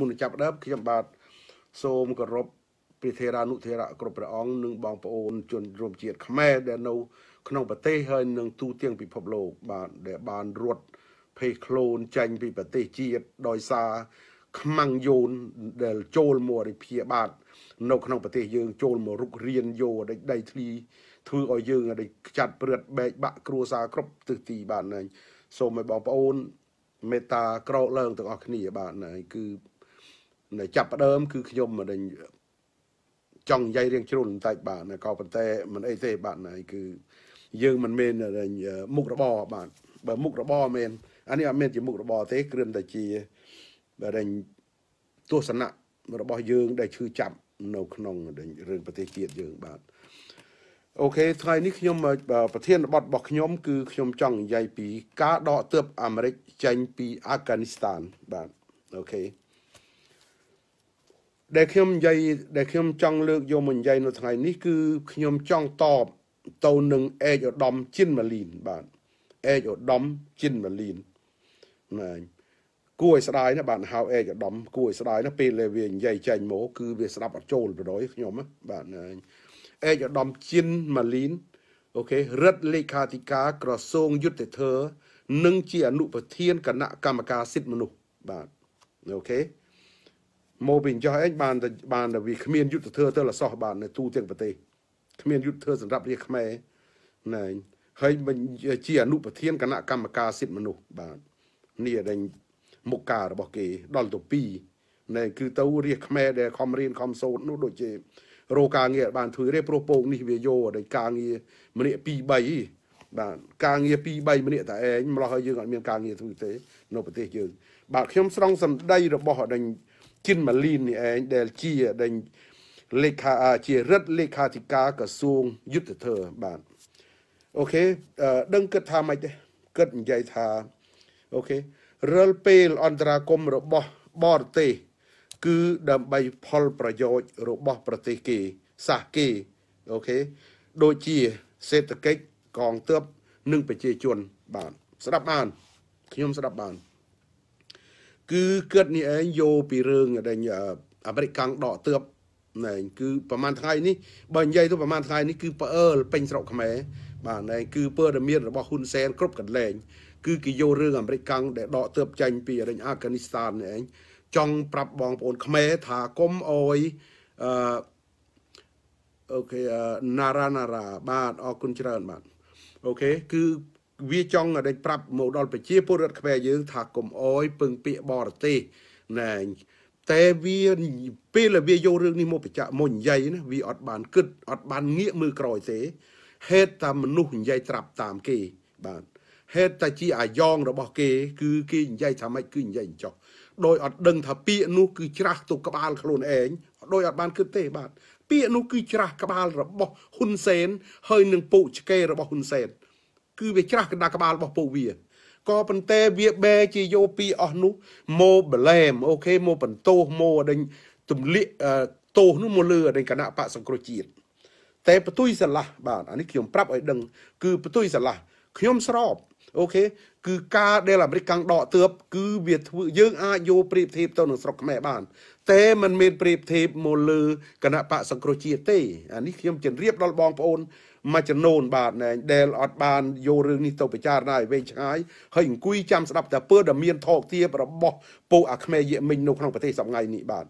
មុនចាប់ដើមខ្ញុំបាទសូមគោរពព្រះធេរានុធេរៈគ្រប់ព្រះអង្គនិងបងប្អូន ជនរួមជាតិខ្មែរដែលនៅក្នុងប្រទេសហើយនិង ទូទាំងពិភពលោក បាទដែលបានរត់ភេសខ្លួនចាញ់ពីប្រទេសជាតិដោយសារខ្មាំងយោនដែលចូលមករិភាបាទនៅក្នុងប្រទេសយើងចូលមករុករៀនយោដីដីធ្លីធ្វើឲ្យយើងដីខ្ចាត់ព្រឹត្តបែកបាក់គ្រួសារគ្រប់ទិសទីបាទហើយសូមឲ្យបងប្អូន មេត្តាក្រោកឡើងទាំងអស់គ្នាបាទហើយគឺនៅចាប់ផ្ដើម គឺខ្ញុំមិនដឹងចង់និយាយរៀងជ្រុលបន្តិចបាទក៏ប៉ុន្តែមិនអីទេបាទហើយគឺយើងមិនមែនមុខរបរបាទបើមុខរបរមែនអានេះអត់មែនជាមុខរបរទេគ្រាន់តែជាបើដឹងទស្សនៈរបស់ យើង ដែលឈឺចាប់នៅក្នុងរឿងប្រទេសជាតិយើងបាទអូខេថ្ងៃនេះខ្ញុំប្រធានបទរបស់ខ្ញុំ គឺខ្ញុំចង់និយាយពី ការដកទ័ពអាមេរិកចេញពីអាហ្វហ្គានីស្ថានបាទអូខេដែលខ្ញុំនិយាយដែលខ្ញុំចង់លើកយកមកនិយាយនៅថ្ងៃនេះគឺខ្ញុំចង់តបទៅនឹងអេកឧត្តមជិនម៉ាលីនបាទអេកឧត្តមជិនម៉ាលីនណាគួរឲ្យស្ដាយណាបាទហៅអេកឧត្តមគួរឲ្យស្ដាយណាពេលវានិយាយចេញមកគឺវាស្ដាប់អត់ចូលប្រដយខ្ញុំបាទអេកឧត្តមជិនម៉ាលីនអូខេរដ្ឋលេខាធិការ ក្រសួងយុទ្ធធរនិងជាអនុប្រធានគណៈកម្មការសិទ្ធិមនុស្សបាទអូខេមកវិញចោះអេងបានបានវាគ្មានយុទ្ធធរទៅលសោះបាននៅទូទាំងប្រទេសគ្មានយុទ្ធធរសម្រាប់រាជខ្មែរណែហើយជាអនុប្រធានគណៈកម្មការសិទ្ធិមនុស្សបាទនេះដែលមុខការរបស់គេ ដល់ទៅ2ណែគឺទៅរាជខ្មែរដែលខំរៀនខំសូត្រនោះដូចជារោការងារបានធ្វើទេព្រោះពងនេះវាយោដល់ការងារម្នាក់2 3បាទការងារ2 3ម្នាក់តែឯងម្លោះហើយយើងអត់មានការងារធ្វើទេនៅប្រទេសយើងបាទខ្ញុំស្រង់សម្ដីរបស់ដល់ជីនម៉ាលីននេះឯងដែលជាដែលលេខាជារដ្ឋលេខាធិការក្រសួងយុទ្ធធរបាទអូខេដឹងគិតថាម៉េចទេគិតនិយាយថាអូខេរិលពេលអន្តរាគមរបស់បរទេសគឺដើម្បីផលប្រយោជន៍របស់ប្រទេសគេសះគេអូខេដូចជាសេដ្ឋកិច្ចកងទ័ពនិងប្រជាជនបាទស្ដាប់បានខ្ញុំស្ដាប់បានគឺគិតនេះឯងយោពីរឿងដែលអាមេរិកកាំងដកទើបណែគឺប្រហែលថ្ងៃនេះបើនិយាយទៅប្រហែលថ្ងៃនេះគឺផ្អើលពេញស្រុកខ្មែរបាទណែគឺព័ត៌មានរបស់ហ៊ុនសែនគ្រប់កន្លែងគឺគេយករឿងអាមេរិកកាំងដែលដកទើបចាញ់ពីរញអាហ្គានីស្ថាននេះឯងចង់ប្រាប់បងប្អូនខ្មែរថាកុំអយអឺអូខេណារ៉ាណារ៉ាបាទអរគុណច្រើនបាទអូខេគឺវាចង់ដេញប្រាប់មកដល់ប្រជាពលរដ្ឋខ្មែរយើងថាកុំអោយពឹងពាក្យបរទេសណែតែវាពេលវាយករឿងនេះមកបញ្ជាក់មកនិយាយណាវាអត់បានគិតអត់បានងាកមើលក្រោយទេហេតុតែមនុស្សនិយាយត្រាប់តាមគេបាទហេតុតែជាអាយ៉ងរបស់គេ គឺគេនិយាយថាម៉េចគឺនិយាយអញ្ចោះដោយអត់ដឹងថាពាក្យនោះគឺច្រាស់ទៅក្បាលខ្លួនឯងដោយអត់បានគិតទេបាទពាក្យនោះគឺច្រាស់ក្បាលរបស់ហ៊ុនសែនហើយនឹងពូជឆ្កែរបស់ហ៊ុនសែនគឺវាច្រាស់កណ្ដាក្បាលរបស់ពួកវាក៏ប៉ុន្តែវាបែរជាយកពីអស់នោះមកបលែមអូខេមកបន្ទោសមកដេញទម្លាក់ទោសនោះមកលើដេញគណៈបកសង្គ្រោះជាតិតែបទុយស្រឡះបាទអានេះខ្ញុំប្រាប់ឲ្យដឹង គឺបទុយស្រឡះខ្ញុំស្របអូខេគឺការដែលអាមេរិកកាំងដកទើបគឺវាធ្វើយើង អាចយកប្រៀបធៀបទៅនឹងស្រុកខ្មែរបានតែมันមានប្រៀបធៀបមកលើគណៈបកសង្គ្រោះជាតិទេអានេះខ្ញុំជម្រាបដល់បងប្អូនមួយចំនួនបាទដែលអត់បានយករឿងនេះទៅពិចារណាឲ្យវែងឆ្ងាយហើយអង្គុយចាំស្ដាប់តែពើដែលមានថោកទាបរបស់ពួកអាខ្មែរយេមិញនៅក្នុងប្រទេសសប្ងៃនេះបាទ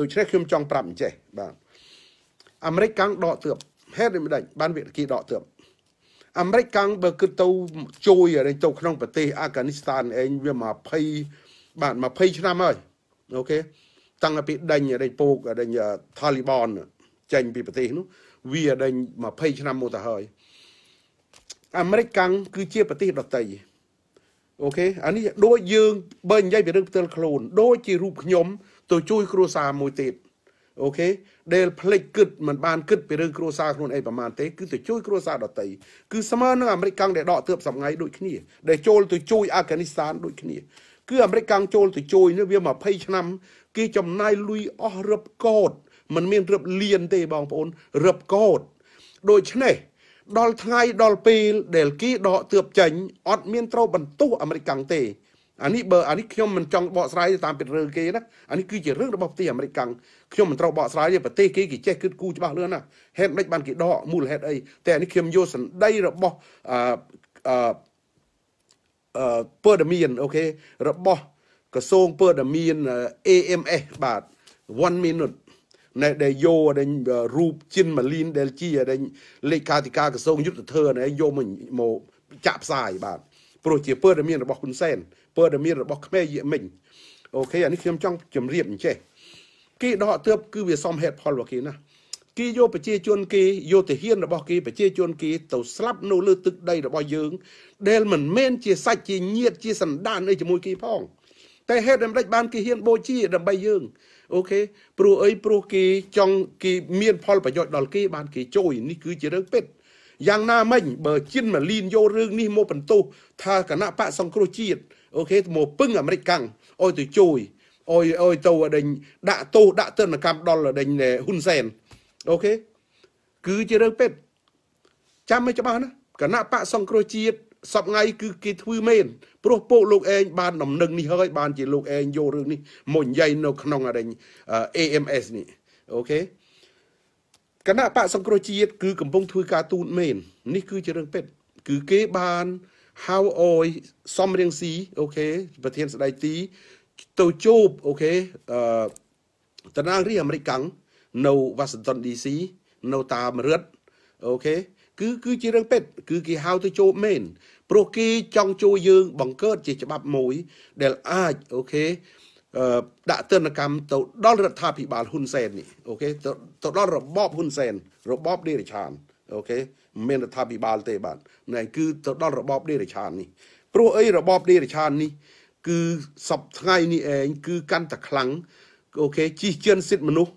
ដូច្នេះខ្ញុំចង់ប្រាប់អញ្ចេះបាទអាមេរិកកាំងដកទឿបហេតុនេះមិនដេចបានវាគេដកទឿបអាមេរិកកាំងបើគិតទៅជួយទៅក្នុងប្រទេសអាហ្គានីស្ថានឯងវា20បាទ20ឆ្នាំហើយអូខេតាំងពីដេញដេញពូកដេញថាលីបានចេញពីប្រទេសនោះវាដេញ20ឆ្នាំមកទៅហើយអាមេរិកកាំងគឺជាប្រទេសដតីអូខេអានេះដូចយើងបើនិយាយពីរឿងផ្ទាល់ខ្លួនដូចជា រូបខ្ញុំទៅជួយគ្រួសារមួយទៀតអូខេដែលផ្លេចគិតមិនបានគិតពីរឿងគ្រួសារខ្លួនអីប្រហែលទេគឺទៅជួយគ្រួសារដតីគឺស្មើនឹងអាមេរិកកាំងដែលដកទើបសងៃដូចគ្នាដែលចូលទៅជួយអាហ្វហ្គានីស្ថានដូចគ្នាគឺអាមេរិកកាំងចូលទៅជួយនេះវា20ឆ្នាំគេចំណាយលុយអស់រាប់កោតมันមានរឹបលៀនទេបងប្អូនរឹបកោតដូច្នេះ ដល់ថ្ងៃដល់ពេលដែលគេដកទើបចេញអត់មានត្រូវបន្ទោសអាមេរិកកាំងទេអានេះបើអានេះខ្ញុំមិនចង់បកស្រាយតាមពិតរឿងគេណាអានេះគឺជារឿងរបស់ប្រទេសអាមេរិកកាំងខ្ញុំមិនត្រូវបកស្រាយទេប្រទេសគេគេចេះគិតគូរច្បាស់លឿនណាហេតុម៉េចបានគេដកមូលហេតុអីតែអានេះខ្ញុំយកសម្ដីរបស់អឺអឺព័ត៌មានអូខេរបស់ក្រសួងព័ត៌មាន AMS បាទ1 minute ដែលដែលយកដែលរូបជិនម៉ាលីនដែលជាដែលលេខាធិការក្រសួងយុទ្ធធរណែយកមកមកចាក់ផ្សាយបាទព្រោះជាព័ត៌មានរបស់ហ៊ុនសែនព័ត៌មានរបស់ខ្មែរយេមិញអូខេអានេះខ្ញុំចង់ជម្រាបអញ្ចេះគេដកទើបគឺវាសមហេតុផលរបស់គេណាគេយកប្រជាជនគេយកទាហានរបស់គេប្រជាជនគេទៅស្លាប់នៅលើទឹកដីរបស់យើង ដែលមិនមែនជាសាច់ជាញាតជាសន្តានអីជាមួយគេផងតែហេតុតែមិនបានគេហ៊ានបូជាដើម្បីយើងអូខេព្រោះអីព្រោះគេចង់គេមាន ផលប្រយោជន៍ដល់គេ បាន គេជួយនេះគឺជារឿងពិតយ៉ាងណាមិញបើជិនម៉ាលីនយករឿងនេះមកបន្ទោសថាគណៈបកសង្គ្រោះជាតិអូខេមកពឹងអាមេរិកកាំងអោយទៅជួយអោយអោយទៅដេញដាក់ទោសដាក់ទណ្ឌកម្មដល់ដេញហ៊ុនសែនអូខេគឺជារឿងពិតចាំឲ្យច្បាស់ណាគណៈបកសង្គ្រោះជាតិសពថ្ងៃគឺគេធ្វើមែនព្រោះពួកលោកឯងបានដំណឹងនេះហើយ បានជាលោកឯងយករឿងនេះមកនិយាយនៅក្នុងអរិញ AMS នេះអូខេគណៈបកសង្គ្រោះជាតិគឺកំពុងធ្វើការទូតមែននេះគឺជារឿងពិតគឺគេបានហៅអយសំរៀងស៊ីអូខេប្រធានស្ដីទីទៅជួបអូខេអឺតំណាងរាជអាមេរិកកាំងនៅ Washington DC នៅតាមរដ្ឋអូខេគឺគឺជារឿងពេតគឺគេហៅទៅចូលមែនព្រោះគេចង់ជួយយើង បង្កើត ជាច្បាប់មួយ ដែលអាចអូខេដាក់ទណ្ឌកម្មទៅដល់រដ្ឋាភិបាលហ៊ុនសែននេះអូខេទៅដល់របបហ៊ុនសែន របបដេរឆានអូខេមិនមែនរដ្ឋាភិបាល ទេបាទនេះគឺទៅដល់របបដេរឆាននេះព្រោះអីរបបដេរឆាននេះ គឺសពថ្ងៃនេះឯងគឺ កាន់តែខ្លាំងអូខេជីកជឿនសិទ្ធិមនុស្ស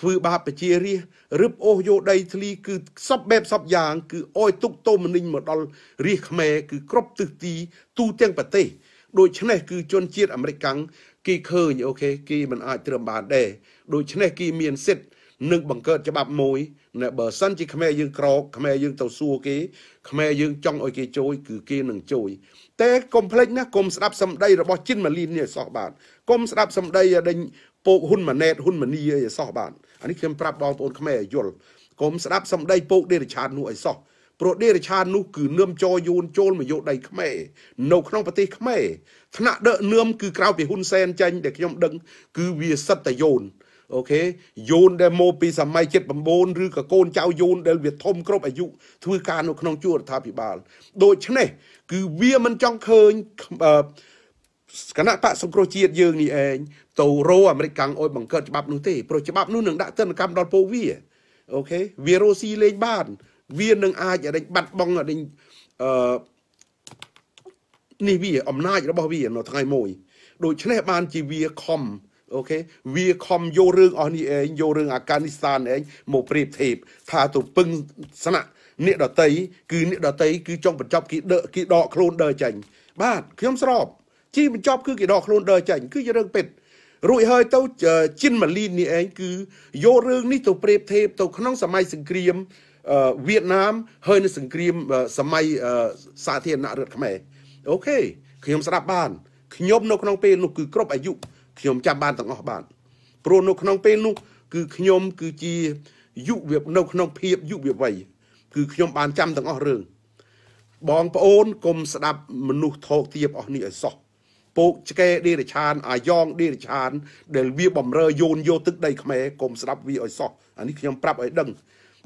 ធ្វើបាបប្រជារាស្ត្ររឹបអូសយោដី ធ្លី គឺសពបែបសពយ៉ាងគឺអោយទុកទោមនិញមកដល់រាជខ្មែរគឺគ្រប់ទិសទី ទូទាំងប្រទេសដូច្នេះគឺជនជាតិអាមេរិកាំងគេឃើញអូខេគេមិនអាចត្រឹមបាន ដែរដូច្នេះគេមានសិទ្ធិនឹងបង្កើតច្បាប់មួយណែបើសិនជាខ្មែរយើងក្រខ្មែរយើងទៅសួរគេខ្មែរយើងចង់ឲ្យគេជួយគឺគេនឹងជួយតែកុំភ្លេចណាកុំស្ដាប់សម្ដីរបស់ជិនម៉ាលីននេះអសោះបាទកុំស្ដាប់សម្ដីដេញពោកហ៊ុនម៉ាណែតហ៊ុនម៉ានីអីអសោះបាទអានេះខ្ញុំប្រាប់បងប្អូនខ្មែរយល់កុំស្ដាប់សម្ដីពូកដេរឆាននោះឲ្យសោះព្រោះដេរឆាននោះគឺនឹមចរយួនចូលមយោដៃខ្មែរនៅក្នុងប្រទេសខ្មែរថ្នាក់ដឹកនឹមគឺក្រៅពីហ៊ុនសែនចាញ់ដែលខ្ញុំដឹង គឺវាសិតតយូនអូខេយូនដែលមកពីសម័យ79ឬក៏កូនចៅយូនដែលវាធំគ្រប់អាយុធ្វើការនៅ ក្នុងជួររដ្ឋាភិបាល ដូច្នេះគឺវាមិនចង់ឃើញគណៈបកសង្គ្រោះជាតិយើងនេះឯងទៅរោអាមេរិកកាំងអុយបង្កើតច្បាប់នោះទេព្រោះច្បាប់នោះនឹងដាក់ទណ្ឌកម្មដល់ពលវាអូខេវារោស៊ីលេងបាន វានឹងអាចរេចបាត់បង់រេចអឺនេះវាអំណាចរបស់វានៅថ្ងៃមួយ ដូច្នេះបាន ជាវាខំអូខេវាខំយករឿងអស់នេះឯងយករឿងអាកានីស្ថានឯងមកប្រៀបធៀបថាទៅពឹងស្នាក់អ្នកដតីគឺអ្នកដតីគឺចង់បញ្ចប់គេដកគេដកខ្លួនដើរចេញបាទខ្ញុំស្របជីបញ្ចប់ គឺគេដកខ្លួនដើរចេញគឺជារឿងពិតរួចហើយ ទៅជិនម៉ាលីននេះឯងគឺយករឿងនេះទៅប្រៀបធៀបទៅ ក្នុង សម័យសង្គ្រាមវៀតណាមហើយនៅសង្គ្រាមសម័យសាធារណរដ្ឋខ្មែរអូខេខ្ញុំស្ដាប់បានខ្ញុំនៅក្នុងពេលនោះ គឺគ្រប់អាយុខ្ញុំចាំបានទាំងអស់បានព្រោះនៅក្នុងពេលនោះគឺខ្ញុំ គឺជាយុវនៅក្នុង ភាពយុវវ័យគឺខ្ញុំបានចាំទាំងអស់រឿងបងប្អូនកុំស្ដាប់មនុស្សថោកទាបអស់នេះឲ្យសោះពូកឆ្កែឌីរឆានអាយ៉ងឌីរឆានដែលវាបំរើយូនយោទឹកដីខ្មែរកុំស្ដាប់វាឲ្យសោះអានេះខ្ញុំប្រាប់ឲ្យដឹង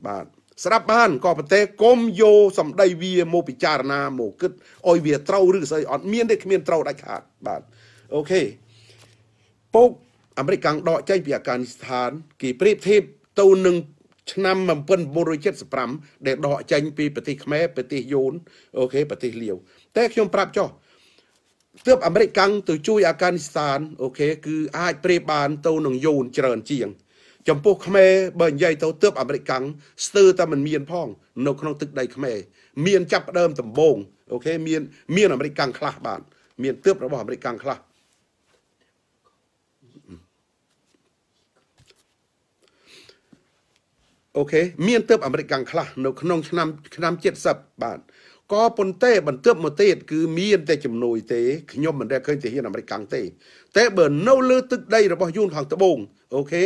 បាទស្ដាប់បានក៏ប៉ុន្តែកុំយោសម្ដីវាមកពិចារណាមកគិតឲ្យវាត្រូវឬស្អីអត់មានទេគ្មានត្រូវដាច់ខាតបាទអូខេពូកអាមេរិកកាំងដកចេញពីអាហ្គានីស្ថានគេប្រៀបធៀបទៅនឹងឆ្នាំ1975ដែលដកចេញពីប្រទេសខ្មែរប្រទេសយូនអូខេប្រទេសលាវតែខ្ញុំប្រាប់ចុះទើបអាមេរិកកាំងទៅជួយអាហ្វហ្គានីស្ថានអូខេគឺអាចប្រៀបបានទៅនឹងយូនច្រើនជាងចំពោះខ្មែរបើនិយាយទៅទើបអាមេរិកកាំងស្ទើរតែមិនមាន ផងនៅក្នុងទឹកដីខ្មែរមានចាប់ដើមដំបូងអូខេមាន មានអាមេរិកកាំងខ្លះបាទមានទើបរបស់អាមេរិកកាំងខ្លះអូខេមានទើបអាមេរិកកាំងខ្លះនៅក្នុងឆ្នាំឆ្នាំ70បាទក៏ប៉ុន្តែបន្ទាប់មកទៀតគឺមានតែជំនួយទេខ្ញុំមិនដែលឃើញទាហានអាមេរិកកាំងទេតែបើនៅ លើ ទឹកដីរបស់យួនខាងត្បូងអូខេ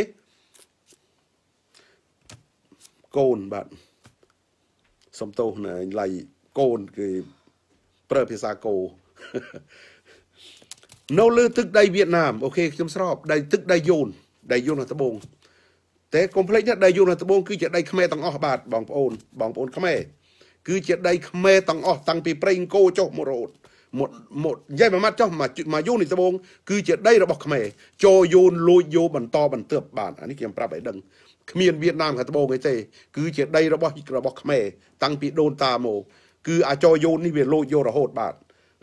កូនបាទសំទោសណែឡៃកូនគឺប្រើភាសាកូនៅលើទឹកដីវៀតណាមអូខេខ្ញុំស្របដីទឹកដីយួនដីយួនខាងត្បូងតែកុំភ្លេចណាដីយួនខាងត្បូងគឺជាដីខ្មែរទាំងអស់បាទបងប្អូនបងប្អូនខ្មែរគឺជាដីខ្មែរទាំងអស់តាំងពីប្រេងកោចុះមករោតមកមកនិយាយមួយម៉ាត់ចុះមកមកយូរនេះត្បូងគឺជាដីរបស់ខ្មែរចូលយូនលួចយោបន្តបន្តឹបបានអានេះខ្ញុំប្រាប់ឲ្យដឹងគ្មានវៀតណាមខាងត្បូងអីទេគឺជាដីរបស់របស់ខ្មែរតាំងពីដូនតាមកគឺអាចោយូននេះវាលួចយករហូតបាទ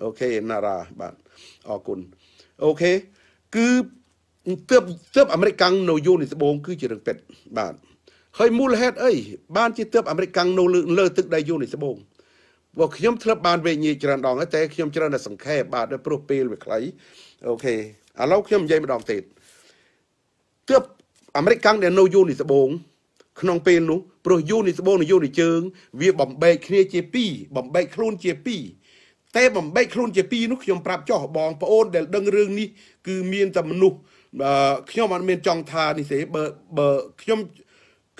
អូខេណារ៉ាបាទអរគុណអូខេគឺទើបទើបអាមេរិកកាំងនៅយូននេះត្បូងគឺជារឿងពិតបាទហើយមូលហេតុអីបានជាទើបអាមេរិកកាំងនៅលើទឹកដីយូរនេះត្បូងបើខ្ញុំធ្លាប់បានវេញាច្រើនដងហើយតែខ្ញុំច្រើនតែសង្ខេបបាទព្រោះពេលវាខ្លីអូខេឥឡូវខ្ញុំនិយាយម្ដងទៀតទើបអាមេរិកកាំងដែលនៅយូរនេះត្បូងក្នុងពេលនោះព្រោះយូរនេះត្បូងនិងយូរនេះជើងវាបំបែកគ្នាជា2បំបែកខ្លួនជា2តែបំបែកខ្លួនជា2នោះខ្ញុំប្រាប់ចោះបងប្អូនដែលដឹងរឿងនេះគឺមានតែមនុស្សខ្ញុំអត់មានចង់ថានេះទេបើបើខ្ញុំ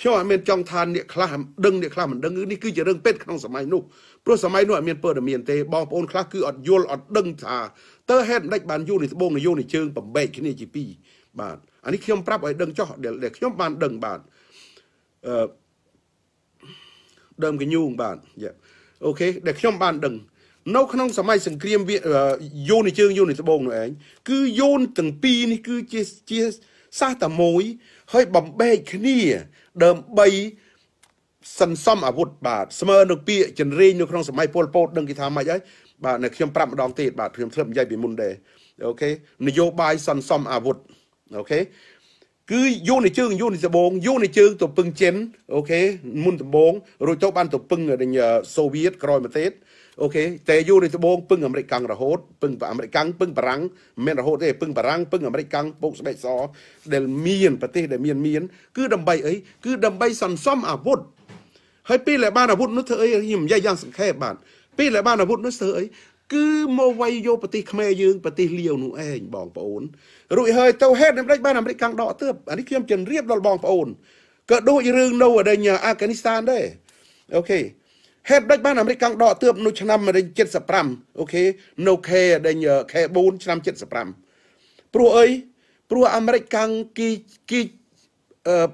ខ្ញុំអត់មានចង់ថាអ្នកខ្លះដឹងអ្នកខ្លះមិនដឹងនេះគឺជារឿងពេតក្នុងសម័យនោះព្រោះសម័យនោះអត់មានព័ត៌មានទេបងប្អូនខ្លះគឺអត់យល់អត់ដឹងថាតើហេតុម្ដេចបានយូរនេះត្បូងនយោនេះជើងបំបែកគ្នាជាពីរបាទអានេះខ្ញុំប្រាប់ឲ្យដឹងចោះដែលខ្ញុំបានដឹងបាទអឺដើមកញូងបាទអូខេដែលខ្ញុំបាន ដឹង នៅក្នុងសម័យសង្គ្រាមយូននៃជើងយូននៃត្បូងនោះឯងគឺយូនទាំងពីរនេះគឺជាជាសះតែមួយហើយបំបែកគ្នាដើម្បីសន្សំអាវុធបាទស្មើនឹងពាក្យចន្រេញនៅក្នុងសម័យពលពតដឹងគេថាម៉េចហើយបាទនៅខ្ញុំប្រាប់ម្ដងទៀតបាទខ្ញុំធ្លាប់និយាយពីមុនដែរអូខេនយោបាយសន្សំអាវុធអូខេគឺយូរនៃជើងយូរនៃដបងយូរនៃជើងទៅពឹងចិនអូខេមុនដបងរួចទៅបានទៅពឹងសូវៀតក្រោយមកទៀតអូខេតែយូរនេះត្បូងពឹងអាមេរិកកាំងរហូតពឹងអាមេរិកកាំងពឹងបារាំងមិនមែនរហូតទេពឹងបារាំងពឹងអាមេរិកកាំងពុកស្បែកសដែលមានប្រទេសដែលមានមាន គឺដើម្បីអីគឺដើម្បីសន្សំអាវុធហើយពេលដែលបានអាវុធនោះធ្វើអីខ្ញុំនិយាយយ៉ាងសង្ខេបបាទពេលដែលបានអាវុធនោះធ្វើអីគឺមកវាយយកប្រទេសខ្មែរយើងប្រទេសលាវនោះឯងបងប្អូនរួចហើយទៅហេតុនេះបានអាមេរិកកាំងដកទើបអានេះខ្ញុំជម្រាបដល់បងប្អូនក៏ដូចរឿងនៅដែលអាហ្គានីស្ថានដែរអូខេហេតុដូចបានអាមេរិកកង់ដកទើបនៅឆ្នាំ75អូខេនៅ K ដេញ K4 ឆ្នាំ75ព្រោះអីព្រោះអាមេរិកកង់គីគីអឺ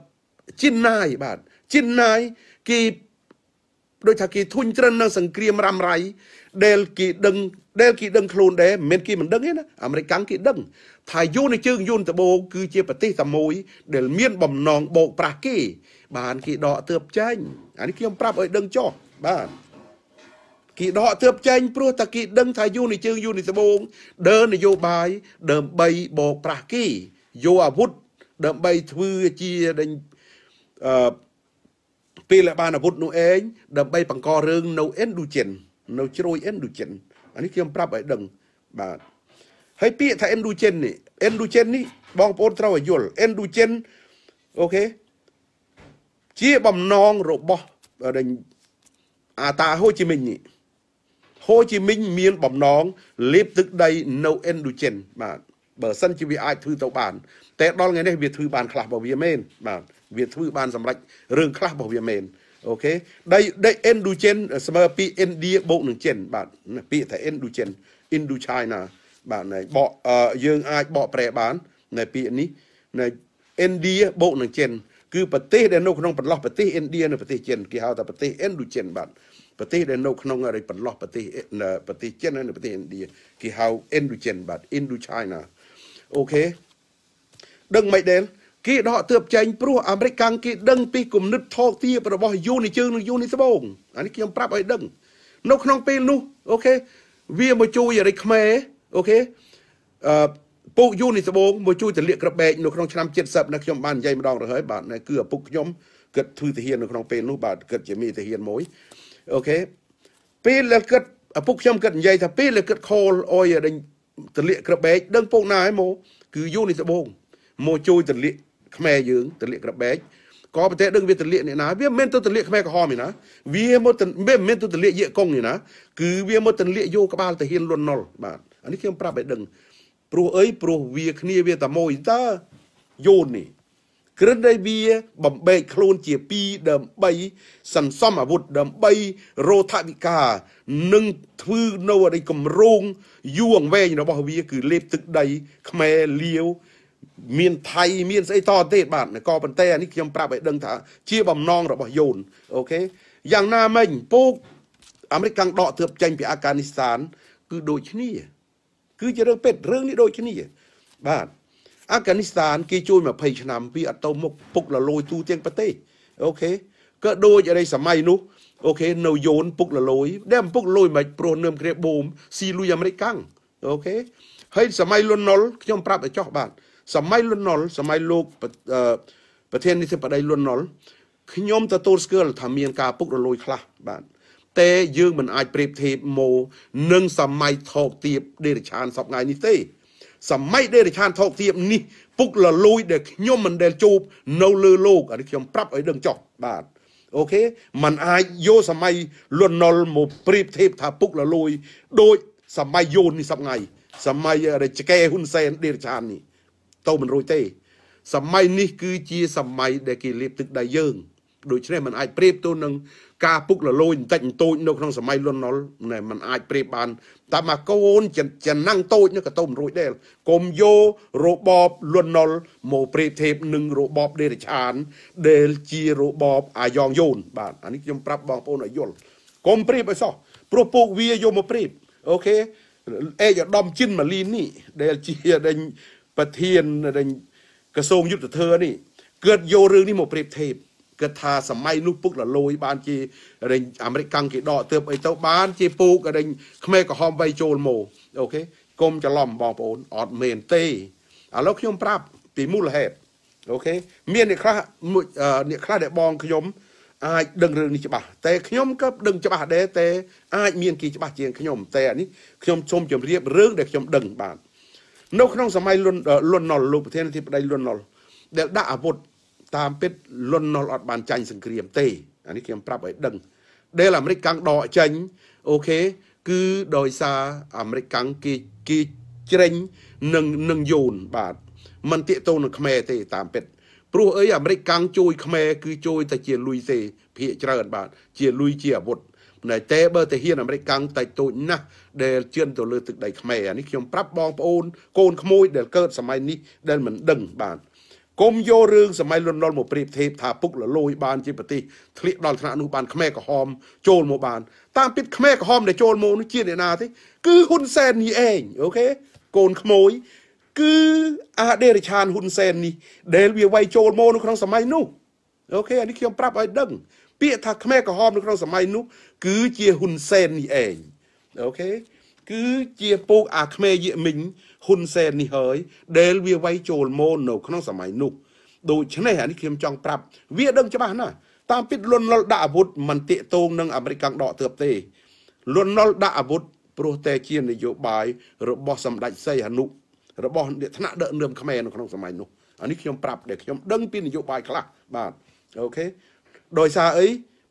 ជីនណាយបាទជីនណាយគីដូចថាគេធុញទ្រិននៅ សង្គ្រាមរ៉ាំរ៉ៃដែលគេដឹងដែលគេដឹងខ្លួនដែរមិនមែនគេមិនដឹងទេណាអាមេរិកកាំងគេដឹងថាយូនជើងយូនដបូគឺជាប្រទេសតែមួយដែលមានបំណងបោកប្រាស់គេបានគេដកទើបចាញ់អានេះខ្ញុំប្រាប់ឲ្យដឹងចោះបាទគីដកទើបចែងព្រោះតាគី ដឹងថាយូរនេះជើងយូរនេះត្បូងដើរនយោបាយដើម្បីបោកប្រាស់គីយកអាវុធដើម្បីធ្វើជាដេញអឺពេលបានអាវុធនោះឯងដើម្បីបង្ករឿងនៅអិនឌូចិននៅ ជ្រោយអិនឌូចិនអានេះខ្ញុំប្រាប់ឲ្យដឹងបាទហើយពាក្យថាអិនឌូចិននេះអិនឌូចិននេះបងប្អូនត្រូវឲ្យយល់អិនឌូចិនអូខេជាបំណងរបស់អាតាហូជីមិញនេះហូជីមិញមានបំណងលាបទឹកដីនៅអិនឌូចិនបាទបើសិនជាវាអាចធ្វើទៅបានតែដល់ថ្ងៃនេះវាធ្វើបានខ្លះរបស់វាមែនបាទវាធ្វើបានសម្រេចរឿងខ្លះរបស់វាមែនអូខេដីដី Indochine ស្មើពី India បូកនឹងចិនបាទពាក្យថា Indochine Indochina បាទណែបកយើងអាចបកប្រែបាននៅពាក្យនេះនៅ India បូកនឹងចិនគឺប្រទេសដែលនៅក្នុងប្រឡោះប្រទេសឥណ្ឌានិងប្រទេសចិនគេហៅថាប្រទេស Indo-Chin បាទប្រទេសដែលនៅក្នុងរៃប្រឡោះប្រទេសប្រទេសចិនហើយនៅប្រទេសឥណ្ឌាគេហៅ Indo-Chin បាទ Indo-China អូខេដឹងមិនដែរគេដកទើបចែងព្រោះអាមេរិកកាំងគេដឹង ពីគំនិតថោកទាបរបស់យូនីជើងនិងយូនីស្បូងអានេះខ្ញុំប្រាប់ឲ្យដឹង នៅក្នុងពេលនោះអូខេវាមកជួយអារិកខ្មែរអូខេអឺពុកយូនីត្បូងមកជួយទលាកក្របែកនៅក្នុងឆ្នាំ70នៅខ្ញុំបាននិយាយម្ដងទៅហើយបាទគឺឪពុកខ្ញុំគិតធ្វើទាហាននៅក្នុងពេលនោះបាទគិតជាមីទាហានមួយអូខេពេលដែលគិតឪពុកខ្ញុំគិតនិយាយថាពេលដែលគិតខលអុយដេញទលាកក្របែកដឹងពុកណាហើយមកគឺយូនីត្បូងមកជួយទលាកខ្មែរយើងទលាកក្របែកក៏ប្រទេសដឹងវាទលាកអ្នកណាវាមិនមែនទៅទលាកខ្មែរក្រហមទេណាវាមកមិនមែនទៅទលាកយកកងទេណាគឺវាមកទលាកយកក្បាលទាហានលន់ណុលបាទអានេះខ្ញុំប្រាប់ឲ្យដឹងព្រោះអីព្រោះវាគ្នាវាតម៉ូយតើយូននេះក្រឹតដែលវាបំបែកខ្លួនជា2ដើម្បីសន្សំអាវុធដើម្បីរោធវិការនិងធ្វើនៅអីគម្រោងយូរអង្វែងរបស់វា គឺលេបទឹកដីខ្មែរលាវ មានថៃមានស្អីតទេបាទក៏ប៉ុន្តែអានេះខ្ញុំប្រាប់ឲ្យដឹងថាជាបំណងរបស់យូនអូខេយ៉ាងណាមិញ ពូកអាមេរិកកាំងដកទើបចេញពីអាហ្វហ្គានីស្ថាន គឺដូចគ្នាគឺជារឿងពេទ្យរឿងនេះដូចគ្នាបាទអាហ្វហ្គានីស្ថានគេជួយ20ឆ្នាំពីអត់ទៅមុខពុករលួយទូទាំងប្រទេសអូខេក៏ដូចអរិយសម័យនោះអូខេនៅយូនពុករលួយដែលពុករលួយមិនព្រោះនឹមគ្រាបូមស៊ីលុយអាមេរិកកាំងអូខេហើយ សម័យលន់ណុលខ្ញុំប្រាប់ឲ្យចោះបាទសម័យលន់ណុលសម័យលោកប្រធាននាយកបដីលន់ណុលខ្ញុំទទួលស្គាល់ថាមានការពុករលួយខ្លះបាទទេយើងមិនអាចប្រៀបធៀបម៉ូនឹងសម័យថោកទាបដេរឆានសពថ្ងៃនេះទេសម័យដេរឆានថោកទាបនេះពុកលលួយដែលខ្ញុំមិនដែលជួបនៅលើលោកអានេះខ្ញុំប្រាប់ឲ្យដឹងចុះបាទអូខេมันអាចយកសម័យលន់ណុលមកប្រៀបធៀបថាពុកលលួយដូចសម័យយូននេះសពថ្ងៃ សម័យរជកេហ៊ុនសែនដេរឆាននេះទៅមិនរួចទេ សម័យនេះគឺជា សម័យដែលគេលៀបទឹកដៃយើងដូច្នេះมันអាចប្រៀបទៅនឹងការពុករលួយបន្តិចបន្តូចនៅក្នុងសម័យលន់ណុលណែมันអាចប្រៀបបានតែមកកូនចំណាំងតូចនោះក៏ទៅមិនរួចដែរកុំយករបបលន់ណុលមកប្រៀបធៀបនឹងរបបដេរឆានដែលជារបបអាយ៉ងយូន បាទអានេះខ្ញុំប្រាប់បងប្អូនឲ្យយល់កុំប្រៀបឲ្យសោះព្រោះពួកវាយកមកប្រៀបអូខេអេកឧត្តមជិនម៉ាលីនេះដែលជាដេញប្រធានដេញក្រសួងយុទ្ធធរនេះកើតយករឿងនេះមកប្រៀបធៀបគិតថាសម័យនោះពុករលួយបានជារែងអាមេរិកកាំងគេដកទើបអីទៅបានជាពូករែងខ្មែរក្រហមវ័យចូលមកអូខេកុំច្រឡំបងប្អូនអត់មែនទេឥឡូវខ្ញុំប្រាប់ពីមូលហេតុអូខេមានអ្នកខ្លះអ្នកខ្លះដែលបងខ្ញុំអាចដឹងរឿងនេះច្បាស់តែខ្ញុំក៏ដឹងច្បាស់ដែរតែអាចមានគេច្បាស់ជាងខ្ញុំតែអានេះខ្ញុំសូមជម្រាបរឿងដែលខ្ញុំដឹងបាននៅក្នុងសម័យលន់លន់ណុលលោកប្រធានាធិបតីលន់ណុលដែលដាក់អាវុធតាមពិតលន់ណុលអត់បានចាញ់សង្គ្រាមទេអានេះខ្ញុំប្រាប់ឲ្យដឹងដែលអាមេរិកកាំងដកចេញអូខេគឺដោយសារអាមេរិកកាំងគេគេជ្រេញនឹងនឹងយូនបាទมันតាកតូននឹងខ្មែរទេតាមពិត ព្រោះអីអាមេរិកកាំងជួយខ្មែរគឺជួយតែជាលុយទេភាកច្រើនបាទជាលុយជាអាវុធតែតែបើទៅហ៊ានអាមេរិកកាំងតែតូចណាស់ដែលជឿនទៅលើទឹកដីខ្មែរអានេះខ្ញុំប្រាប់បងប្អូនកូនក្មួយដែលកើតសម័យនេះដែលមិនដឹងបាទកុំយករឿងសម័យលន់នល់មកប្រៀបធៀបថាពុកលលួយបានជាប្រទេសធ្លាក់ដល់ថ្នាក់នោះបានខ្មែរក្រហមចូលមកបានតាមពិតខ្មែរក្រហមដែលចូលមកនោះជាអ្នកណាទេគឺហ៊ុនសែននេះឯងអូខេកូនក្មួយគឺអាដេរឆានហ៊ុនសែននេះដែលវាវាយចូលមកនៅក្នុងសម័យនោះអូខេអានេះខ្ញុំប្រាប់ឲ្យដឹង ពាក្យថាខ្មែរក្រហមនៅក្នុងសម័យនោះ គឺជាហ៊ុនសែននេះឯងអូខេគឺជាពូកអាខ្មែរយិមិញហ៊ុនសែននេះហើយដែលវាវាយចូលម៉ូននៅក្នុងសម័យនោះដូច្នេះអានេះខ្ញុំចង់ប្រាប់ វាដឹងច្បាស់ណាស់តាមពិតលន់លុលដាក់អាវុធមិនតាកតងនឹងអាមេរិកដកទើបទេ លន់លុលដាក់អាវុធព្រោះតែជានយោបាយរបស់សម្ដេចសីហនុរបស់អ្នកថ្នាក់ដឹកនាំខ្មែរនៅក្នុងសម័យនោះអានេះខ្ញុំប្រាប់ដែលខ្ញុំដឹងពីនយោបាយខ្លះបាទអូខេដោយសារអី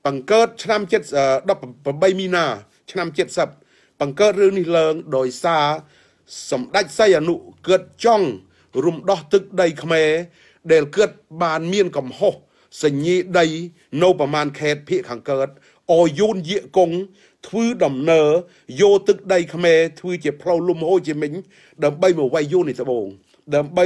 បង្កើតឆ្នាំ7 18មីនា ឆ្នាំ70បង្កើតរឿងនេះឡើងដោយសារសម្ដេចសីហនុគិតចង់រំដោះទឹកដីខ្មែរដែលគិតបានមានកំហុសសញ្ញីដីនៅប្រមាណខេត្តភៀកខាងកើតអយូនយាកុង ធ្វើដំណើរយកទឹកដី ខ្មែរធ្វើជាផ្លូវលំហូជីមិញ ដើម្បីមកវាយយូននេះត្បូងដើម្បី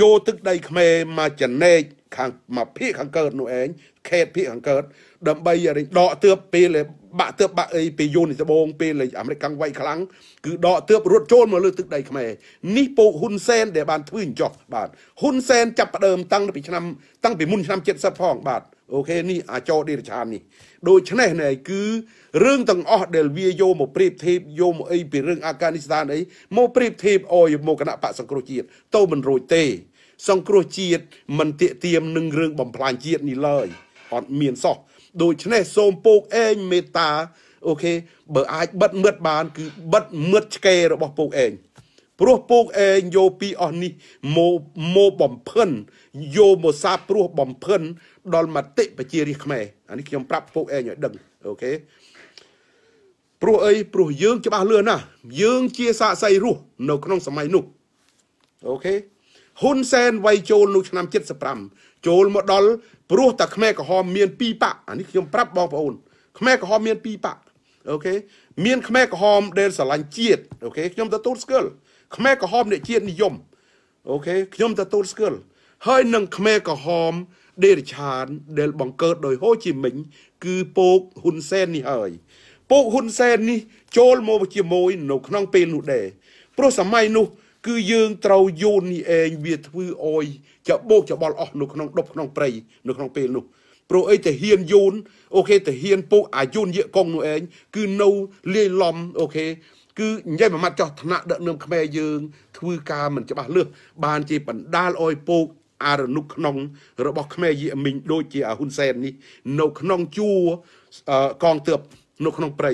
យកទឹកដីខ្មែរមកចំណែកខាងមកភៀកខាងកើតនោះឯងខេត្តភៀកខាងកើតដើម្បីដកទើបពេលបាក់ទើបបាក់អីពេលយូននេះដបងពេលអាមេរិកកាំងវាយខ្លាំងគឺដកទើបរត់ចូលមកលើទឹកដីខ្មែរនេះពូកហ៊ុនសែនដែលបានធ្វើអញ្ចោះបាទហ៊ុនសែនចាប់ផ្ដើមតាំងពីឆ្នាំតាំងពីមុនឆ្នាំ70ផងបាទអូខេនេះអាចោដេរឆាននេះដូច្នេះណែគឺរឿងទាំងអស់ដែលវាយកមកប្រៀបធៀបយកមកអីពីរឿងអាហ្គានីស្ថានអីមកប្រៀបធៀបអោយមកគណៈបកសង្គ្រោះជាតិទៅមិនរួចទេ សង្គ្រោះជាតិមិនទៀកទៀមនឹងរឿងបំផ្លាញជាតិនេះឡើយអត់មានសោះដូច្នេះសូមពូកឯងមេត្តាអូខេបើអាចបិទមិត្តបាន គឺបិទមិត្តឆ្កេរបស់ពូកឯងព្រោះពូកឯងយកពីអស់នេះមកមកបំភិនយកមកសាព្រោះបំភិន ដល់មតិប្រជារាស្ត្រខ្មែរអានេះខ្ញុំប្រាប់ពូកឯងឲ្យដឹងអូខេព្រោះអីព្រោះយើងច្បាស់លឿនណាស់យើងជាសាកសីរស់នៅ ក្នុងសម័យនោះអូខេហ៊ុនសែនវ័យចូលនៅឆ្នាំ75ចូលមកដល់ព្រោះតែខ្មែរក្រហមមានពីរបាក់អានេះខ្ញុំប្រាប់បងប្អូន ខ្មែរក្រហមមានពីរបាក់អូខេមានខ្មែរក្រហមដែលស្រឡាញ់ជាតិអូខេខ្ញុំទទួលស្គាល់ខ្មែរក្រហមអ្នកជាតិនិយមអូខេខ្ញុំទទួលស្គាល់ហើយនឹងខ្មែរក្រហម ដេរឆានដែលបង្កើតដោយហូជីមិញគឺពូកហ៊ុនសែននេះហើយពូកហ៊ុនសែននេះ ចូលមកជាមួយនៅក្នុងពេលនោះដែរព្រោះសម័យនោះគឺយើង ត្រូវយូននេះឯងវាធ្វើអយច្បោកច្បល់អស់នៅក្នុងដុបក្នុងព្រៃនៅក្នុងពេលនោះព្រោះអីតាហ៊ានយូនអូខេតាហ៊ានពុកអាយូនយកកងនោះឯងគឺនៅលាយឡំអូខេគឺនិយាយមួយម៉ាត់ចោះថ្នាក់ដឹកនាំខ្មែរយើង ធ្វើការមិនច្បាស់លឺបានជាបណ្ដាលអយពុកអរនុក្នុង របស់ខ្មែរយីមីងដូចជាអាហ៊ុនសែននេះ នៅ ក្នុងជួរកងទ័ពនៅក្នុងព្រៃ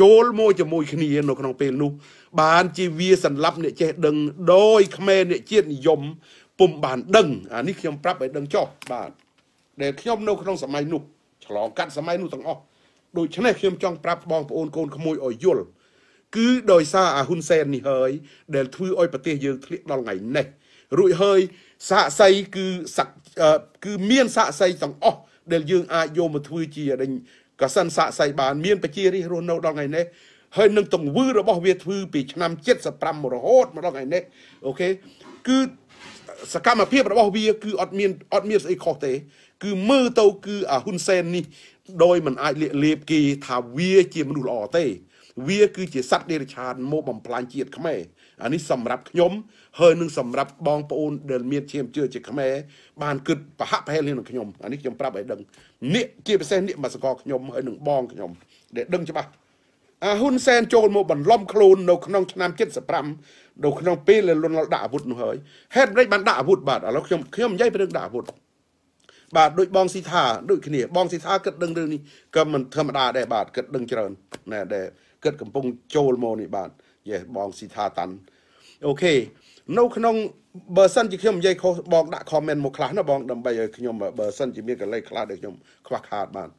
ចូលមួយជាមួយគ្នានៅក្នុងពេលនោះបានជាវាសន្លប់អ្នកចេះដឹងដោយខ្មែរអ្នកជាតិនិយមពុំបាន ដឹងអានេះខ្ញុំប្រាប់ឲ្យដឹងចុះបាទដែលខ្ញុំនៅក្នុងសម័យនោះឆ្លងកាត់សម័យនោះទាំងអស់ដូច្នេះខ្ញុំចង់ប្រាប់បងប្អូនកូនក្មួយឲ្យយល់គឺដោយសារអាហ៊ុនសែននេះហើយដែលធ្វើឲ្យប្រទេសយើងធ្លាក់ដល់ថ្ងៃនេះរួចហើយសាកសីគឺសាក់គឺមានសាកសីទាំងអស់ដែលយើង អាចយកមកធ្វើជាដេញក៏សិនសាកសីបានមានប្រជារាស្ត្ររស់នៅដល់ថ្ងៃនេះហើយនឹងទង្វើរបស់វាធ្វើពីឆ្នាំ75រហូតមកដល់ថ្ងៃនេះអូខេគឺសកម្មភាពរបស់វាគឺអត់មានអត់មានស្អីខុសទេគឺមើលទៅគឺអាហ៊ុនសែននេះ ដោយមិនអាចលាកលៀបគេ ថាវាជាមនុស្សល្អទេ វាគឺជាសត្វដេរឆានមកបំផ្លាញជាតិខ្មែរអានេះសម្រាប់ខ្ញុំហើយនឹងសម្រាប់បងប្អូនដែលមានឈាមជឿជាខ្មែរបានគិតប្រហាក់ប្រហែលនឹងខ្ញុំអានេះខ្ញុំប្រាប់ឲ្យដឹងនេះជាពិសេសនេះមកសកលខ្ញុំហើយនឹងបងខ្ញុំដែលដឹងច្បាស់ហ៊ុនសែនចូលមកបន្លំខ្លួននៅក្នុងឆ្នាំ75នៅក្នុងពេលលន់ដាក់អាវុធនោះហើយហេតុមិនបានដាក់អាវុធបាទឥឡូវខ្ញុំខ្ញុំនិយាយពីរឿងដាក់អាវុធបាទដូចបងស៊ីថាដូចគ្នាបងស៊ីថាគិតដឹងរឿងនេះក៏មិនធម្មតាដែរបាទគិតដឹងច្រើនណែដែរគិតកំពុងចូលមកនេះបាទយេបងស៊ីថាតាន់អូខេនៅក្នុងបើសិនជាខ្ញុំនិយាយខុសបងដាក់ comment មកខ្លះណាបងដើម្បីឲ្យខ្ញុំបើសិនជាមានកលេសខ្លះដែលខ្ញុំខ្វះខាតបាទ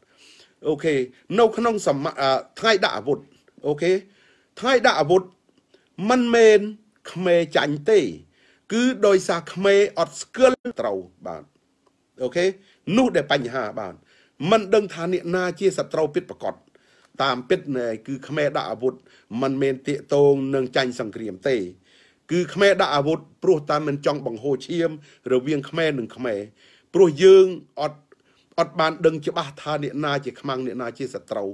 អូខេនៅក្នុងសមថ្ងៃដាក់អាវុធអូខេថ្ងៃដាក់អាវុធមិនមែនក្មេចាញ់ទេ គឺដោយសារក្មេអត់ស្គាល់ត្រូវបាទអូខេនោះដែលបញ្ហាបាទមិនដឹងថាអ្នកណាជាសត្រូវពិតប្រកបតាមពិតគឺខ្មែរដាក់អាវុធមិនមែនតាកតងនឹងចាញ់សង្គ្រាមទេ គឺខ្មែរដាក់អាវុធព្រោះតែមិនចង់បង្ហូរឈាម រវាងខ្មែរនិងខ្មែរព្រោះយើងអត់អត់បានដឹងច្បាស់ថាអ្នកណាជាខ្មាំងអ្នកណាជាសត្រូវ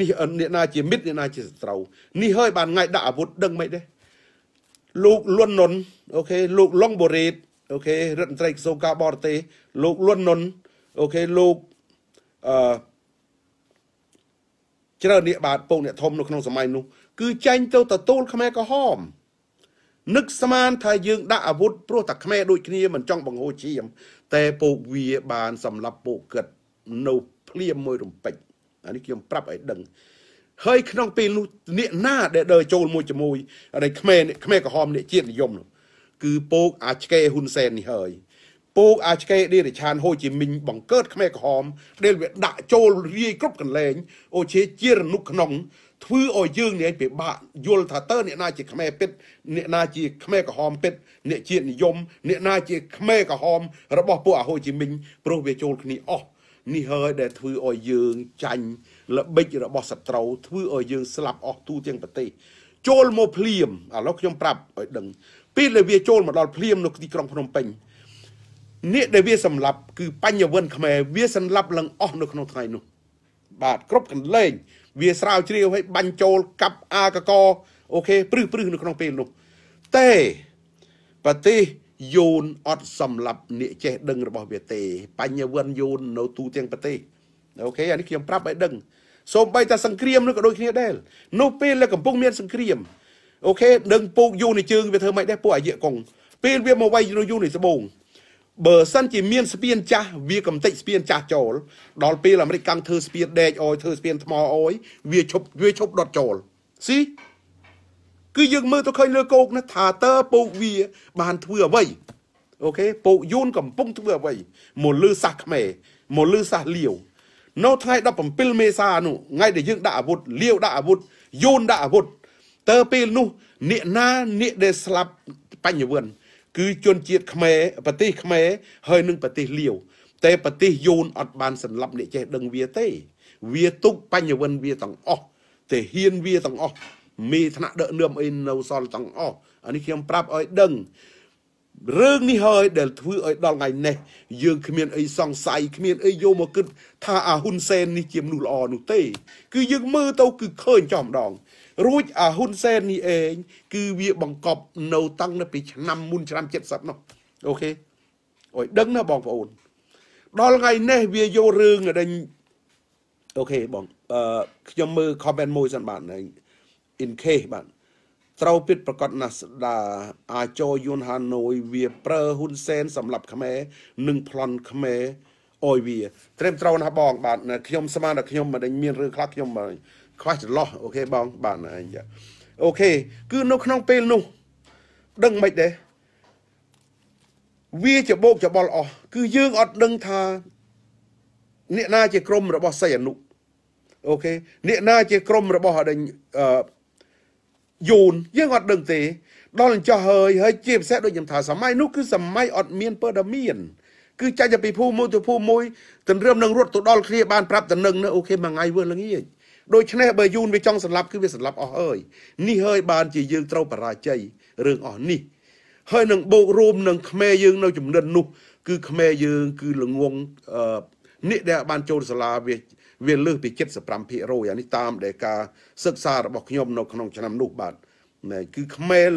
នេះអ្នកណាជាមិត្តអ្នកណាជាសត្រូវនេះហើយបានងាយដាក់អាវុធដឹងមិនទេលោកលន់នុនអូខេលោកឡុងបូរ៉េតអូខេរដ្ឋមន្ត្រីក្រសួងការបរទេសលោកលន់នុនអូខេលោកអឺច្រើនអ្នកបាទពងអ្នកធំនៅក្នុងសម័យនោះ គឺចាញ់ទៅទទួលខ្មែរក្រហមនឹកស្មានថាយើងដាក់អាវុធព្រោះតែខ្មែរដូចគ្នាមិនចង់បង្ហូរឈាមតែពួកវាបាន សម្លាប់ពួកគិតនៅភ្លាមមួយរំពេចអានេះខ្ញុំប្រាប់ឲ្យដឹងហើយក្នុងពេលនោះអ្នកណា ដែលដើរចូលមួយជាមួយនៃខ្មែរខ្មែរក្រហមអ្នកជាតិនិយមនោះគឺពោកអាឆ្កេហ៊ុនសែននេះហើយពោកអាឆ្កេដេរឆានហូជីមីញបង្កើតខ្មែរក្រហមដែលវាដាក់ចូលរាយគ្រប់កន្លែងអូជាជារនុកក្នុងធ្វើឲ្យយើងនេះពិបាកយល់ថាតើអ្នកណាជាខ្មែរពិតអ្នកណាជាខ្មែរក្រហមពិតអ្នក ជាតិនិយមអ្នកណាជាខ្មែរក្រហម របស់ពួកអហូជីមីញព្រោះវាចូលគ្នាអស់នេះហើយដែល ធ្វើឲ្យយើងចាញ់ល្បិច របស់សត្រូវធ្វើឲ្យយើងស្លាប់អស់ទូទាំងប្រទេសចូលមកភ្លាមឥឡូវខ្ញុំប្រាប់ឲ្យដឹងពេលដែលវាចូលមកដល់ភ្លាមនៅទីក្រុងភ្នំពេញនេះដែលវាសម្លាប់គឺបញ្ញវិនខ្មែរវាសម្លាប់ឡើងអស់នៅក្នុងថ្ងៃនោះបាទគ្រប់កន្លែងវាស្រាវជ្រាវឲ្យបាញ់ចូលកັບអាកកអូខេព្រឹសព្រឹសនៅក្នុងពេលនោះតែប្រទេសយូនអត់សម្រាប់អ្នកចេះដឹងរបស់ វាទេ បញ្ញវន្តយូននៅទូទាំងប្រទេសអូខេអានេះខ្ញុំប្រាប់ឲ្យដឹងសូម្បីតែសង្គ្រាមនោះក៏ដូចគ្នាដែរនោះពេលដែលកំពុងមាន សង្គ្រាមអូខេដឹងពូកយូននៃជើងវាធ្វើម៉េចដែរពួកអាយកុងពេលវាមកវាយយូននៃស្បូងបើសិនជាមានស្ពានចាស់វាកំតិចស្ពានចាស់ចូលដល់ពេលអាមេរិកកាំងធ្វើស្ពានដេកអោយធ្វើស្ពានថ្មអោយវាឈប់វាឈប់ដុតចូលស៊ីគឺយើងមើលទៅឃើញលើគោកណាថាតើពូកវាបានធ្វើអ្វីអូខេពូកយូនកំពុងធ្វើអ្វីមកលើសាសខ្មែរមកលើសាសលាវនៅថ្ងៃ17មេសានោះថ្ងៃដែលយើងដាក់អាវុធលាវ ដាក់អាវុធយូនដាក់អាវុធតើពេលនោះអ្នកណាអ្នកដែលស្លាប់បញ្ញវន្តគឺជនជាតិខ្មែរប្រទេសខ្មែរហើយនឹងប្រទេសលាវតែប្រទេសយូន អត់បានសម្លាប់អ្នកចេះដឹងវាទេ វាទុកបញ្ញវិនវាទាំងអស់តែហ៊ានវាទាំងអស់មេថ្នាក់ដឹកនាំអីនៅសល់ទាំងអស់អានេះខ្ញុំប្រាប់ឲ្យដឹងរឿងនេះហើយដែល ធ្វើឲ្យដល់ថ្ងៃនេះយើងគ្មានអីសង្ស័យគ្មានអីយកមកគិតថាអាហ៊ុនសែននេះជាមនុស្សល្អនោះទេគឺយើងមើលទៅគឺឃើញចំម្ដងរួចអាហ៊ុនសែននេះឯងគឺវាបង្កប់ នៅតាំង នៅពីឆ្នាំមុនឆ្នាំ70នោះអូខេអុយដឹងណាបងប្អូន ដល់ថ្ងៃនេះវាយករឿងដែលអូខេបងអឺខ្ញុំមើល comment មួយសិនបាទ in case បាទត្រូវពិតប្រកាសណាស់ដាអាចរយួនហាណូយវាប្រើហ៊ុនសែនសម្រាប់ខ្មែរនិងប្លន់ខ្មែរអយវា ត្រឹមត្រូវណាស់បងបាទខ្ញុំស្មានថាខ្ញុំមិនមានរឿងខ្លះខ្ញុំខ្វះចន្លោះអូខេបងបាទអាយ៉ាអូខេគឺនៅក្នុងពេលនោះដឹងមិនដែរវាច្បោកច្បល់អស់គឺយើងអត់ដឹងថាអ្នកណាជាក្រុមរបស់សីអនុអូខេអ្នកណាជាក្រុមរបស់អដិញអឺយូនយើងអត់ដឹងទេដល់ចោះហើយហើយជាពិសេសដូចខ្ញុំថាសម័យនោះគឺសម័យអត់មានពើដមានគឺចាច់ពីភូមិមួយទៅភូមិមួយទន្រឹមនឹងរត់ទៅដល់គ្នាបានប្រាប់តំណឹងនៅអូខេមួយថ្ងៃវើល្ងាចដូច្នេះបើយូនវាចង់សម្លាប់គឺវាសម្លាប់អស់ហើយនេះហើយបានជាយើងត្រូវបរាជ័យរឿងអស់នេះហើយនឹងបូករួមនឹងខ្មែរយើង នៅចំណិននោះគឺខ្មែរយើងគឺល្ងងនេះដែលបានចូល សាលាវាវាលើសពី75%អានេះតាមដែលការសិក្សារបស់ខ្ញុំ នៅ ក្នុងឆ្នាំនោះបាទគឺខ្មែរ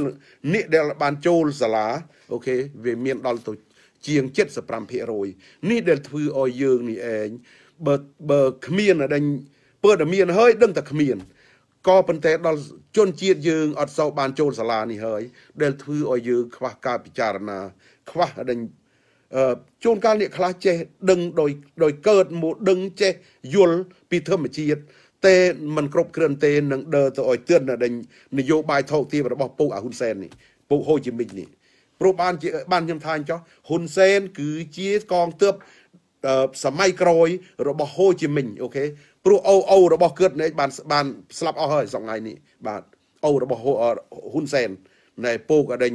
នេះដែលបានចូលសាលាអូខេវាមានដល់ទៅជាង75%នេះដែលធ្វើឲ្យយើងនេះឯងបើបើគ្មានអដិញព័ត៌មានហើយដឹងតែគ្មានក៏ប៉ុន្តែដល់ជនជាតិយើងអត់សូវបានចូលសាលានេះហើយ ដែល ធ្វើឲ្យយើងខ្វះការពិចារណា ខ្វះដឹងជួនកាលអ្នកខ្លះចេះដឹងដោយដោយកើតមកដឹងចេះយល់ពីធម្មជាតិតែมันគ្រប់គ្រាន់ទេនឹងដើរទៅឲ្យទឿននៅដឹងនយោបាយថោកទាបរបស់ពូអាហ៊ុនសែននេះពូហូជីមិញនេះព្រោះបានបានខ្ញុំថាអញ្ចោះហ៊ុនសែនគឺជាកងទ័ពសម័យក្រោយរបស់ហូជីមិញអូខេព្រោះអូអូរបស់កើតណេបានបានស្លាប់អស់ហើយសប្ងៃនេះបាទអូរបស់ហ៊ុនសែននៃពូកអដិញ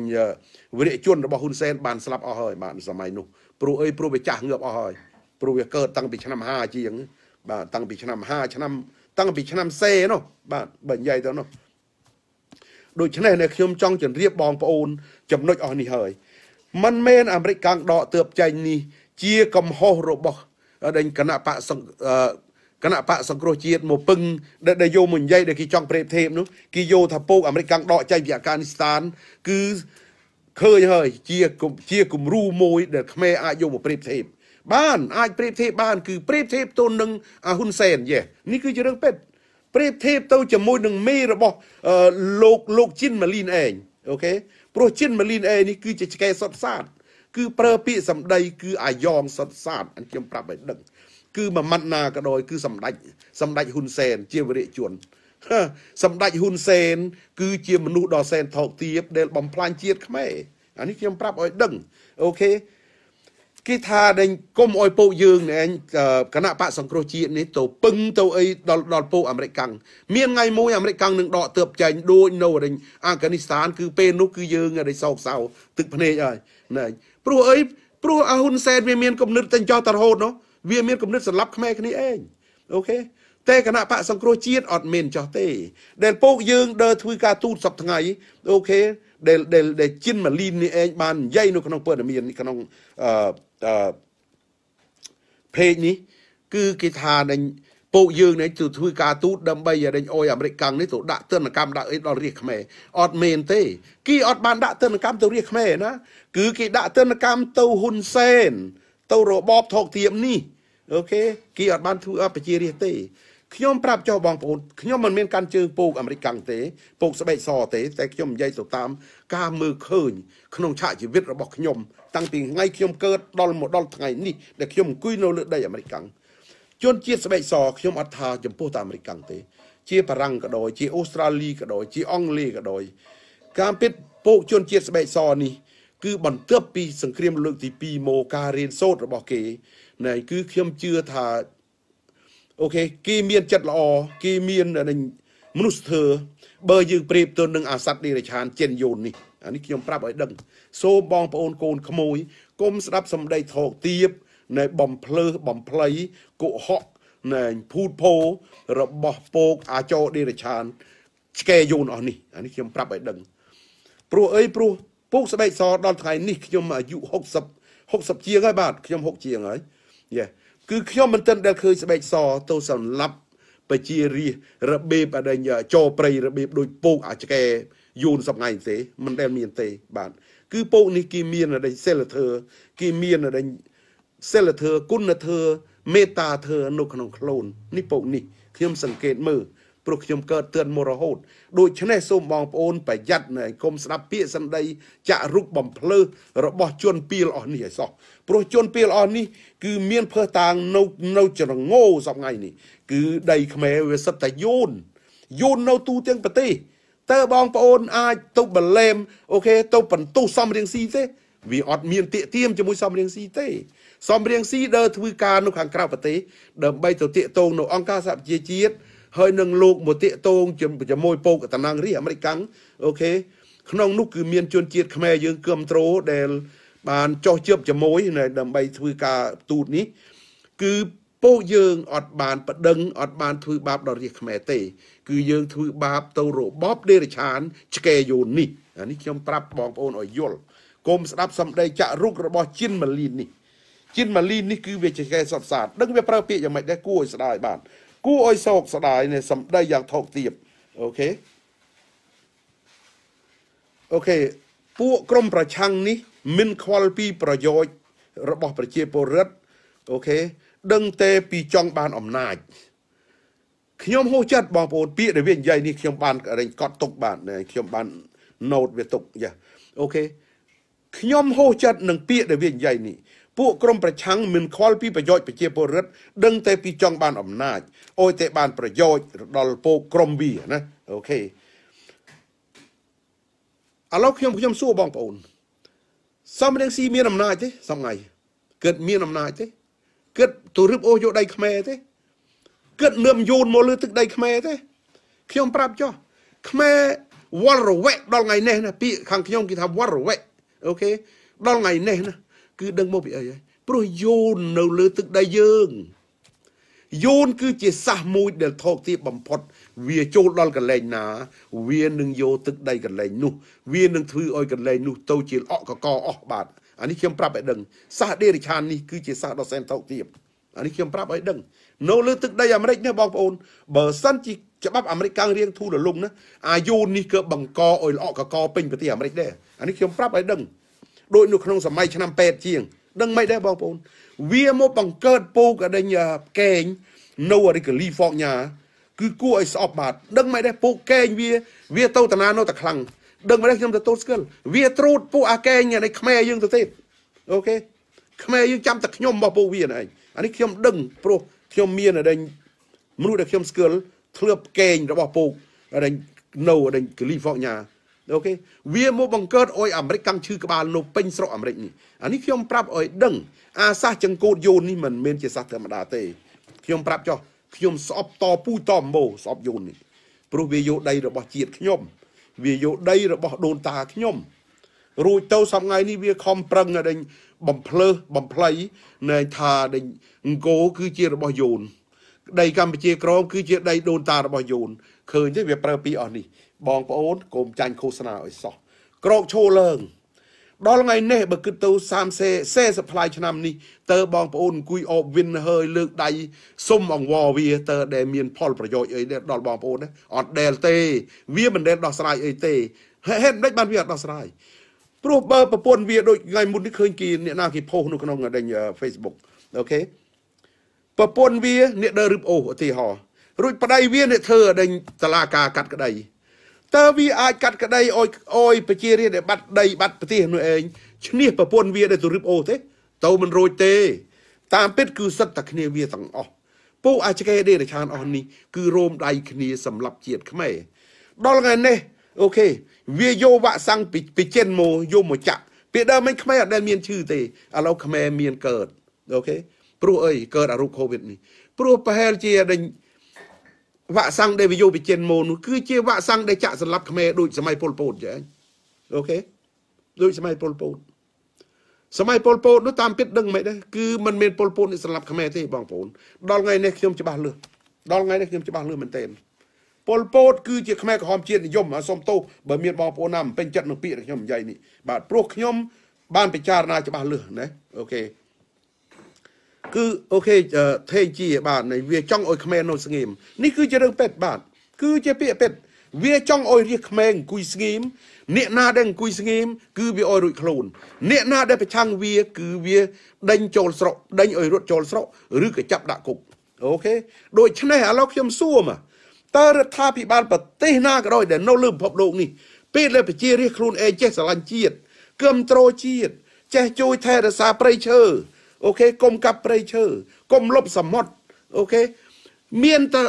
វិរិយជនរបស់ហ៊ុនសែនបានស្លាប់អស់ហើយបាទសម័យនោះព្រោះអីព្រោះវាចាស់ងើបអស់ហើយព្រោះវាកើតតាំងពីឆ្នាំ5ជាងបាទតាំងពីឆ្នាំ5ឆ្នាំតាំងពីឆ្នាំសេនោះបាទបើនិយាយទៅនោះដូច្នេះនៅខ្ញុំចង់ជម្រាបបងប្អូន ចំណុចអស់នេះហើយមិនមែនអាមេរិកកាំងដកទើបចែងនេះជាកំហុសរបស់ដេញគណៈបកគណៈបកសង្គ្រោះជាតិមកពឹងដែលយកមកនិយាយដែលគេចង់ប្រេបធៀបនោះគេយកថាពូកអាមេរិកកាំងដកចេញពីអាហ្គានីស្ថាន គឺឃើញហើយជាជាគំរូមួយដែលខ្មែរអាចយកមកប្រេបធៀបបានអាចប្រៀបធៀបបានគឺប្រៀបធៀបទៅនឹងអាហ៊ុនសែនយេនេះគឺជារឿងពិតប្រៀបធៀបទៅជាមួយនឹងមេរបស់លោកលោកជីនម៉ាលីនអេងអូខេព្រោះជីនម៉ាលីនអេនេះគឺជាឆ្កែសុតសាតគឺប្រើពាក្យសម្ដីគឺអាយ៉ងសុតសាតអញ្ចឹងប្រាប់ឲ្យដឹងគឺមួយម៉ាត់ណាក៏ដោយគឺសម្ដេចសម្ដេចហ៊ុនសែនជាវរៈជនសម្ដេចហ៊ុនសែនគឺ ជាមនុស្សដ៏សែនថោកទាបដែលបំផ្លាញជាតិខ្មែរអានេះខ្ញុំប្រាប់ឲ្យដឹងអូខេគេថាដេញគុំអោយពួកយើងឯងគណៈបកសង្គ្រោះជាតិនេះទៅពឹងទៅអីដល់ដល់ពួកអាមេរិកកាំងមានថ្ងៃមួយអាមេរិកកាំងនឹងដកទើបចែងដូចនៅរិញអាហ្គានីស្ថាន គឺពេលនោះគឺយើងរិញសោកសៅទឹកភ្នែកហើយណែព្រោះអីព្រោះអាហ៊ុនសែនវាមានគំនិតតែចោះតរហូតនោះវាមានគំនិតសន្លប់ខ្មែរគ្នាឯងអូខេតែគណៈបកសង្គ្រោះជាតិអត់មានចោះទេ ដែលពួកយើងដើរធ្វើការទូតសប្ថ្ងៃអូខេដែលដែលដែលជិនម៉ាលីននេះឯងបាននិយាយនៅក្នុងព័ត៌មានក្នុងអឺเพจនេះ គឺគេថានឹងពួកយើងនេះទៅធ្វើការទូតដើម្បីឲ្យដេញអុយអាមេរិកកាំងនេះទៅដាក់ទណ្ឌកម្មដាក់អីដល់រាជខ្មែរអត់មែនទេគេអត់បានដាក់ទណ្ឌកម្មទៅរាជខ្មែរណាគឺគេដាក់ទណ្ឌកម្មទៅហ៊ុនសែនទៅរបបថោកទាបនេះអូខេគេអត់បានធ្វើអបជារាទេខ្ញុំប្រាប់ចុះបងប្អូនខ្ញុំមិនមានកាន់ជើងពោកអាមេរិកកាំងទេពោកស្បែកសទេ តែខ្ញុំនិយាយទៅតាម ការមើលឃើញក្នុងឆាកជីវិតរបស់ខ្ញុំតាំងពីថ្ងៃខ្ញុំកើតដល់មកដល់ថ្ងៃនេះដែលខ្ញុំអង្គុយនៅលើដីអាមេរិកកាំងជនជាតិស្បែកសខ្ញុំអត់ថាចំពោះតែអាមេរិកកាំងទេ ជាបារាំងក៏ដោយជាអូស្ត្រាលីក៏ដោយជាអង់គ្លេសក៏ដោយការពិតពោកជនជាតិស្បែកសនេះ គឺបន្ទាប់ពីសង្គ្រាមលើកទី2មកការរៀនសូត្ររបស់គេណែគឺខ្ញុំជឿថាអូខេគេមានចិត្តល្អគេមានមនុស្សធម៌បើយើងប្រៀបទៅនឹងអាសត្វនិរិឆានចិនយូននេះអានេះខ្ញុំប្រាប់ឲ្យ ដឹង សូមបងប្អូនកូន ក្មួយកុំស្ដាប់សម្ដីថោកទាបនៃបំភ្លើសបំភ្លៃកុហកនៃភូតភោរបស់ពោកអាចោនិរិឆានឆ្កែយូនអស់នេះអានេះខ្ញុំប្រាប់ឲ្យដឹង ព្រោះអីព្រោះពូកស្បែកសដល់ថ្ងៃនេះខ្ញុំអាយុ60 60ជាងហើយ បាទខ្ញុំ6ជាងហើយយេគឺខ្ញុំមិនទាំងដែលឃើញស្បែកសទៅសម្លាប់បជារារបៀបអីចោប្រៃរបៀបដូចពូកអាឆ្កែយូនសប្ងៃទេមិនដែលមានទេ បាទគឺពូកនេះគេមានអីសិលធើគេមានអីសិលធើ គុណធើមេត្តាធើ នៅក្នុងខ្លួននេះពូកនេះខ្ញុំសង្កេតមើលព្រោះខ្ញុំកើតទឿនមករហូត ដូច្នេះសូមបងប្អូនប្រយ័ត្នហើយកុំស្ដាប់ពាក្យសម្ដីចាក់រុកបំភ្លឺរបស់ជនពីលអស់នេះឲ្យសោះព្រោះជនពីលអស់នេះគឺមានភើតាងនៅនៅច្រងោសប្ងៃនេះ គឺដីខ្មែរវាសិតតែយូនយូននៅទូទាំងប្រទេសតើបងប្អូនអាចទៅបលែមអូខេទៅបន្ទុះសំរៀងស៊ីទេ វាអត់មានទៀកទៀមជាមួយសំរៀងស៊ីទេ សំរៀងស៊ីដើរធ្វើការនៅខាងក្រៅប្រទេសដើម្បីទៅតាកតងនៅអង្គការសហប្រជាជាតិហើយនឹងលោកមកតាកតងជាមួយពោកតំណាងរាជអាមេរិកអូខេក្នុងនោះគឺមានជនជាតិខ្មែរយើងគ្រប់ត្រូលដែល បានចោះជើបជាមួយដើម្បីធ្វើការទូតនេះគឺពួកយើងអត់បានប្តឹងអត់បានធ្វើបាបដល់រាជខ្មែរទេ គឺយើងធ្វើបាបទៅរបបដេរឆានឆ្កែយូននេះអានេះខ្ញុំប្រាប់បងប្អូនឲ្យយល់កុំស្ដាប់សម្ដីចាក់រុករបស់ជិនម៉ាលីននេះជិនម៉ាលីននេះគឺវាឆ្កែសត់សាតដឹងវាប្រើពាក្យយ៉ាងម៉េចដែរគួរឲ្យស្ដាយបានគួរឲ្យសោកស្ដាយនេះសម្ដីយ៉ាងថោកទាបអូខេអូខេពួកក្រុមប្រឆាំងនេះមិនខ្វល់ពីប្រយោជន៍របស់ ប្រជាពលរដ្ឋអូខេដឹងតែពីចង់បានអំណាចខ្ញុំហូចិត្តបងប្អូនពាក្យដែលវានិយាយនេះខ្ញុំបានរែងកត់ទុកបានខ្ញុំបាន note វាទុកយ៉ាអូខេខ្ញុំហូចិត្តនឹងពាក្យដែលវានិយាយនេះពួកក្រុមប្រឆាំងមិនខ្វល់ពីប្រយោជន៍ប្រជាពលរដ្ឋដឹងតែពីចង់បានអំណាចអូយតែបានប្រយោជន៍ដល់ពួកក្រុមវាណាអូខេឥឡូវខ្ញុំខ្ញុំសួរបងប្អូនសំរងស៊ីមានអំណាចទេសំងៃគិតមានអំណាចទេគិតទូរឹបអូសយកដៃខ្មែរទេគិតនឹមយូនមកលើទឹកដីខ្មែរទេ ខ្ញុំប្រាប់ចុះខ្មែរវល់រវែកដល់ថ្ងៃនេះណាពាក្យខាងខ្ញុំគេថាវល់រវែកអូខេដល់ថ្ងៃនេះណាគឺដឹងមកពីអីហើយព្រោះយូននៅលើទឹកដីយើងយូនគឺជាសះមួយដែលថោកទាបបំផុតវាចូលដល់កន្លែងណា វានឹងយកទឹកដីកន្លែងនោះវានឹងធ្វើឲ្យកន្លែងនោះទៅជាល្អកកអស់បាទអានេះខ្ញុំប្រាប់ឲ្យដឹងសាសដេរិឆាននេះគឺជាសាសដ៏សែនថោកទាបអានេះខ្ញុំប្រាប់ឲ្យដឹងនៅលើទឹកដីអាមេរិកណាបងប្អូនបើសិនជាច្បាប់អាមេរិកកាំងរៀងធូររលុងណាអាយូននេះក៏បង្កឲ្យល្អកកពេញប្រទេសអាមេរិកដែរអានេះខ្ញុំប្រាប់ឲ្យដឹងដូចនៅក្នុងសម័យឆ្នាំពេទ្យជាងដឹងមិនដែរបងប្អូន វាមកបង្កើតពូកដេញកេងនៅអារិកាលីហ្វ័កញ៉ាគឺគួរឲ្យស្អប់បាទដឹងមិនដែរពូកេងវា វាទៅតាណានៅតែខ្លាំងដឹងមិនដែរខ្ញុំទទួលស្គាល់វាត្រូតពូអាកេងនៃខ្មែរយើងទៅទេអូខេខ្មែរយើងចាំតែខ្ញុំរបស់ពូវាឯងអានេះខ្ញុំដឹងព្រោះខ្ញុំមានអដេញមនុស្សដែលខ្ញុំស្គាល់ធ្លាប់កេងរបស់ពូអដេញនៅអដេញកាលីហ្វ័កញ៉ាអូខេវាមកបង្កើតអុយអាមេរិកកាំងឈឺក្បាលនៅពេញស្រុកអាមេរិកនេះអានេះខ្ញុំប្រាប់អុយដឹង អាសាសចង្កូតយូននេះមិនមែនជាសាសធម្មតាទេខ្ញុំប្រាប់ចុះខ្ញុំស្អប់តពូតម៉ូស្អប់យូននេះ ព្រោះវាយោដីរបស់ជាតិខ្ញុំ វាយោដីរបស់ដូនតាខ្ញុំ រួចទៅសប្ងៃនេះវាខំប្រឹងដេញបំភ្លើសបំភ្លៃណែថាដេញអង្គរគឺជារបស់យូនដីកម្ពុជាក្រមគឺជាដីដូនតារបស់យូនឃើញទេវាប្រើពីអស់នេះបងប្អូនកុំចាញ់ឃោសនាឲ្យសោះក្រោកឈោលើង ដល់ថ្ងៃនេះបើគិតទៅ30 40ផ្លៃឆ្នាំនេះតើបងប្អូនអង្គុយអបវិនហើយលើកដៃសុំអង្វរវាតើដែលមានផលប្រយោជន៍អីដល់បងប្អូនអត់ដែលទេ វាមិនដែលដោះស្រាយអីទេហេតុមិនបានវាអត់ដោះស្រាយព្រោះបើប្រពន្ធវាដូចថ្ងៃមុននេះឃើញគេអ្នកណាគេផុសនៅក្នុងដេញ Facebook អូខេប្រពន្ធវា អ្នកដើររឹបអូសឧទាហរណ៍រួចប្តីវាអ្នកធ្វើដេញតឡាការកាត់ក្តីតើវាអាចកាត់ក្តីអយអយប្រជារាស្ត្រដែលបាត់ដីបាត់ប្រទេសនោះឯងឈ្នះប្រពន្ធវាដែលទៅរឹបអូទេទៅមិនរួចទេ តាមពិត គឺសឹកតែគ្នាវាទាំងអស់ពួកអាចកេដេរឆានអស់នេះគឺរោមដៃគ្នាសម្រាប់ជាតិខ្មែរដល់ថ្ងៃនេះអូខេវាយកវាក់សាំងពីចិនមកយកមកចាក់ពីដើមមិនខ្មែរអត់ដែលមានឈ្មោះទេឥឡូវខ្មែរមានកើតអូខេព្រោះអីកើតអារូបកូវីដនេះព្រោះប្រហែលជាដេញវាក់សាំងដែលវាយុវជនម៉ូនោះគឺជា វាក់សាំងដែលចាក់សន្លប់ខ្មែរដូចសម័យប៉ុលពតចឹងអូខេដូចសម័យប៉ុលពតសម័យប៉ុលពតនោះតាមពិតដឹងមិនដែរគឺมันមានប៉ុលពតនេះសន្លប់ខ្មែរទេបងប្អូនដល់ថ្ងៃនេះខ្ញុំច្បាស់លឺដល់ថ្ងៃនេះខ្ញុំច្បាស់លឺមែនទែនប៉ុលពតគឺជាខ្មែរក្រហមជាតិនិយមសូមទោសបើមានបងប្អូនណាមិនពេញចិត្តនឹងពាក្យរបស់ខ្ញុំនិយាយនេះបាទព្រោះខ្ញុំ បានពិចារណាច្បាស់លឺណាអូខេគឺអូខេថេជា បាទវាចង់ឲ្យខ្មែរនៅស្ងៀមនេះគឺជារឿងពេតបាទគឺជាពាក្យពេតវាចង់ឲ្យរាជខ្មែរអង្គុយស្ងៀមអ្នកណាដែលអង្គុយស្ងៀមគឺវាឲ្យរួចខ្លួនអ្នកណាដែលប្រឆាំងវា គឺវាដេញចូលស្រុកដេញឲ្យរត់ចូលស្រុកឬក៏ចាប់ដាក់គុកអូខេដូច្នេះឥឡូវខ្ញុំសួរមកតើរដ្ឋាភិបាលប្រទេសណាក៏ដោយដែល នៅលើពិភពលោកនេះពេលដែលប្រជារាស្ត្រខ្លួនឯងចេះស្រឡាញ់ជាតិគ្រប់គ្រងជាតិចេះជួយថែរក្សាប្រៃឈើអូខេកុំកាប់ព្រៃឈើកុំលុបសមុទ្រអូខេមានតែ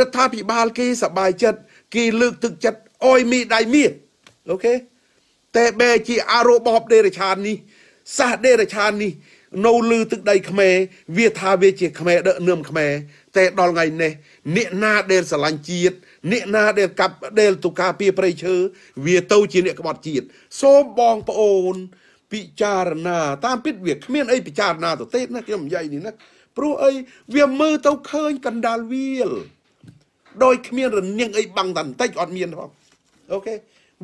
រដ្ឋាភិបាលគេសบายចិត្តគេលើកទឹកចិត្តអយមីដៃមៀតអូខេតែបែជាអារបបដេរឆាននេះសាសដេរឆាននេះនៅលើទឹកដីខ្មែរវាថាវាជាខ្មែរដឹកនាំខ្មែរតែដល់ថ្ងៃនេះអ្នកណាដែលស្រឡាញ់ជាតិអ្នកណាដែលកាប់ដែលទូការពីប្រៃឈើវាទៅជាអ្នកក្បត់ជាតិសូមបងប្អូនពិចារណាតាមពិតវាគ្មានអីពិចារណាទៅទេណាខ្ញុំនិយាយនេះណាព្រោះអីវាមើលទៅឃើញកណ្ដាលវាលដោយគ្មានរនាងអីបាំងតែបន្តិចអត់មានផងអូខេ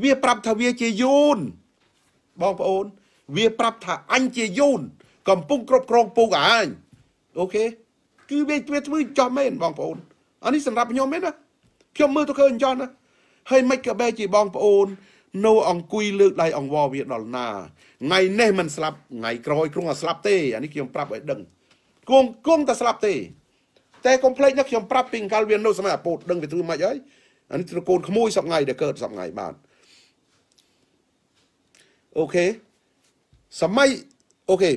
វាប្រាប់ថាវាជាយូនបងប្អូន វាប្រាប់ថាអញជាយូន កំពុងគ្រប់គ្រងពូកអញអូខេគឺវាវាធ្វើចំមែនបងប្អូនអានេះសម្រាប់ខ្ញុំមែនណាខ្ញុំមើលទៅឃើញចំណាហើយមិនក៏បែរជាបងប្អូននៅអង្គុយលើកដៃអង្វរវាដល់ណាថ្ងៃនេះមិនស្លាប់ថ្ងៃក្រោយគ្រុងតែស្លាប់ទេអានេះខ្ញុំប្រាប់ឲ្យដឹងគង់គង់តែស្លាប់ទេតែកុំភ្លេចណាខ្ញុំប្រាប់ពីកាលវានៅសម័យអពោតដឹងវាធ្វើម៉េចហើយអានេះត្រកូនក្មួយសប្ងៃដែលកើតសប្ងៃបានអូខេសម័យអូខេ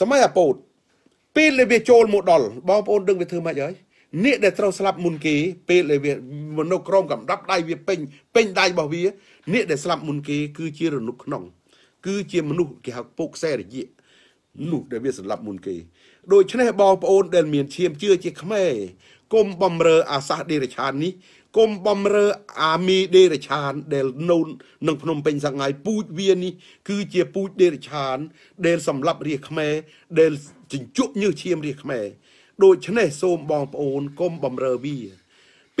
សម័យអពោតពេលដែលវាចូលមកដល់បងប្អូនដឹងវាធ្វើម៉េចហើយនេះដែលត្រូវស្លាប់មុនគេ ពេលដែលវាមនុស្សក្រមកំដាប់ដៃវាពេញពេញដៃរបស់វាអ្នកដែលស្លាប់មុនគេគឺជារនុកក្នុង គឺជាមនុស្សគេហៅពុកសេរយៈនោះដែលវាសម្លាប់មុនគេ ដូច្នេះបងប្អូន ដែលមានឈាមជឿជាខ្មែរគុំបំរើអាសាសដេរឆាននេះគុំបំរើអាមីដេរឆានដែលនៅនឹងភ្នំពេញសង្ហើយពូជវានេះគឺជាពូជដេរឆានដែលសម្លាប់រាជខ្មែរដែលជញ្ជក់ញើសឈាមរាជខ្មែរដូច្នេះសូមបងប្អូនគុំបំរើវា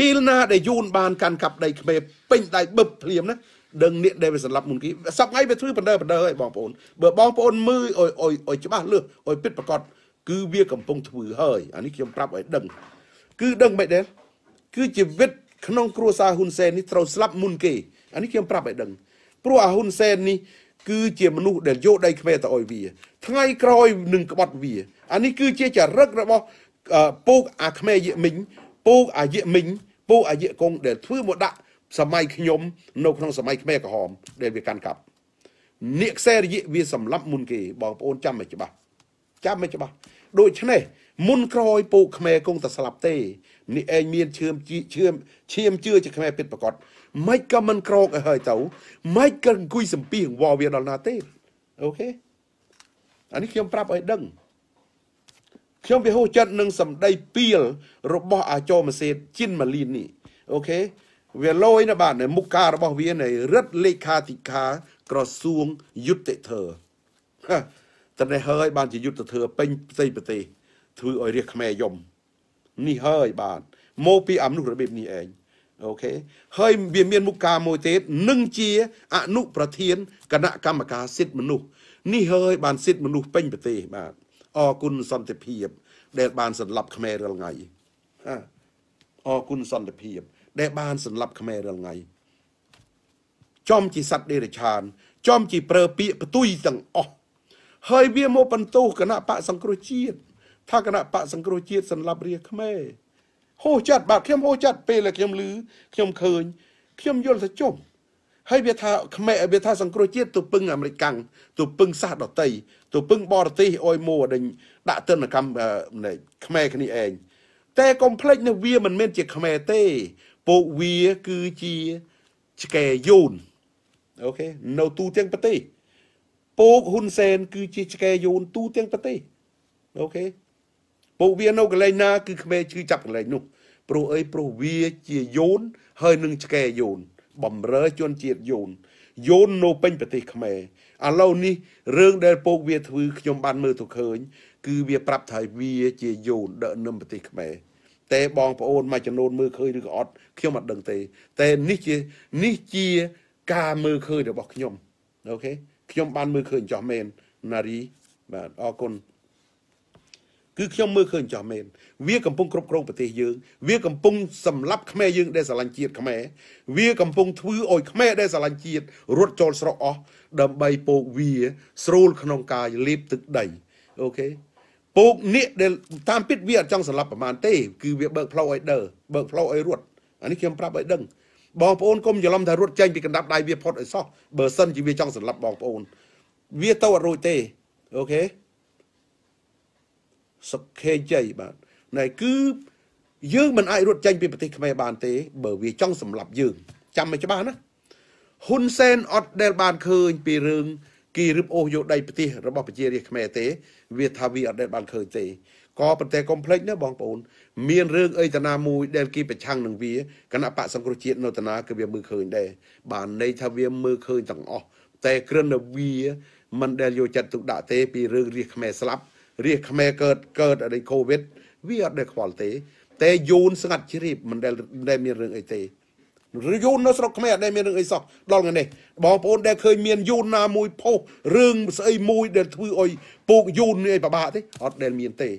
ពេលណាដែលយូនបានកាន់កាប់ដីខ្មែរពេញដៃបឹបភ្លាមណាដឹងអ្នកដែលវាសម្លាប់មុនគេសប្ងៃវាធ្វើបណ្ដើបណ្ដើហើយបងប្អូនបើបងប្អូនមើលឲ្យឲ្យឲ្យច្បាស់លឺឲ្យពិតប្រកបគឺវាកំពុងធ្វើហើយអានេះខ្ញុំប្រាប់ឲ្យដឹងគឺដឹងមិនដែរគឺជីវិតក្នុងគ្រួសារហ៊ុនសែននេះត្រូវស្លាប់មុនគេអានេះខ្ញុំប្រាប់ឲ្យដឹងព្រោះអាហ៊ុនសែននេះគឺជាមនុស្សដែលយកដៃក្មេតឲ្យវា ថ្ងៃក្រោយនឹងក្បត់វាអានេះគឺជាចរិតរបស់ពូកអាក្មេយិមិញពូកអាយិមិញពូកអាយិកងដែលធ្វើមកដាក់សម័យខ្ញុំ នៅក្នុងសម័យខ្មែរក្រហមដែលវាកាន់កាប់នាគសេរយៈវាសម្លាប់មុនគេបងប្អូនចាំឲ្យច្បាស់ចាំឲ្យច្បាស់ដូច្នេះមុនក្រោយពូកខ្មែរគង់តែស្លាប់ទេនេះឯងមានឈាមឈាមឈាមជឿជាខ្មែរពិតប្រកបម៉េចក៏មិនក្រោកឲ្យហើយទៅម៉េចក៏អង្គុយសំពីងវល់វាដល់ណាទេអូខេអានេះខ្ញុំប្រាប់ឲ្យដឹងខ្ញុំវាហូចចិត្តនឹងសម្ដីពៀលរបស់អាចោមសេតជិនម៉ាលីននេះអូខេវាលយណាបាទនៅមុខការរបស់វានៃរដ្ឋលេខាធិការក្រសួងយុទ្ធធរតែនេះហើយ បានជាយុទ្ធធរពេញផ្ទៃប្រទេសធ្វើឲ្យរះខ្មែរយំនេះហើយបាទមកពីអមនុស្សរបៀបនេះឯងអូខេហើយវាមានមុខការមួយទៀតនឹងជាអនុប្រធានគណៈកម្មការសិទ្ធិមនុស្សនេះហើយបានសិទ្ធិមនុស្សពេញប្រទេសបាទអរគុណសន្តិភាព ដែលបានសម្លាប់ខ្មែររាល់ថ្ងៃអរគុណសន្តិភាពដែលបានសម្លាប់ខ្មែររាល់ថ្ងៃចំជាសត្វដេរឆាន ចំជាប្រើពាក្យផ្ទុយទាំងអស់ហើយវាមកបន្ទោសគណៈបកសង្គ្រោះជាតិថាគណៈបកសង្គ្រោះជាតិសម្លាប់រាខ្មែរហោះចាត់បាទខ្ញុំហោះចាត់ពេលដែលខ្ញុំឮខ្ញុំឃើញ ខ្ញុំយល់ទៅចុំហើយវាថាខ្មែរវាថាសង្គ្រោះជាតិទៅពឹងអាមេរិកកាំងទៅពឹងសាសដតីទៅពឹងបរទេសអុយមួដេញដាក់ទិនកម្មខ្មែរគ្នាឯងតែកុំភ្លេចនៅវាមិនមែនជាខ្មែរទេពួកវាគឺជាឆ្កែយូនអូខេនៅទូទាំងប្រទេសពួកហ៊ុនសែនគឺជាឆ្កែយូនទូទាំងប្រទេសអូខេពួកវានៅកន្លែងណា គឺខ្មែរជឿចាប់កន្លែងនោះព្រោះអីព្រោះវាជាយូន ហើយនឹងឆ្កែយូន បំរើជនជាតិយូនយូននៅពេញប្រទេសខ្មែរឥឡូវនេះរឿងដែលពួកវាធ្វើខ្ញុំបាន មើលទៅឃើញ គឺវាប្រាប់ថាវាជាយូនដឹកនាំប្រទេសខ្មែរតែបងប្អូនមួយចំនួនមើលឃើញឬក៏អត់ខ្ញុំអត់ដឹងទេតែនេះជានេះជាការមើលឃើញរបស់ខ្ញុំអូខេខ្ញុំបានមើលឃើញចោះមែនណារីបាទអរគុណគឺខ្ញុំមើលឃើញចោះមែនវាកំពុងគ្រប់គ្រងប្រទេសយើងវាកំពុងសម្លាប់ខ្មែរយើង ដែលស្រឡាញ់ជាតិខ្មែរវាកំពុងធ្វើឲ្យខ្មែរដែលស្រឡាញ់ជាតិរត់ចូលស្រុកអស់ដើម្បីពោកវា ស្រួលក្នុងការលៀបទឹកដីអូខេពូកនេះដែលតាមពិតវាអត់ចង់សម្លាប់ប្រមាណទេគឺវាបើកផ្លូវឲ្យដើរបើកផ្លូវឲ្យរត់អានេះខ្ញុំប្រាប់ឲ្យដឹងបងប្អូនកុំច្រឡំថារត់ចេញពីកណ្ដាប់ដៃវាផុតឲ្យសោះបើសិនជាវាចង់សម្លាប់បងប្អូន វាទៅអត់រួចទេអូខេសុខេជ័យបាទណែគឺយើងមិនអាចរត់ចេញពីប្រទេសខ្មែរបានទេបើវាចង់សម្លាប់យើងចាំឲ្យច្បាស់ណាហ៊ុនសែនអត់ដែលបានឃើញពីរឿងគីរឹបអូសយកដៃប្រទេសរបស់ប្រជារាស្ត្រខ្មែរទេ វាថាវាអត់ដែលបានឃើញទេក៏ប៉ុន្តែកុំភ្លេចណាបងប្អូនមានរឿងអីតាណាមួយដែលគេប្រឆាំងនឹងវាគណៈបកសង្គ្រោះជាតិនៅតាណាគឺវាមើលឃើញដែរបានន័យថាវាមើលឃើញទាំងអស់តែក្រឹនវាមិនដែលយកចិត្តទុកដាក់ទេ ពីរឿងរាសខ្មែរស្លាប់រាសខ្មែរកើតកើតអីកូវីដវាអត់ដែលខ្វល់ទេ តែយូន ស្ងាត់ជ្រាបមិនដែលដែលមានរឿងអីទេឬយូននៅស្រុកខ្មែរអត់ដែលមានរឿងអីសោះដល់ថ្ងៃនេះបងប្អូន ដែលឃើញមានយូនណាមួយផុសរឿងស្អីមួយដែលធ្វើឲ្យពូកយូននេះពិបាកទេអត់ដែល មានទេ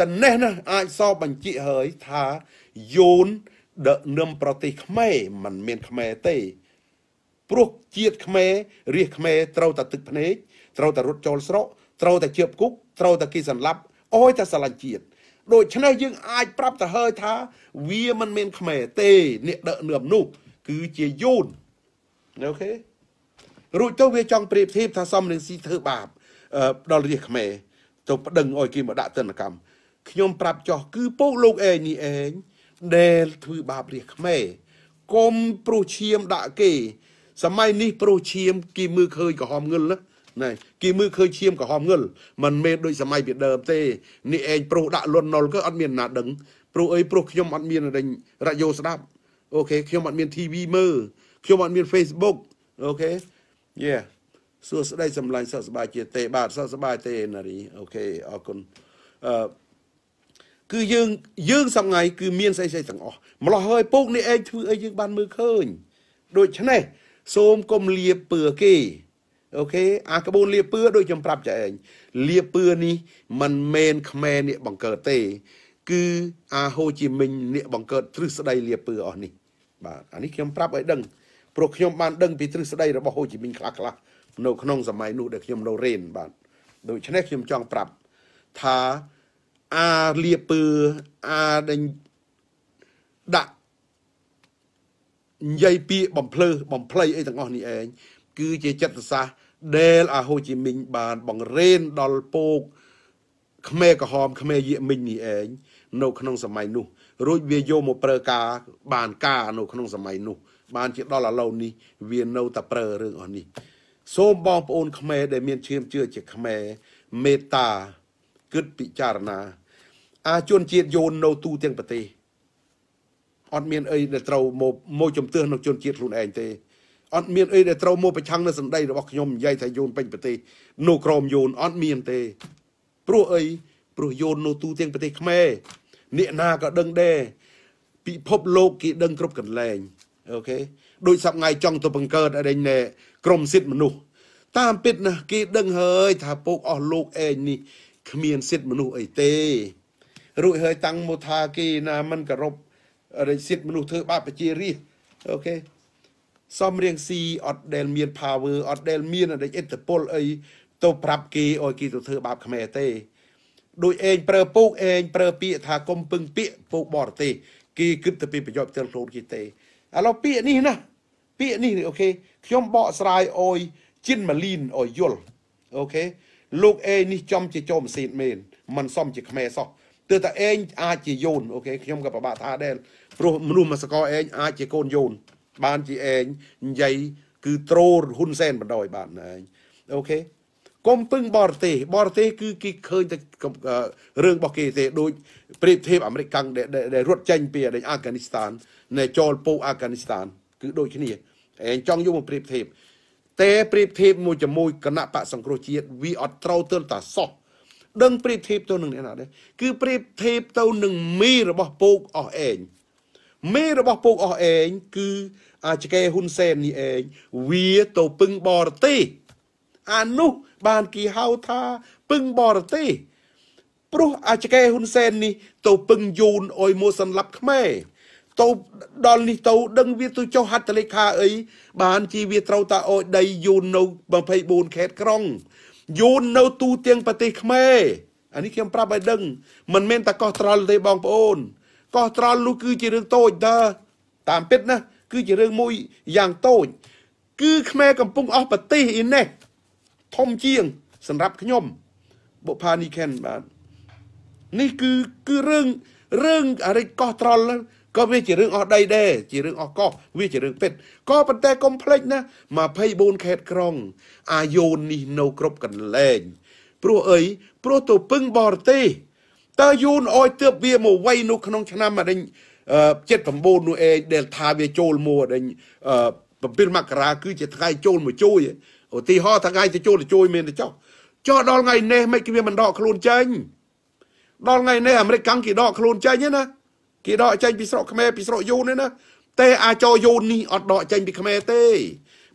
តនេះណាអាចសបបញ្ជាក់ហើយថាយូនដឹកនាំប្រទេសខ្មែរមិនមានខ្មែរទេព្រោះជាតិខ្មែររាជខ្មែរត្រូវតែទឹកភ្នែកត្រូវតែរត់ចូលស្រុកត្រូវតែជើបគុកត្រូវតែគេសន្លប់អោយតែស្រឡាញ់ជាតិដូច្នេះយើងអាចប្រាប់ទៅហើយថា វាមិនមានខ្មែរ ទេអ្នកដឹកនាំនោះគឺជាយូនអូខេរួចទៅវាចង់ប្រៀបធៀបថាសំរងស៊ីធ្វើបាបដល់រាជខ្មែរទៅប្តឹងអោយគេមកដាក់ទណ្ឌកម្មខ្ញុំប្រាប់ចោះគឺពូកលោកឯងនេះឯងដែលធ្វើបាបរាជខ្មែរកុំព្រោះឈាមដាក់គេ សម័យនេះព្រោះឈាមគេមើលឃើញក្រហមងឹលណាណែគេមើលឃើញឈាមក្រហមងឹលមិនមែនដូចសម័យពីដើមទេនេះឯងព្រោះដាក់លន់ណុលក៏អត់មានណាដឹងព្រោះអីព្រោះខ្ញុំអត់មានរិញរ៉ាឌីយ៉ូស្ដាប់អូខេខ្ញុំអត់មាន TV មើលខ្ញុំអត់មាន Facebook អូខេ yeah សួស្ដីសម្លាញ់សុខសប្បាយជា ទេ បាទសុខសប្បាយទេណារីអូខេអរគុណអឺគឺយើងយើងសងៃគឺមានស្អីស្អីទាំងអស់ម្លោះហើយពូកនេះឯងធ្វើអីយើងបានមើលឃើញដូច្នេះសូមកុំលៀបពឿគេអូខេអាក្បួនលៀបពឿដូចខ្ញុំប្រាប់ចាឯងលៀបពឿនេះមិនមែនខ្មែរនេះបង្កើតទេ គឺអាហូជីមិញនេះបង្កើតទ្រឹស្ដីលៀបពឿអស់នេះបាទអានេះខ្ញុំប្រាប់ឲ្យដឹងព្រោះខ្ញុំបានដឹងពីទ្រឹស្ដីរបស់ហូជីមិញខ្លះខ្លះនៅក្នុងសម័យនោះដែលខ្ញុំនៅរ៉េនបាទដូច្នេះខ្ញុំចង់ប្រាប់ថាអាលាពើអាដេញដាក់និយាយពាក្យបំភ្លឺបំភ្លៃអីទាំងអស់នេះឯងគឺជាចិត្តសាស្ត្រដែលអាហូជីមីញបាន បង្រៀនដល់ពូកខ្មែរក្រហមខ្មែរយាមិញនេះឯងនៅក្នុង សម័យនោះរួចវាយកមកប្រើការបានការនៅក្នុងសម័យនោះ បានជាដល់ឥឡូវនេះវានៅតែប្រើរឿងអស់នេះ សូមបងប្អូនខ្មែរដែលមានឈាមជឿជាខ្មែរមេត្តាគិតពិចារណាអាជនជាតិយូននៅទូទាំងប្រទេសអត់មានអីដែលត្រូវមកមកជំទើសនឹងជនជាតិខ្លួនឯងទេអត់មានអីដែលត្រូវមកប្រឆាំងនឹងសម្ដីរបស់ខ្ញុំនិយាយថាយូនពេញប្រទេសនៅក្រមយូនអត់មានទេ ព្រោះអីព្រោះយូននៅទូទាំងប្រទេសខ្មែរអ្នកណាក៏ដឹងដែរពិភពលោកគេដឹងគ្រប់កន្លែងអូខេដូចសប្ងៃចង់ទៅបង្កើតអីណែក្រមសិទ្ធិមនុស្សតាមពិតណាគេដឹងហើយ ថាពូកអស់លោកឯងនេះគ្មានសិទ្ធិមនុស្សអីទេរួចហើយតាំងមកថាគេណាមិនគោរពរិទ្ធិសិទ្ធិមនុស្សធ្វើបាបប្រជារាស្ត្រអូខេសំរៀងស៊ីអត់ដែលមាន power អត់ដែលមានអរិទ្ធិឥទ្ធិពលអីទៅប្រាប់គេឲ្យគេទៅធ្វើបាបខ្មែរទេដោយឯងប្រើពូកឯងប្រើពាក្យថាកុំពឹងពាក្យពូកបរទេសគេគិតទៅពីប្រយោជន៍ផ្ទាល់ខ្លួនគេទេឥឡូវពាក្យនេះណាពាក្យនេះអូខេខ្ញុំបកស្រាយអយជិនម៉ាលីនអយយល់អូខេលោកអេនេះចំជាចូលម៉ាស៊ីនមែនមិនសមជាខ្មែរសោះទើបតែឯងអាចជាយូនអូខេខ្ញុំក៏ពិបាកថាដែរព្រោះមនុស្សមកសកលឯងអាចជាកូនយូនបានជាឯងនិយាយគឺត្រូលហ៊ុនសែនបណ្ដោយបានឯងអូខេកុំពឹងបរទេស បរទេស គឺគេឃើញតែរឿងរបស់គេទេដូចប្រៀបធៀបអាមេរិកកាំងដែលរត់ចេញពីអាហ្គានីស្ថាននៃចូលពូអាហ្គានីស្ថានគឺដូចគ្នាឯងចង់យកមកប្រៀបធៀបតែប្រៀបធៀបមួយជាមួយគណៈបកសង្គ្រោះជាតិវាអត់ត្រូវទើបតាសោះដឹងប្រៀបធៀបទៅនឹងអ្នកណាដែរគឺប្រៀបធៀបទៅនឹងមីរបស់ពូកអស់ឯងមេរបស់ពូកអស់ឯងគឺអាចកេហ៊ុនសែននេះឯងវាទៅពឹងបរទេសអានោះបានគេហៅថាពឹងបរទេសព្រោះអាចកេហ៊ុនសែននេះទៅពឹងយូនអុយមកសន្លប់ខ្មែរទៅដល់នេះទៅដឹង វាទៅចុះហត្ថលេខាអីបានជាវាត្រូវតាអុយដីយូននៅ24ខេត្តក្រុងយូននៅទូទាំងប្រទេសខ្មែរអានេះខ្ញុំប្រាប់ឲ្យដឹង មិនមែនតែកោះត្រល់ទេបងប្អូន កោះត្រល់នោះគឺជារឿងតូចតាតាមពិតណាគឺជារឿងមួយយ៉ាងតូច គឺខ្មែរកំពុងអស់ប្រទេសអ៊ីនេះធំជាងសម្រាប់ខ្ញុំ បុផានីខេនបាទនេះគឺគឺរឿងរឿងអរិកកោះត្រល់ក៏វាជារឿងអស់ដីដែរជារឿងអស់កោះវាជារឿងពិតក៏ប៉ុន្តែកុំភ្លេចណា24ខេត្តក្រុង អាយ៉ូននេះនៅគ្រប់កន្លែងព្រោះអីព្រោះទៅពឹងបរទេសតើយូនអោយទើបវាមកវៃនោះក្នុង ឆ្នាំអដិញ79នោះឯងដែលថាវាចូលមកអដិញ7មករាគឺជាថ្ងៃចូលមកជួយឧទាហរណ៍ថ្ងៃទៅចូលទៅជួយមានទៅចោះចោះដល់ថ្ងៃនេះមិនគេមិនដកខ្លួនចេញដល់ថ្ងៃនេះអាមេរិកកាំងគេដកខ្លួនចេញណាគេដកចេញពីស្រុកខ្មែរពីស្រុកយូននេះណាតែអាចចូលយូននេះអត់ដកចេញពីខ្មែរទេ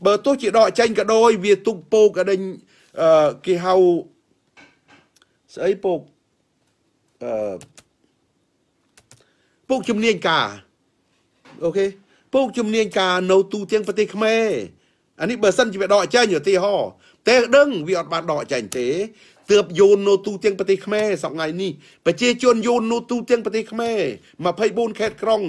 បើទោះជាដកចេញក៏ដោយវាទុកពោកកដិញអឺគេហៅស្អីពោកអឺពោកជំនាញការអូខេពោកជំនាញការនៅ ទូទាំងប្រទេសខ្មែរអានេះបើសិនជាវាដកចេញឧទាហរណ៍តែដឹងវាអត់បានដកចេញទេទើបយូននៅទូទាំងប្រទេសខ្មែរសប្ងៃនេះប្រជាជនយូននៅទូទាំងប្រទេសខ្មែរ24ខេត្តក្រុង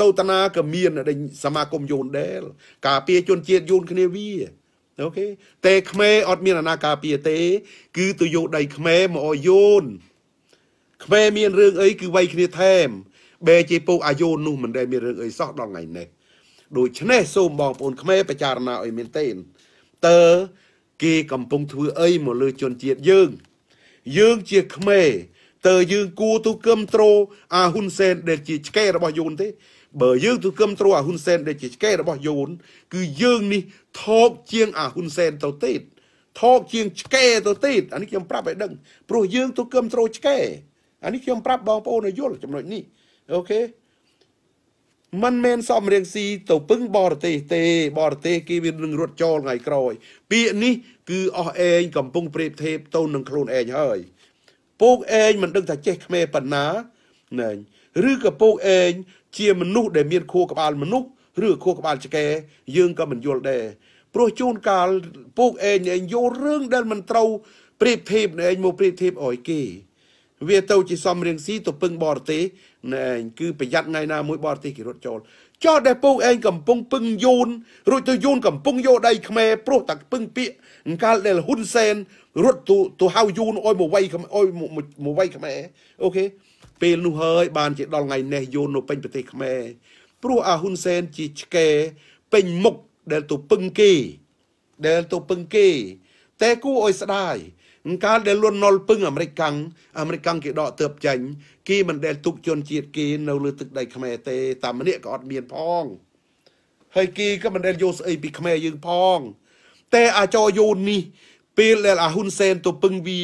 តូតនាក៏មានដែលសមាគមយូនដែរការពារជនជាតិយូនគ្នាវាអូខេតែខ្មែរអត់មានអាណាការពារទេ គឺទៅយោដីខ្មែរមកឲ្យយូនខ្មែរមានរឿងអីគឺវាយគ្នាថែមបែជាពុកអាយូននោះមិនដែលមានរឿងអីសោះដល់ថ្ងៃនេះដូច្នេះសូមបងប្អូនខ្មែរពិចារណាឲ្យមែនទែនតើគេកំពុងធ្វើអីមកលើជនជាតិយើងយើងជាក្មេតើយើងគួរទូគឹមត្រូអាហ៊ុនសែនដែល ជាឆ្កែរបស់យូនទេ បើយើងទូគឹមត្រូអាហ៊ុនសែនដែលជាឆ្កែរបស់យូនគឺយើង នេះថោកជាងអាហ៊ុនសែនទៅទៀតថោកជាងឆ្កែទៅទៀតអានេះខ្ញុំប្រាប់ឲ្យដឹងព្រោះយើងទូគឹមត្រូឆ្កែអានេះខ្ញុំប្រាប់បងប្អូនឲ្យយល់ចំណុចនេះអូខេមិនមែនសមរៀងស៊ីទៅពឹងបរទេសទេ បរទេសគេវានឹងរត់ចូលថ្ងៃក្រោយពាក្យនេះគឺអស់ឯងកំពុងប្រៀបធៀបទៅនឹងខ្លួនឯងហើយពួកឯងមិនដឹងថាចេះខ្មែរប៉ុណ្ណាណែឬក៏ពួកឯងជាមនុស្សដែលមាន ខួរក្បាល មនុស្សឬខួរក្បាលឆ្កែយើងក៏មិនយល់ដែរព្រោះជួនកាលពួកឯងឯងយល់រឿងដែលមិនត្រូវប្រៀបធៀបឯងមកប្រៀបធៀបអោយគេវាទៅជាសំរៀងស៊ីទៅពឹងបរទេសណែគឺប្រយ័ត្នថ្ងៃណាមួយបរទេសគេរត់ចូលចោះដែលពូកឯងកំពុងពឹងយូនរួចទៅយូនកំពុងយោដៃខ្មែរព្រោះតែពឹងពាកអង្កាលដែលហ៊ុនសែនរត់ទៅទៅហៅយូនអុយមកវៃអុយមកវៃខ្មែរអូខេពេលនោះហើយបានជាដល់ថ្ងៃនេះយូននៅពេញប្រទេសខ្មែរព្រោះអាហ៊ុនសែនជាឆ្កែពេញមុខដែលទៅពឹងគេដែលទៅពឹងគេតែគួរឲ្យស្ដាយអង្ការដែលលន់នល់ពឹងអាមេរិកកាំងអាមេរិកកាំងគេដកទើបចាញ់គេមិនដែលទុកជនជាតិគេនៅលើទឹកដីខ្មែរទេតាមម្នាក់ក៏អត់មានផងហើយគេក៏មិនដែលយកស្អីពីខ្មែរយើងផង តែអាចរយូននេះពេលដែលអាហ៊ុនសែនទៅពឹងវា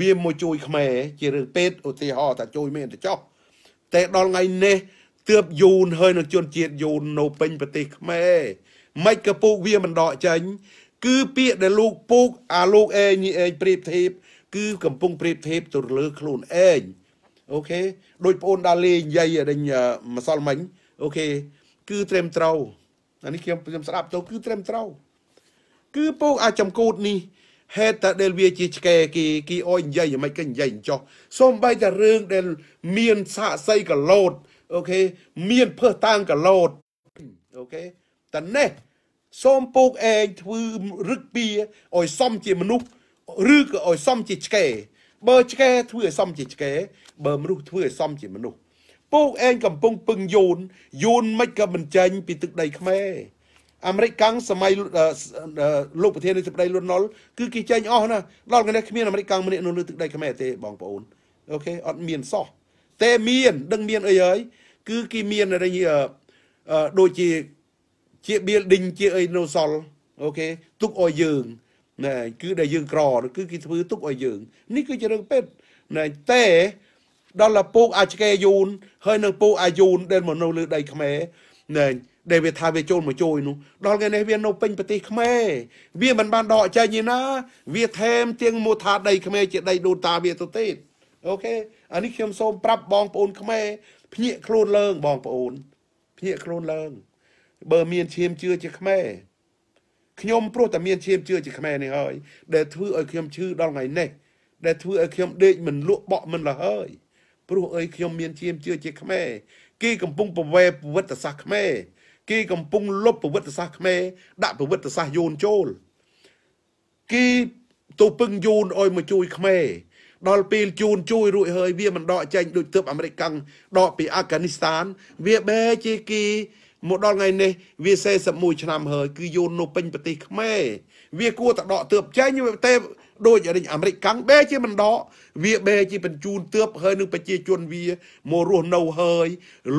វាមកជួយខ្មែរជារឿងពេតឧទាហរណ៍ថាជួយមែនទៅចោះតែដល់ថ្ងៃនេះទើបយូនហើយនឹងជនជាតិយូននៅពេញប្រទេសខ្មែរមិនក៏ពូកវាមិនដកចេញគឺពាក្យដែលលោកពូកអាលោកអេងនេះឯងប្រៀបធៀបគឺ កំពុងប្រៀបធៀបទៅលើខ្លួនឯងអូខេដូចបងអូនដាលេនិយាយដេញម្សិលមិញអូខេគឺត្រឹមត្រូវអានេះខ្ញុំខ្ញុំស្ដាប់ទៅគឺត្រឹមត្រូវគឺពូកអាចចំកូត នេះ ហេតុតែដែលវាជាឆ្កែគេគេអោយនិយាយមិនគេនិយាយអញ្ចោះសូម្បីតែរឿងដែល មានសាកសីកឡូតអូខេមានភើសតាងកឡូតអូខេតែនេះសូមពូកឯងធ្វើរឹកពីឲ្យសមជាមនុស្សឬក៏ឲ្យសមជាឆ្កែបើឆ្កែធ្វើឲ្យសមជាឆ្កែបើមនុស្សធ្វើឲ្យសមជាមនុស្សពូកឯងកំពុងពឹងយូនយូនមិនក៏មិនចាញ់ពីទឹកដីខ្មែរអាមេរិកកាំងសម័យលោកប្រធានាធិបតីលន់ណុលគឺគេចេញអស់ណាដល់កណ្ដេះគ្មានអាមេរិកកាំងម្នាក់នៅលើទឹកដីខ្មែរទេបងប្អូនអូខេអត់មានសោះតែមានដឹងមានអីហើយគឺគេមានរៃដូចជាជា building ជាអីណូសលអូខេទុកឲ្យយើងណែគឺដែលយើងក្រ គឺគេធ្វើទុកឲ្យយើងនេះគឺជារឿងពេតណែតែដល់ឡាពូកអាចកេយូន ហើយនៅពូកអាយូន ដែលមកនៅលើដីខ្មែរណែដែលវាថាវាចូលមកជួយនោះដល់ថ្ងៃនេះវានៅពេញប្រទេសខ្មែរវាមិនបានដកចេញទេណាវាថែមទាំងមូថាដីខ្មែរជាដីដូនតាវាទៅទៀតអូខេអានេះខ្ញុំសូមប្រាប់បងប្អូនខ្មែរភ្ញាក់ខ្លួនឡើងបងប្អូន ភ្ញាក់ខ្លួនឡើងបើមានឈាមជឿជាខ្មែរខ្ញុំព្រោះតែមានឈាមជឿជាខ្មែរនេះហើយដែលធ្វើឲ្យខ្ញុំឈឺដល់ថ្ងៃនេះដែលធ្វើឲ្យខ្ញុំដេកមិនលក់បក់មិនលះហើយព្រោះអើយខ្ញុំមានឈាមជឿជាខ្មែរគេកំពុងប្រវែប្រវត្តិសាស្ត្រខ្មែរគេកំពុងលុបប្រវត្តិសាស្ត្រខ្មែរដាក់ប្រវត្តិសាស្ត្រយូនចូលគេទៅពឹងយូនឲ្យមកជួយខ្មែរដល់ពេលជូនជួយរួចហើយវាមិនដកចេញដូចទើបអាមេរិកកាំងដកពីអាហ្វហ្គានីស្ថាន វាបែជាគេមកដល់ថ្ងៃនេះ វា41ឆ្នាំហើយគឺយូរនៅពេញប្រទេសខ្មែរវាគួរតែដកទើបចេញប្រទេសដូចរិញអាមេរិកកាំងបែជាមិនដកវាបែជាបញ្ជូនទើប ហើយនឹងប្រជាជនវាមករស់នៅហើយ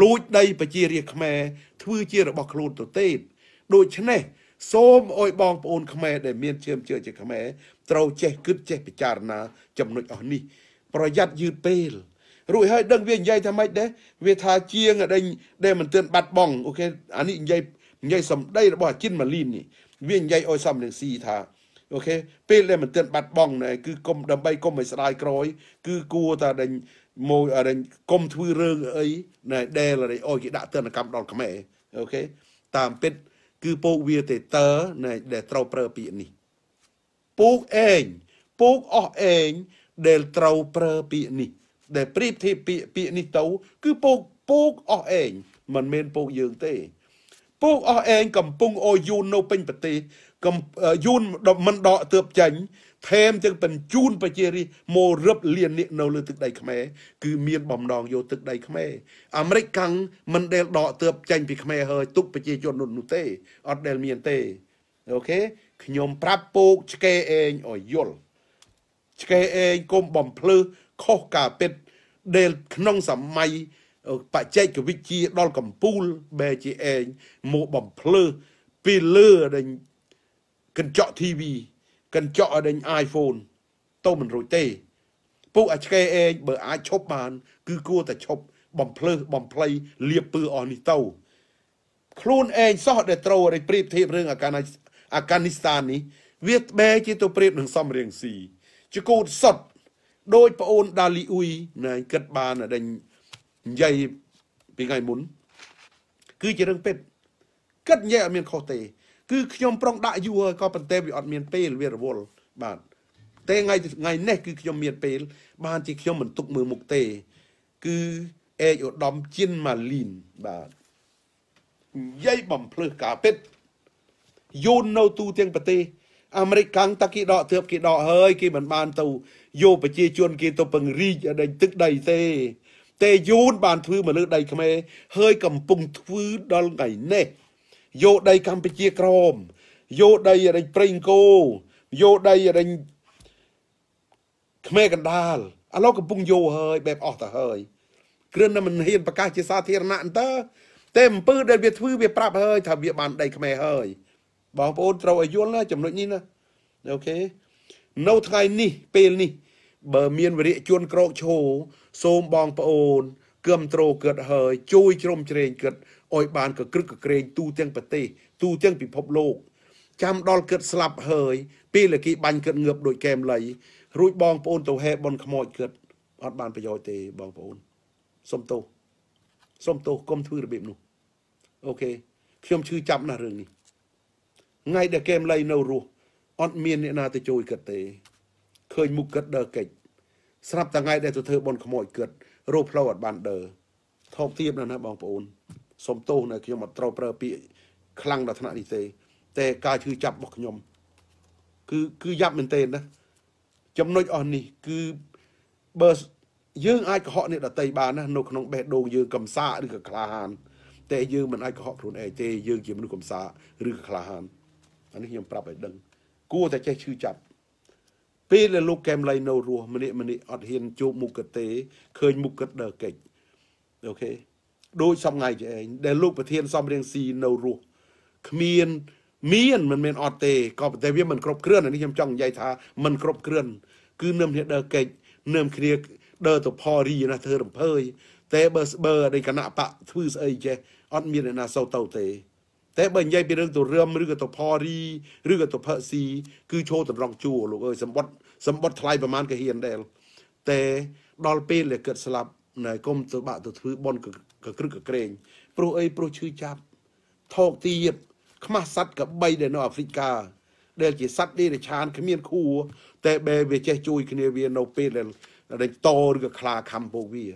លួចដីប្រជារាស្ត្រខ្មែរធ្វើជារបស់ខ្លួនទៅទៀតដូច្នេះសូមអោយបងប្អូនខ្មែរដែលមានជឿមជឿជាខ្មែរត្រូវចេះគិតចេះពិចារណា ចំណុចអស់នេះ ប្រយ័ត្នយឺតពេលរួចហើយដឹងវានិយាយថាម៉េចដែរវាថាជាងដែលដែលមិនទាន់បាត់បង់អូខេអានេះនិយាយនិយាយសម្ដីរបស់អាចិនម៉ាលីននេះវានិយាយឲ្យសំរងស៊ីថាអូខេពេលដែលមិនទាន់បាត់បង់ណែគឺគុំដើម្បីគុំឲ្យស្ដាយក្រោយគឺគួរតែដេញមកដេញគុំធ្វើរឿងអីណែដែលឲ្យគេដាក់ទណ្ឌកម្មដល់ខ្មែរអូខេតាមពិតគឺពូកវាទេតើណែដែលត្រូវប្រើពាក្យនេះពូកឯងពូកអស់ឯងដែលត្រូវប្រើពាក្យនេះដែលប្រៀបធៀបពាក្យពាក្យនេះទៅគឺពូកពូកអស់ឯងមិនមែនពូកយើងទេពូកអស់ឯងកំពុងអូយូននៅពេញប្រទេសកំយូនមិនដកទើបចាញ់ថែមទាំងបញ្ជូនប្រជារាស្ត្រមករឹបលៀននេះនៅលើទឹក ដី ខ្មែរគឺមានបំណងយកទឹកដីខ្មែរអាមេរិកកាំងមិនដែលដកទើបចាញ់ពីខ្មែរហើយទុកប្រជាជននោះនោះទេអត់ដែលមានទេអូខេខ្ញុំប្រាប់ពូកឆ្កែឯងឲ្យយល់ឆ្កែឯងកុំបំភ្លឺខុសការពិតដែលក្នុងសម័យបច្ចេកវិទ្យាដល់កម្ពូលបែជាឯងមកបំភ្លឺពីលើដែលកញ្ចក់ TV កញ្ចក់ដែល iPhone ទៅមិនរួចទេពួកអាឆ្កែឯងបើអាចឈប់បាន គឺគួរតែឈប់បំភ្លឺបំភ្លៃលៀបពើអស់នេះទៅខ្លួនឯងសោះដែលត្រូវឲ្យប្រៀបធៀបរឿងអាកាអាកានីស្ថាននេះវាបែជាទៅប្រៀបនឹងសំរៀងស៊ីជាគូតសុទ្ធដោយប្អូនដាលីអ៊ុយណែគិតបានដេញនិយាយពីថ្ងៃមុន គឺជារឿងពិតគិតនិយាយអត់មានខុសទេ គឺខ្ញុំប្រុងដាក់យូរក៏ប៉ុន្តែវាអត់មានពេលវារវល់បាទតែថ្ងៃថ្ងៃនេះគឺខ្ញុំមានពេលបានជាខ្ញុំមិនទុកមើលមុខទេ គឺអេកឧត្តមជិនម៉ាលីនបាទនិយាយបំភ្លឺការពិតយូននៅទូទាំងប្រទេសអាមេរិកកាំងតាគេដកធើបគេដកហើយគេមិនបានទៅយកប្រជាជនគេទៅពង្រីកទឹកដីទេតេយូនបានធ្វើមកលើដីខ្មែរហើយ កំពុងធ្វើដល់ថ្ងៃនេះយកដីកម្ពុជាក្រមយកដីរែងប្រេងគោយកដីរែងខ្មែរកណ្ដាលឥឡូវកំពុងយកហើយបែបអស់ទៅហើយគ្រឿនតែមិនហ៊ានប្រកាសជាសាធារណៈអន្តើតែអំពើដែលវាធ្វើវាប្រាប់ហើយថាវាបានដីខ្មែរហើយបងប្អូនត្រូវឲ្យយល់ណាចំណុចនេះណាអូខេនៅថ្ងៃនេះពេលនេះបើមានវិរិយជនក្រោកឈោសូមបងប្អូនគឹមត្រូគិតហើយជួយជ្រោមជ្រែងគិតឲ្យបានកក្រឹកកក្រែងទូទាំងប្រទេសទូទាំងពិភពលោក ចាំដល់គិតស្លាប់ហើយពេលលគីបាញ់គិតងើបដូចកែមលៃរួចបងប្អូនទៅហេបនខ្មោចគិតអត់បានប្រយោជន៍ទេបងប្អូនសុំទោសសុំទោសកុំធ្វើរបៀបនោះអូខេខ្ញុំឈឺចាប់ណាស់រឿងនេះថ្ងៃដែលកែមលៃនៅរស់អត់មានអ្នកណាទៅជួយគិតទេឃើញមុខគិតដើរកិច្ចស្រាប់តែថ្ងៃដែលទៅធ្វើបនខ្មោចគិតរោផ្លូវអត់បានដើរថោកទាបណាស់ណាបងប្អូនសុំទោសនៅខ្ញុំអត់ត្រូវប្រើពាក្យខ្លាំងដល់ថ្នាក់នេះទេតែការឈឺចាប់របស់ខ្ញុំគឺគឺយ៉ាប់មែនទេណាចំណុចអស់នេះគឺបើយើងអាចកុហកអ្នកដតីបានណានៅក្នុងបេះដូងយើងកំសាឬក៏ក្លាហានតែយើងមិនអាចកុហកខ្លួនឯងទេយើងជាមនុស្សកំសាឬក៏ក្លាហានអានេះខ្ញុំប្រាប់ឲ្យដឹង គួរតែចេះឈឺចាប់ពេលដែលលោកកែមលៃនៅរស់ម្នាក់ម្នាក់អត់ហ៊ានជួបមុខកទេឃើញមុខកដើកិច្ចអូខេដូចសំងៃឯងដែលលោកប្រធានសំរៀងស៊ីនៅរស់គ្មានមានមិនមានអត់ទេក៏ប៉ុន្តែវាមិនគ្រប់គ្រឿននេះខ្ញុំចង់និយាយថាមិនគ្រប់គ្រឿនគឺនឹមគ្នាដើកិច្ចនឹមគ្នាដើទៅផរីណាធ្វើរំភើយតែបើស្បើដូចគណៈបកធ្វើស្អីចេះអត់មានអ្នកណាសោតទៅទេតែបើនិយាយពីរឿងទូរឹមឬក៏តផរីឬក៏តផស៊ីគឺឈោតម្រង់ជួរលោកអើយសម្បត្តិសម្បត្តិថ្លៃប្រមាណក៏ហ៊ានដែរតែដល់ពេលដែលគិតស្លាប់ណែគុំទៅបាក់ទៅធ្វើបនក៏គ្រឹកក៏ក្រែងព្រោះអីព្រោះឈឺចាប់ថោកទៀតខ្មាស់សัตว์ក៏3ដែរនៅអាហ្វ្រិកាដែល ជាសัตว์ដេរឆានគ្មានខួរតែបែរវាចេះ ជួយគ្នាវានៅពេលដែលរេតឬក៏ខ្លាខំពួកវា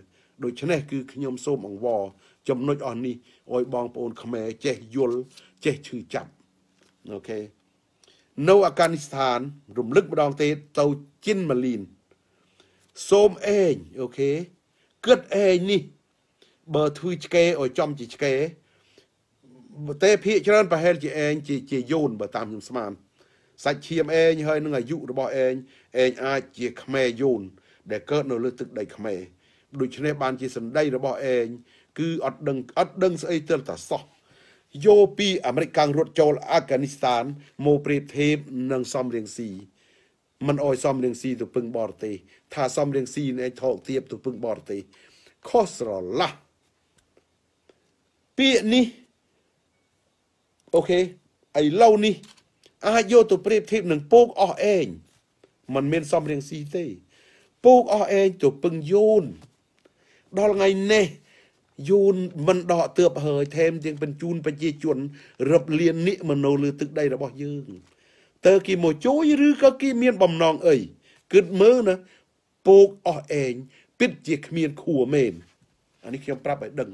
ដូច្នេះគឺខ្ញុំសូមអង្វរចំណុចអស់នេះឲ្យបងប្អូនខ្មែរចេះយល់ចេះឈឺចាប់អូខេនៅអាហ្វហ្គានីស្ថានរំលឹកម្ដងទៀតទៅជីនម៉ាលីនសូមអេងអូខេគិតអេងនេះបើធ្វើឆ្កែឲ្យចំជាឆ្កែតែភាកច្រើនប្រហែលជាអេងជាជាយូនបើតាមខ្ញុំស្មានសាច់ឈាមអេងហើយនឹងអាយុរបស់អេងអេងអាចជាខ្មែរយូនដែលកើត នៅលើទឹកដីខ្មែរដូច្នេះបានជាសម្ដីរបស់អេងគឺ អត់ដឹងអត់ដឹង ស្អីទៅតែសោះយោពីអាមេរិកកាំងរត់ចូលអាហ្វហ្គានីស្ថានមកប្រៀបធៀបនឹងសំរៀងស៊ីមិនអោយសំរៀងស៊ីទៅពឹងបរទេសថាសំរៀងស៊ីនេះថោកទាបទៅពឹងបរទេសខុសស្រឡះពាក្យនេះអូខេឥឡូវនេះអាចយកទៅប្រៀបធៀបនឹងពូកអស់ឯងมันមានសំរៀងស៊ីទេ ពូកអស់ឯងទៅពឹងយូនដល់ថ្ងៃនេះយូនមិនដកទើបហើយថែមទាំងបញ្ជូនប្រជាជនរាប់លាននិមនោលើទឹកដីរបស់យើងតើគេមកជួយឬក៏គេមានបំណងអីគិតមើលណាពោកអស់ឯងពិតជាគ្មានខួរមែនអានេះខ្ញុំប្រាប់ឲ្យដឹង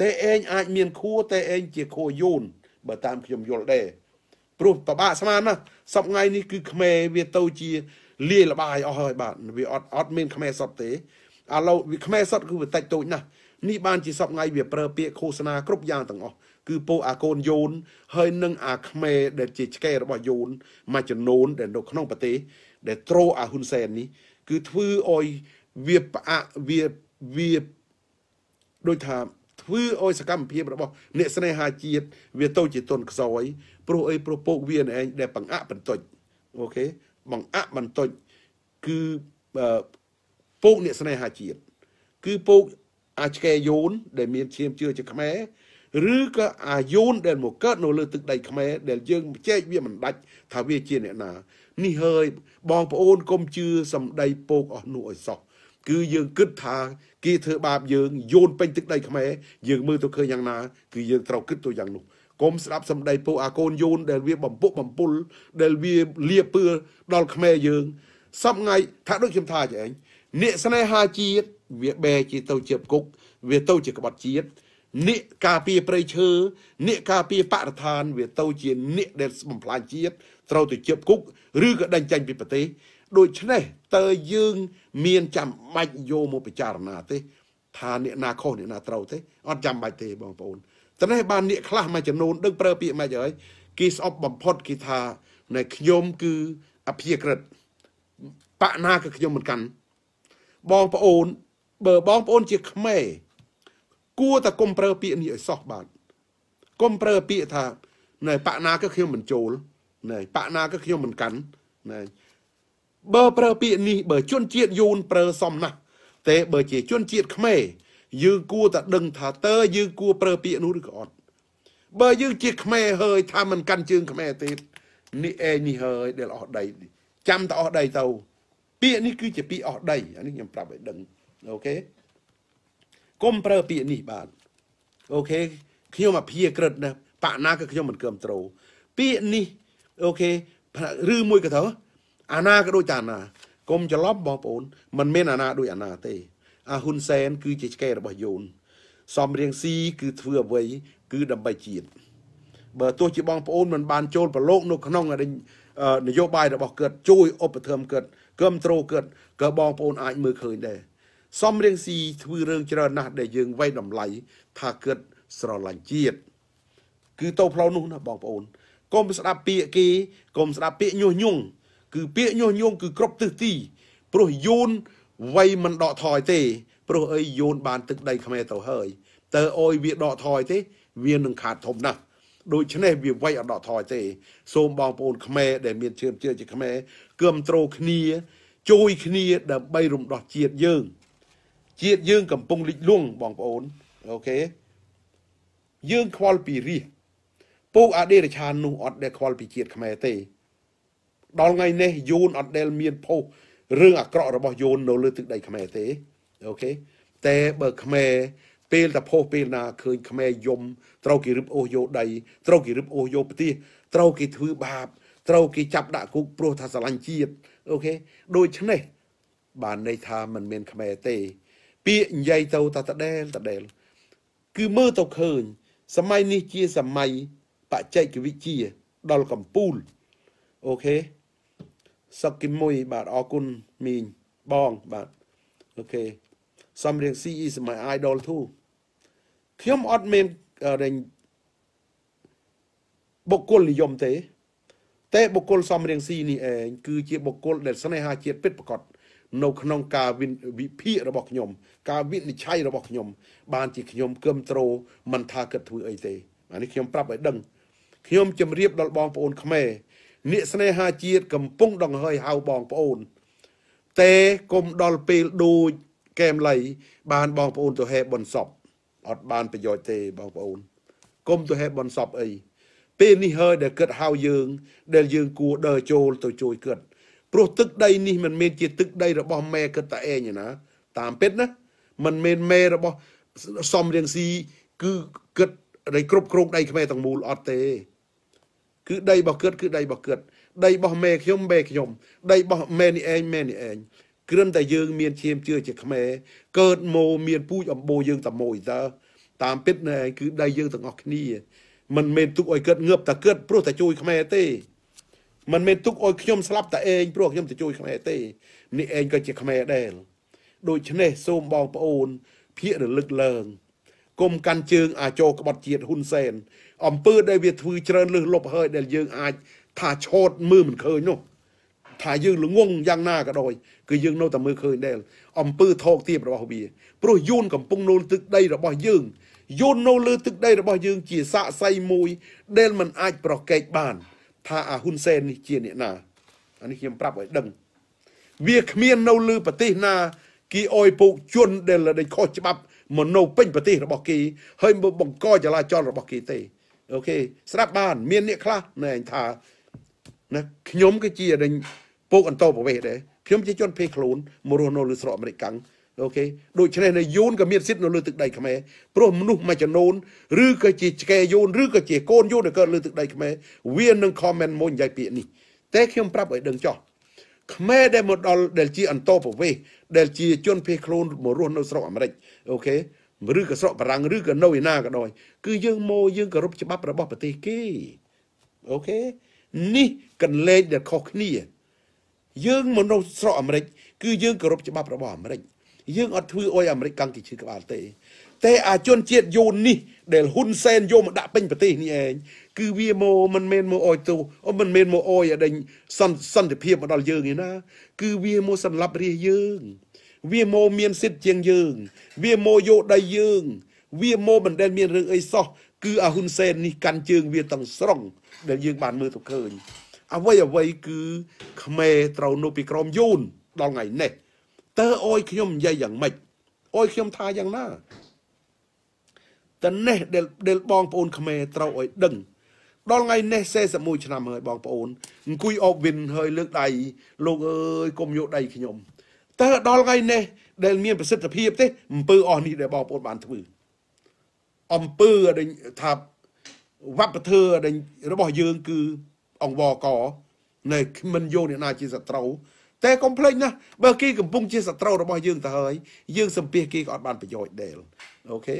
តែឯងអាចមានខួរតែឯងជាខួរយូន បើតាមខ្ញុំយល់ដែរព្រោះតបាក់ស្មានណាសប្ងៃនេះគឺខ្មែរវាទៅជា លាយលបាយអស់ហើយបាទវាអត់អត់មានខ្មែរសតទេឥឡូវវាខ្មែរសតគឺវាតិចតូចណាស់នេះបានជាសពថ្ងៃវាប្រើពាក្យឃោសនាគ្រប់យ៉ាងទាំងអស់គឺពោអាកូនយូនហើយនឹងអាខ្មែរដែលជាឆ្កែរបស់យូនមួយចំនួនដែលនៅក្នុងប្រទេស ដែលត្រូអាហ៊ុនសែននេះគឺធ្វើឲ្យវាផ្អាក់វាវាដូចថាធ្វើឲ្យសកម្មភាពរបស់អ្នកស្នេហាជាតិវាទៅជាទុនខ្សោយព្រោះអីព្រោះពូកវាឯងដែលបង្អាក់បន្តិចអូខេបង្អាក់បន្តិចគឺពូកអ្នកស្នេហាជាតិគឺពូកអាឆ្កែយូនដែលមានឈាមជឿជាខ្មែរឬក៏អាយូនដែលមកកើតនៅលើទឹកដីខ្មែរដែលយើងចែកវាមិនដាច់ថាវាជាអ្នកណានេះហើយបងប្អូនកុំជឿសម្ដីពោកអស់នោះឲ្យសោះគឺយើង គិតថាគេធ្វើបាប យើងយូនពេញទឹកដីខ្មែរយើងមើលទៅឃើញយ៉ាងណាគឺយើងត្រូវគិតទៅយ៉ាងនោះកុំស្ដាប់សម្ដីពោអាកូនយូនដែលវាបំពុកបំពុលដែលវាលាពើដល់ខ្មែរយើងសពថ្ងៃថាដូចខ្ញុំថាចេះឯងអ្នកស្នេហាជាតិវាបែជាទៅជាគុកវាទៅជាក្បត់ជាតិអ្នកការពារប្រៃឈើអ្នកការពារបរិស្ថានវាទៅជាអ្នកដែលបំផ្លាញជាតិត្រូវទៅជាប់គុកឬក៏ដេញចេញពីប្រទេសដូច្នេះតើយើងមានចាំបាច់យកមកពិចារណាទេ ថាអ្នកណាខុសអ្នកណាត្រូវទេអត់ចាំបាច់ទេបងប្អូនតែនេះបានអ្នកខ្លះមួយចំនួនដឹងប្រើពាក្យមកហើយគេស្អប់បំផុតគេថានៅខ្ញុំគឺអភិក្រិតបកណាគឺខ្ញុំមិនកាន់បងប្អូន បើបងប្អូនជាខ្មែរគួរតែកុំប្រើពាក្យនេះឲ្យសោះបាទកុំប្រើពាក្យថាណែបាក់ណាក៏ខ្ញុំមិនចូលណែបាក់ណាក៏ខ្ញុំមិនកាន់ណែបើប្រើពាក្យនេះបើជនជាតិយូនប្រើសមណាស់តែបើជាជនជាតិខ្មែរយើងគួរតែដឹងថាតើយើងគួរប្រើពាក្យនោះឬក៏អត់បើយើងជាខ្មែរហើយថាមិនកាន់ជើងខ្មែរទេនេះឯងនេះហើយដែលអស់ដីចាំតែអស់ដីទៅពាក្យនេះគឺជាពាក្យអស់ដីអានេះខ្ញុំប្រាប់ឲ្យដឹងអូខេកុំប្រើពាក្យនេះបាទអូខេខ្ញុំអភិក្រិតណាបាក់ណាគឺខ្ញុំមិនគ្រប់ត្រូលពាក្យនេះអូខេឬមួយក៏ទៅអាណាក៏ដូចតាណាកុំច្រឡំបងប្អូនมันមាន អាណាដូចអាណាទេអាហ៊ុនសែនគឺជាឆ្កែរបស់យូនសំរៀងស៊ីគឺធ្វើអ្វីគឺដើម្បីជាតិបើទោះជាបងប្អូនមិនបាន ចូលប្រឡូកនៅក្នុងនយោបាយរបស់គាត់ជួយឧបត្ថម្ភគាត់គាំទ្រកើតក៏បងប្អូនអាចមើលឃើញដែរសំរៀងស៊ីធ្វើរឿងច្រើនណាស់ដែលយើងវៃតម្លៃថាកើតស្រឡាញ់ជាតិគឺទៅផ្លូវនោះណាបងប្អូនកុំស្ដាប់ពាក្យគេកុំស្ដាប់ពាក្យញុះញង់គឺពាក្យញុះញង់គឺគ្រប់ទិសទីព្រោះយូនវៃមិនដកថយទេ ព្រោះអីយូនបានទឹកដីខ្មែរទៅហើយតើអោយវាដកថយទេ វានឹងខាតធំណាស់ដូច្នេះវាវៃអត់ដកថយទេ សូមបងប្អូនខ្មែរដែលមានជឿនជឿជាខ្មែរគំត្រូលគ្នាជួយគ្នា ដើម្បីរំដោះជាតិយើង ជាតិយើង កំពុងលិចលង់បងប្អូនអូខេយើងខ្វល់ពីរាជពូអដេរឆាននោះអត់ដែលខ្វល់ពីជាតិខ្មែរទេដល់ថ្ងៃនេះយូនអត់ដែលមានផុសរឿងអាក្រក់របស់យូននៅលើទឹកដីខ្មែរទេអូខេតែបើខ្មែរពេលតផុសពេលណាឃើញខ្មែរយំត្រូវគេរឹបអូសយកដីត្រូវគេរឹបអូសយកផ្ទះត្រូវគេធ្វើបាបត្រូវគេចាប់ដាក់គុកព្រោះថាស្រឡាញ់ជាតិអូខេដូច្នេះបានន័យថាมันមានខ្មែរទេ ពាក្យនិយាយទៅតែតដែលតដែល គឺមើលទៅឃើញ សម័យនេះជាសម័យបច្ចេកវិទ្យាដល់កំពូលអូខេសឹកគីមួយ បាទអរគុណមីងបងបាទអូខេសំរៀង C is my idol too ខ្ញុំអត់មានរែងបុគ្គលនិយមទេតែបុគ្គលសំរៀងស៊ីនេះឯងគឺជាបុគ្គលដែលស្នេហាជាតិពិតប្រាកដនៅក្នុង ការវិភាគរបស់ខ្ញុំការវិនិច្ឆ័យរបស់ខ្ញុំ បានជាខ្ញុំគឹមត្រូមិនថាគិតធ្វើអីទេអានេះខ្ញុំប្រាប់ឲ្យដឹង ខ្ញុំជម្រាប ដល់បងប្អូនខ្មែរអ្នកស្នេហាជាតិកំពុងដង្ហើយហៅបងប្អូនតែគុំដល់ពេលដូចកែមលៃបាន បងប្អូនទៅហេបនសពអត់បានប្រយោជន៍ទេ បងប្អូនកុំទៅហេបនសពអីពេលនេះហើយដែលគិតហៅយើង ដែលយើង គួរដើរចូល ទៅជួយគិតព្រោះទឹកដីនេះមិនមែនជាទឹកដីរបស់ម៉ែគិតតែឯងណា តាមពិតណាមិនមែនម៉ែរបស់សំរៀងស៊ីគឺគិតដីគ្រប់គ្រងដីខ្មែរទាំងមូលអត់ទេគឺដីរបស់គិតគឺដីរបស់គិតដីរបស់ម៉ែខ្ញុំម៉ែខ្ញុំដីរបស់ម៉ែនេះឯងម៉ែនេះឯងគ្រាន់តែយើងមានឈាមជឿជាខ្មែរកើតមកមានពូជអម្បូរយើងតែមួយតើតាមពិតណែគឺដីយើងទាំងអស់គ្នាមិនមែនទុកឲ្យកើតងើបតែកើតព្រោះតែជួយខ្មែរទេមិនមែនទុកឲ្យខ្ញុំស្លាប់តែឯងព្រោះខ្ញុំទៅជួយខ្មែរទេនេះឯងក៏ជាខ្មែរដែរដូច្នេះសូមបងប្អូនភាករលឹកឡើងគុំកាន់ជើង អាចោក្បត់ជាតិហ៊ុនសែនអំពើដែលវាធ្វើច្រើនលឹះលប់ហើយដែលយើងអាចថាឆោតមើលមិនឃើញនោះថាយើងល្ងងយ៉ាងណាក៏ដោយ គឺយើងនៅតែមើលឃើញដែរអំពើថោកទាបរបស់វាព្រោះយួនកំពុងនូលទឹកដីរបស់យើងយន់នៅលើទឹកដីរបស់យើងជាសាកសីមួយដែល មិនអាចប្រកែកបាន ថាអាហ៊ុនសែននេះជាអ្នកណាអានេះខ្ញុំប្រាប់ឲ្យដឹង វាគ្មាននៅលើប្រទេសណាគេអោយពួកជនដែលដែលខុសច្បាប់មកនៅពេញប្រទេសរបស់គេហើយបង្កចលាចលរបស់គេទេអូខេស្រាប់បាន មានអ្នកខ្លះណែថាណាខ្ញុំគឺជាដេញពួកអន្តរប្រវេសដែរខ្ញុំជាជនភេទខ្លួនមករស់នៅលើស្រុកអាមេរិកកាំងអូខេដូច្នេះនៅយូនក៏មានសិទ្ធិនៅលើទឹកដីខ្មែរព្រោះមនុស្សមួយចំនួនឬក៏ជាឆ្កែយូនឬក៏ជាកូនយូនដែលកើតលើទឹកដីខ្មែរវានឹង comment មួយនិយាយពាក្យនេះតែខ្ញុំប្រាប់ឲ្យដឹងចោះខ្មែរដែលមកដល់ដែលជាអន្តរប្រវេសដែលជាជនភៀសខ្លួនមករស់នៅស្រុកអាមេរិកអូខេឬក៏ស្រុកបារាំងឬក៏នៅឯណាក៏ដោយគឺយើងមកយើងគោរពច្បាប់របស់ប្រទេសគេអូខេនេះកន្លែងដែលខុសគ្នា យើងមនុស្សស្រុកអាមេរិក គឺយើងគោរពច្បាប់របស់អាមេរិកយើងអត់ធ្វើអុយអាមេរិកកង់គេឈឺក្បាលទេតែអាជនជាតិយូននេះ ដែលហ៊ុនសែនយកមកដាក់ពេញប្រទេសនេះឯងគឺវាមកមិនមែនមកអុយទៅមិនមែនមកអុយឲ្យដេញសន្តិសន្តិភាពមកដល់យើងឯណា គឺវាមកសម្លាប់រាជយើង វាមកមានសិទ្ធិជាងយើង វាមកយកដីយើង វាមកមិនដែលមានរឿងអីសោះគឺអាហ៊ុនសែននេះកាន់ជើង វាទាំងស្រុងដែលយើងបានមើលទៅឃើញអ្វីអ្វីគឺខ្មែរត្រូវនៅពីក្រមយូនដល់ថ្ងៃនេះតើអោយខ្ញុំនិយាយយ៉ាងម៉េចអោយខ្ញុំថាយ៉ាងណាតនេះដែលដែលបងប្អូនខ្មែរត្រូវអោយដឹង ដល់ថ្ងៃនេះ41ឆ្នាំហើយបងប្អូនអង្គុយអបវិនហើយលើកដៃលោកអើយកុំយកដៃខ្ញុំតើដល់ថ្ងៃនេះដែលមានប្រសិទ្ធភាព ទេអំពើអស់នេះដែលបងប្អូនបានធ្វើអំពើដែលថាវប្បធម៌ដែលរបស់យើងគឺអង្វរកនៃមិនយកអ្នកណាជាសត្រូវតែកុំភ្លេចណាបើគេកំពុងជាសត្រូវរបស់យើងទៅហើយយើងសម្ភាសគេក៏អត់បាន ប្រយោជន៍ដែរអូខេ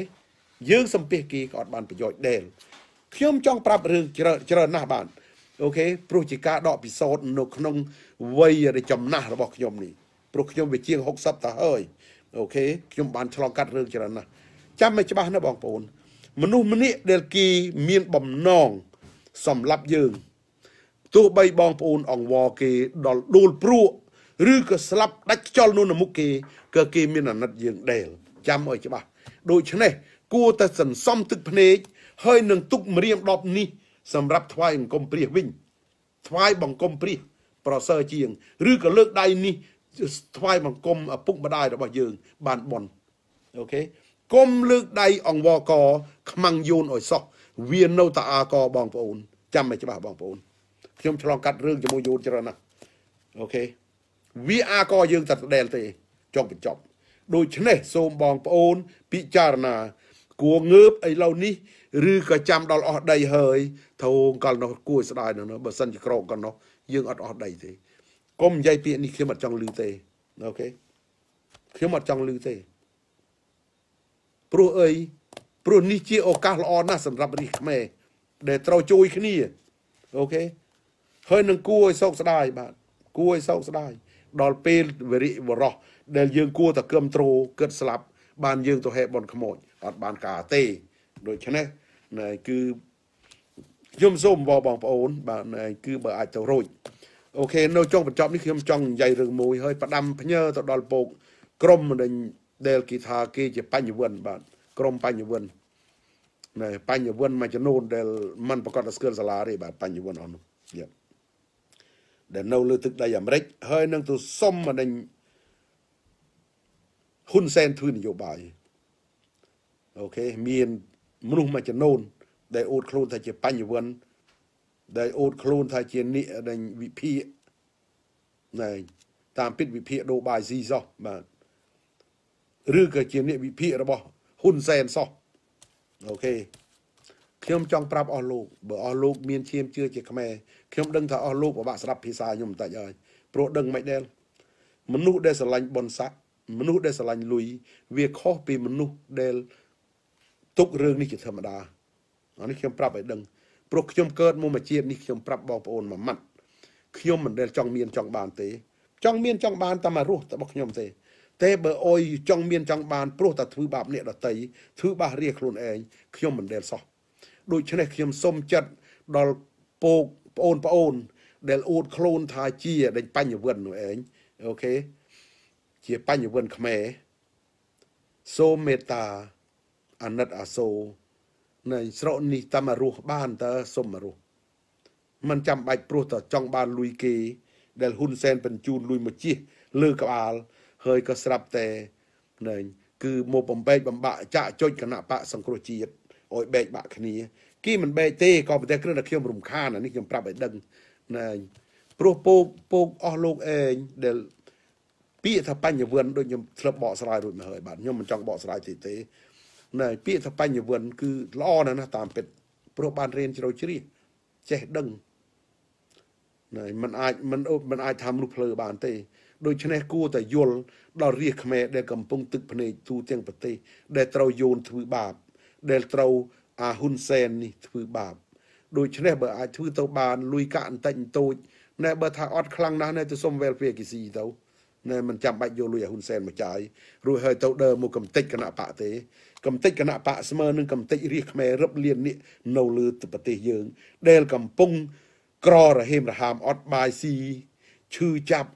យើងសម្ភាសគេក៏អត់បានប្រយោជន៍ដែរខ្ញុំចង់ប្រាប់រឿងច្រើនច្រើនណាស់បាទអូខេព្រោះជាការដកពិសោធន៍នៅក្នុងវ័យរចំណាស់របស់ខ្ញុំនេះព្រោះខ្ញុំវាជាង60ទៅហើយអូខេខ្ញុំបានឆ្លងកាត់រឿងច្រើនណាស់ចាំឲ្យច្បាស់ណាបងប្អូនមនុស្សម្នាក់ដែលគេមានបំណង សម្រាប់យើងទោះបីបងប្អូនអង្វរគេដល់ដួលព្រក់ឬក៏ស្លាប់ដាច់ខ្យល់នោះនៅមុខគេក៏គេមានអាណិតយើងដែលចាំឲ្យច្បាស់ដូច្នេះគួរតែសន្សំទឹកភ្នែកហើយនឹងទុកម្រាមដប់នេះសម្រាប់ថ្វាយបង្គំព្រះវិញ ថ្វាយបង្គំព្រះ ប្រសើរជាងឬក៏លើកដៃនេះថ្វាយបង្គំឪពុកម្ដាយរបស់យើង បានបន់អូខេកុំលើកដៃអង្វរកខ្មាំងយូនឲ្យសោះវានៅតែអាកបងប្អូនចាំឲ្យច្បាស់បងប្អូនខ្ញុំឆ្លងកាត់រឿងជាមួយយូនច្រើនណាស់អូខេ VR ក៏យើងតែដដែលទេចុងបញ្ចប់ ដូច្នេះសូមបងប្អូន ពិចារណា គួងើបឥឡូវនេះឬក៏ចាំដល់អស់ដីហើយធោងកាលនោះគួរស្ដាយនៅនោះបើសិនជាក្រោកកាលនោះយើងអត់អស់ដីទេកុំនិយាយពាក្យនេះខ្ញុំអត់ចង់ឮទេអូខេខ្ញុំអត់ចង់ឮទេព្រោះអីព្រោះនេះជាឱកាសល្អណាស់សម្រាប់រាជខ្មែរដែល ត្រូវជួយគ្នាអូខេហើយ នឹងគួរឲ្យសោកស្ដាយបាទគួរឲ្យសោកស្ដាយដល់ពេលវិរិយបរោះដែលយើងគួរតែក្រុមត្រូគិតស្លាប់បានយើងទៅហេបនខ្មោចអត់បានការទេដូច្នេះគឺខ្ញុំសូមអបបងប្អូនបាទគឺបើអាចទៅរួចអូខេនៅចុងបញ្ចប់នេះខ្ញុំចង់និយាយរឿងមួយហើយផ្ដាំផ្ញើទៅដល់ពកក្រមនឹងដែលគេថាគេជាបញ្ញវិនបាទក្រមបញ្ញវិននៅបញ្ញវិនមួយចំនួនដែលมันប្រកាសស្គាល់សាលាទេបាទបញ្ញវិនអស់នោះយ៉ាដែលនៅលើទឹកដីអាមេរិក ហើយនឹងទៅសុំបណ្ដេញហ៊ុនសែនធ្វើនយោបាយអូខេមានមនុស្សមួយចំនួនដែលអូតខ្លួនថាជាបញ្ញវន្តដែលអូតខ្លួនថាជានិដេញវិភាកណែតាមពិតវិភាកដូបាយស៊ីសោះបាទឬក៏ជានិវិភាករបស់ហ៊ុនសែនសោះអូខេខ្ញុំចង់ប្រាប់អស់លោកបើអស់លោកមានឈាមជឿជាខ្មែរខ្ញុំដឹងថាអស់លោកពិបាកស្ដាប់ភាសាខ្ញុំបន្តិចហើយព្រោះដឹងមិនដែលមនុស្សដែលស្រឡាញ់បនស័កមនុស្សដែលស្រឡាញ់លុយវាខុសពីមនុស្សដែលទុករឿងនេះជាធម្មតាអានេះខ្ញុំប្រាប់ឲ្យដឹងព្រោះខ្ញុំកើតមកមួយជាតិនេះខ្ញុំប្រាប់បងប្អូនមួយម៉ាត់ខ្ញុំមិនដែលចង់មាន ចង់បានទេចង់មានចង់បានតែមករស់របស់ខ្ញុំទេតែបើអុយចង់មានចង់បានព្រោះតែធ្វើបាបអ្នកដតីធ្វើបាសរាខ្លួនឯងខ្ញុំមិនដែលសោះដូច្នេះខ្ញុំសូមចិត្តដល់ពូកប្អូនប្អូនដែលអួតខ្លួនថាជាដេញបញ្ញវិននោះឯងអូខេជាបញ្ញវិនខ្មែរសូមមេត្តាអាណិតអាសូរនៃស្រុកនេះតាមរស់បានតើសុំរស់มันចាំបាច់ព្រោះតើចង់បានលុយគេ ដែលហ៊ុនសែន បញ្ជូនលុយមកជិះលើក្បាល ហើយក៏ស្រាប់តែនឹងគឺមកបំពេកបំបាក់ចាក់ចុចគណៈបកសង្គ្រោះជាតិឲ្យបែកបាក់គ្នាគេមិនបែកទេក៏ប៉ុន្តែគ្រាន់តែខ្ញុំរំខានអានេះខ្ញុំប្រាប់ឲ្យដឹងណែព្រោះពូកពូកអស់លោកឯងដែលពាក្យថាបញ្ញវន្តដូចខ្ញុំធ្លាប់បកស្រាយរួចមកហើយបាទខ្ញុំមិនចង់បកស្រាយទៀតទេណែពាក្យថាបញ្ញវន្តគឺល្អណាស់ណាតាមពិតព្រោះបានរៀនជ្រៅជ្រះចេះដឹងណែมันអាចมันมันអាចថាមនុស្សភ្លើបានទេ ដូច្នេះគួរតែយល់ដល់រាជខ្មែរដែលកំពុងទឹកភ្នែកទូទាំងប្រទេសដែលត្រូវយូនធ្វើបាបដែលត្រូវ អាហ៊ុនសែននេះធ្វើបាប ដូច្នេះបើអាចធ្វើទៅបានលុយកាក់បន្តិចបន្តូចណែបើថាអត់ខ្លាំងណាស់ណែទៅសុំវេលភៀកគីស៊ីទៅណែមិនចាំបាច់យកលុយអាហ៊ុនសែនមកចាយរួចហើយទៅដើរមកកំតិចគណៈបកទេ កំតិចគណៈបកស្មើនឹងកំតិចរាជខ្មែររឹបលៀននេះនៅលើប្រទេសយើង ដែលកំពុងក្ររហេមរហាមអត់បាយស៊ីឈឺចាប់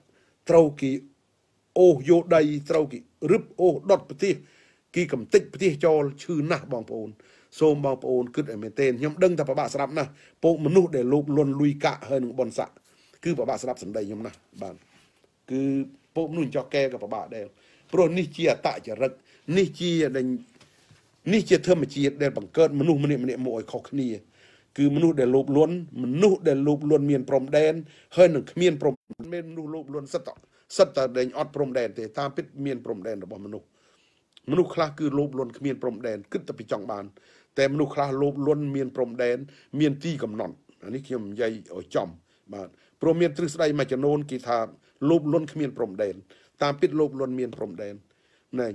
ត្រូវគេអូសយោដីត្រូវគេរឹបអូសដុតប្រទេសគីកំតិចផ្ទះចូលឈឺណាស់បងប្អូនសូមបងប្អូនគិតឲ្យមែនទែនខ្ញុំដឹងថាប្របាក់ស្ដាប់ណាស់ពួកមនុស្សដែលលោភលន់លុយកាក់ហើយនឹងបនស័កគឺប្របាក់ស្ដាប់សម្ដីខ្ញុំណាស់បាទគឺពួកមនុស្សចោះកែក៏ប្របាក់ដែរព្រោះនេះជាអតចរិតនេះជាដែលនេះជាធម្មជាតិដែលបង្កើតមនុស្សម្នាក់ម្នាក់មកឲ្យខុសគ្នា គឺមនុស្សដែលលោភលន់មនុស្សដែលលោភលន់មានព្រំដែនហើយនឹងគ្មានព្រំមានមនុស្សលោភលន់សិតសិតតែដែលអត់ព្រំដែនទេតាមពិតមានព្រំដែនរបស់មនុស្សមនុស្សខ្លះគឺលោភលន់គ្មានព្រំដែនគិតតែពីចង់បានតែមនុស្សខ្លះលោភលន់មានព្រំដែនមានទីកំណត់អានេះខ្ញុំនិយាយឲ្យចំបាទព្រមមានទ្រឹស្ដីមួយចំនួនគេថាលោភលន់គ្មានព្រំដែនតាមពិតលោភលន់មានព្រំដែនណែ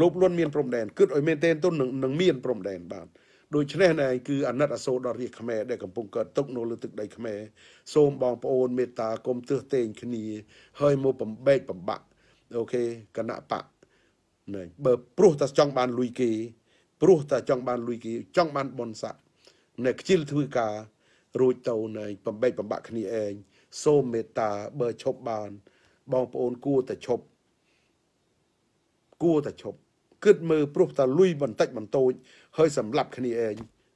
លោភលន់មានព្រំដែនគិតឲ្យមែនទែនទៅនឹងមានព្រំដែនបាទដូច្នេះណែគឺអាណិតអាសូរដល់រាជខ្មែរដែលកំពុងកើតទុកនៅលើទឹកដីខ្មែរសូមបងប្អូនមេត្តាកុំទើសទែងគ្នា ហើយមកបំបែកបំបាក់អូខេគណៈបកនឹងបើព្រោះតែចង់បានលុយគេព្រោះតែចង់បានលុយគេចង់បានបនស័កអ្នកខ្ជិលធ្វើការរួចទៅនឹងបំបែកបំបាក់គ្នាឯងសូមមេត្តាបើឈប់បាន បងប្អូនគួរតែឈប់គួរតែឈប់គិតមើលព្រោះតែលុយបន្តិចបន្តូចហើយសម្លាប់គ្នាឯង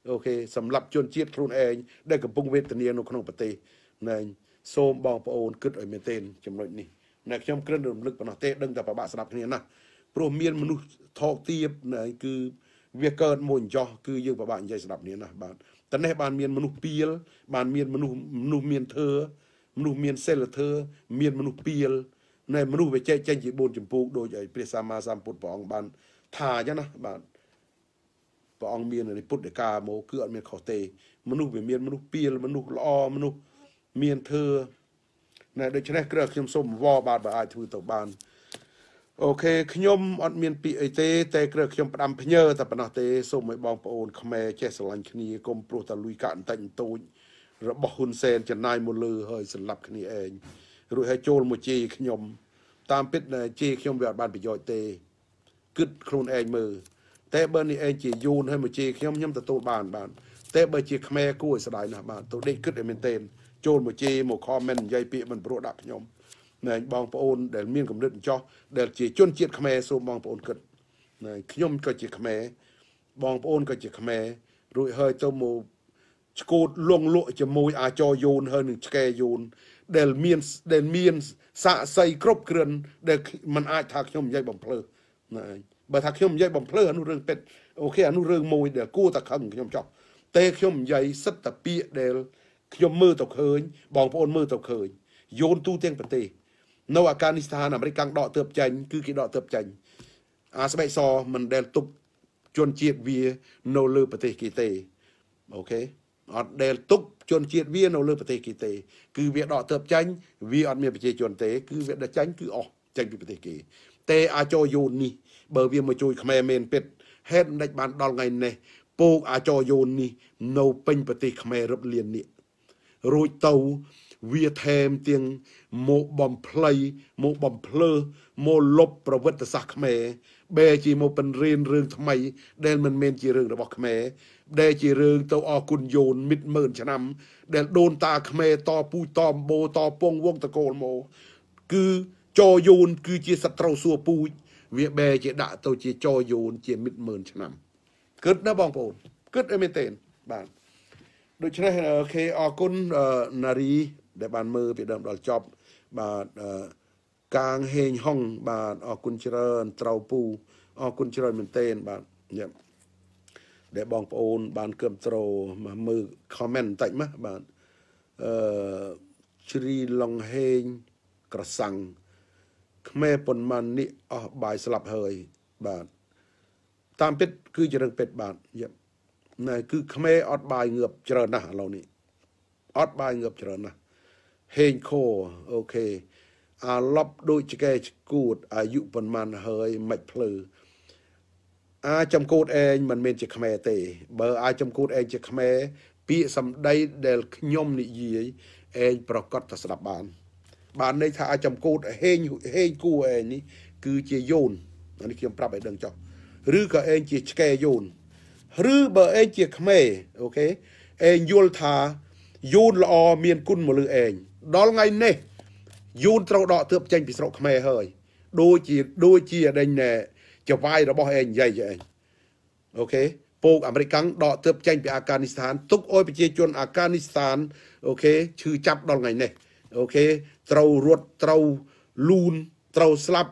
អូខេសម្រាប់ជនជាតិខ្លួនឯងដែលកំពុងវេទនានៅក្នុងប្រទេសណែសូមបងប្អូនគិតឲ្យមែនទែនចំណុចនេះអ្នកខ្ញុំគ្រិនរំលឹកប៉ុណ្ណោះទេដឹងតែប្របាក់ស្ដាប់គ្នាណាព្រោះមានមនុស្សថោកទាបគឺវាកើតមួយចោះគឺយើងពិបាកនិយាយស្ដាប់គ្នាណាស់បាទតែនេះបានមានមនុស្សពៀលបានមានមនុស្សមនុស្សមានធើមនុស្សមានសិលធើមានមនុស្សពៀលនៅមនុស្សវាចេះចេញជា4ចម្ពោះដោយឲ្យព្រះសម្មាសម្ពុទ្ធព្រះអង្គបានថាអញ្ចឹងណាបាទព្រះអង្គមានពុទ្ធកាមកគឺអត់មានខុសទេមនុស្សវាមានមនុស្សពៀលមនុស្សល្អមនុស្សមានធើណែដូច្នេះក្រឹខ្ញុំសូមវល់បាទបើអាចធ្វើទៅបានអូខេខ្ញុំអត់មានពាក្យអីទេតែគ្រើខ្ញុំផ្ដាំភ្ញើតែប៉ុណ្ណោះទេសូមឲ្យបងប្អូនខ្មែរចេះស្រឡាញ់គ្នាកុំព្រោះតែលួយកាក់បន្តិចបន្តួចរបស់ហ៊ុនសែនចំណាយមកលើហើយសម្លាប់គ្នាឯងរួចហើយចូលមកជេរខ្ញុំ តាមពិតជេរខ្ញុំវាអត់បានប្រយោជន៍ទេគិតខ្លួនឯងមើលតែបើនេះឯងជាយូនហើយមកជេរខ្ញុំខ្ញុំទទួលបានបាន តែបើជាខ្មែរគួរឲ្យស្ដាយណាស់បានទៅដេកគិតឲ្យមែនទែនចូលមកជេរមកខមមិននិយាយពាក្យមិនព្រោះដាក់ខ្ញុំណែបងប្អូនដែលមានគំនិតអញ្ចោះដែលជាជនជាតិខ្មែរសូមបងប្អូនគិតណែខ្ញុំក៏ជាខ្មែរបងប្អូនក៏ជាខ្មែររួចហើយទៅមកឆ្កូតលងលក់ជាមួយ អាចរយូនហើយនឹងឆ្កែយូន ដែលមានដែលមានសាកសីគ្រប់គ្រាន់ដែលมันអាចថាខ្ញុំនិយាយបំភ្លឺណែបើថាខ្ញុំនិយាយបំភ្លឺអានោះរឿងពេតអូខេអានោះរឿងមួយដែលគួរតែខឹងខ្ញុំចោះតែខ្ញុំនិយាយសិតតពាកដែល ខ្ញុំមើលទៅឃើញ បងប្អូនមើលទៅឃើញយោនទូទាំងប្រទេសនៅអាកានីស្ថានអាមេរិកកាំងដកទើបចាញ់គឺគេដកទើបចាញ់អាស្បែកសមិនដែលទុកជនជាតិវានៅលើប្រទេសគេទេអូខេអត់ដែលទុកជនជាតិវានៅលើប្រទេសគេទេគឺវាដកទើបចាញ់វាអត់មានប្រជា ជនទេ គឺវាដកចាញ់គឺអស់ចេញពីប្រទេសគេតែអាចោយូននេះបើវាមកជួយខ្មែរមែនពិតហេតុមិនដាច់បានដល់ថ្ងៃនេះពូកអាចោយូននេះនៅពេញប្រទេសខ្មែររឹបលៀននេះរួចទៅវាថែមទាំងមកបំភ្លៃមកបំភ្លើមកលុបប្រវត្តិសាស្ត្រខ្មែរបេជាមកបញ្រៀនរឿងថ្មី ដែលមិនមែនជារឿងរបស់ខ្មែរដែលជារឿងទៅអគុណយូនមិត្តមើលឆ្នាំ ដែលដូនតាខ្មែរតពូតអំបូតពងវងតកូលមកគឺចយូនគឺជាសត្រូវសួរពូជវាបែរជាដាក់ទៅជាចយូន ជាមិត្តមើលឆ្នាំ គិតណាបងប្អូនគិតអីមែនទេបាទដូច្នេះអូខេអរគុណណារីដែលបានមើលពីដើមដល់ចប់បាទកាងហេងហុងបាទអរគុណច្រើនត្រូវពូអរគុណច្រើនមែនទែនបាទយ៉ាដែលបងប្អូនបានគ្រប់ត្រូលមកមើល comment បន្តិចមកបាទអឺជ្រីឡុងហេងក្រសាំងខ្មែរប៉ុន្មាននេះអស់បាយស្លាប់ហើយបាទតាមពិតគឺជារឿងពិតបាទយ៉ាណែគឺខ្មែរអត់បាយងើបច្រើនណាស់ឥឡូវនេះអត់បាយងើបច្រើនណាស់ហេងខោអូខេអាឡប់ដូចឆ្កែឆ្កួតអាយុប៉ុន្មានហើយមិនភ្លឺអាចំកូតឯងមិនមែនជាខ្មែរទេបើអាចំកូតឯងជាខ្មែរពាក្យសម្ដីដែលខ្ញុំនិយាយឯងប្រកាសតែស្ដាប់បានបានន័យថាអាចំកូតហេងហេងគូឯងនេះគឺជាយូននេះខ្ញុំប្រាប់ឲ្យដឹងចុះឬក៏ឯងជាឆ្កែយូន ឬបើឯងជាខ្មែរអូខេឯងយល់ថាយូនល្អមានគុណមកលើឯងដល់ថ្ងៃនេះយូនត្រូវដកទើបចេញពីស្រុកខ្មែរហើយ ដូចជាដូចជាដេញចវាយរបស់ឯងនិយាយឯងអូខេពូកអាមេរិកដកទើបចេញពីអាហ្គានីស្ថានទុកអោយប្រជាជនអាហ្គានីស្ថានអូខេឈឺចាប់ដល់ថ្ងៃនេះអូខេត្រូវរត់ត្រូវលូនត្រូវស្លាប់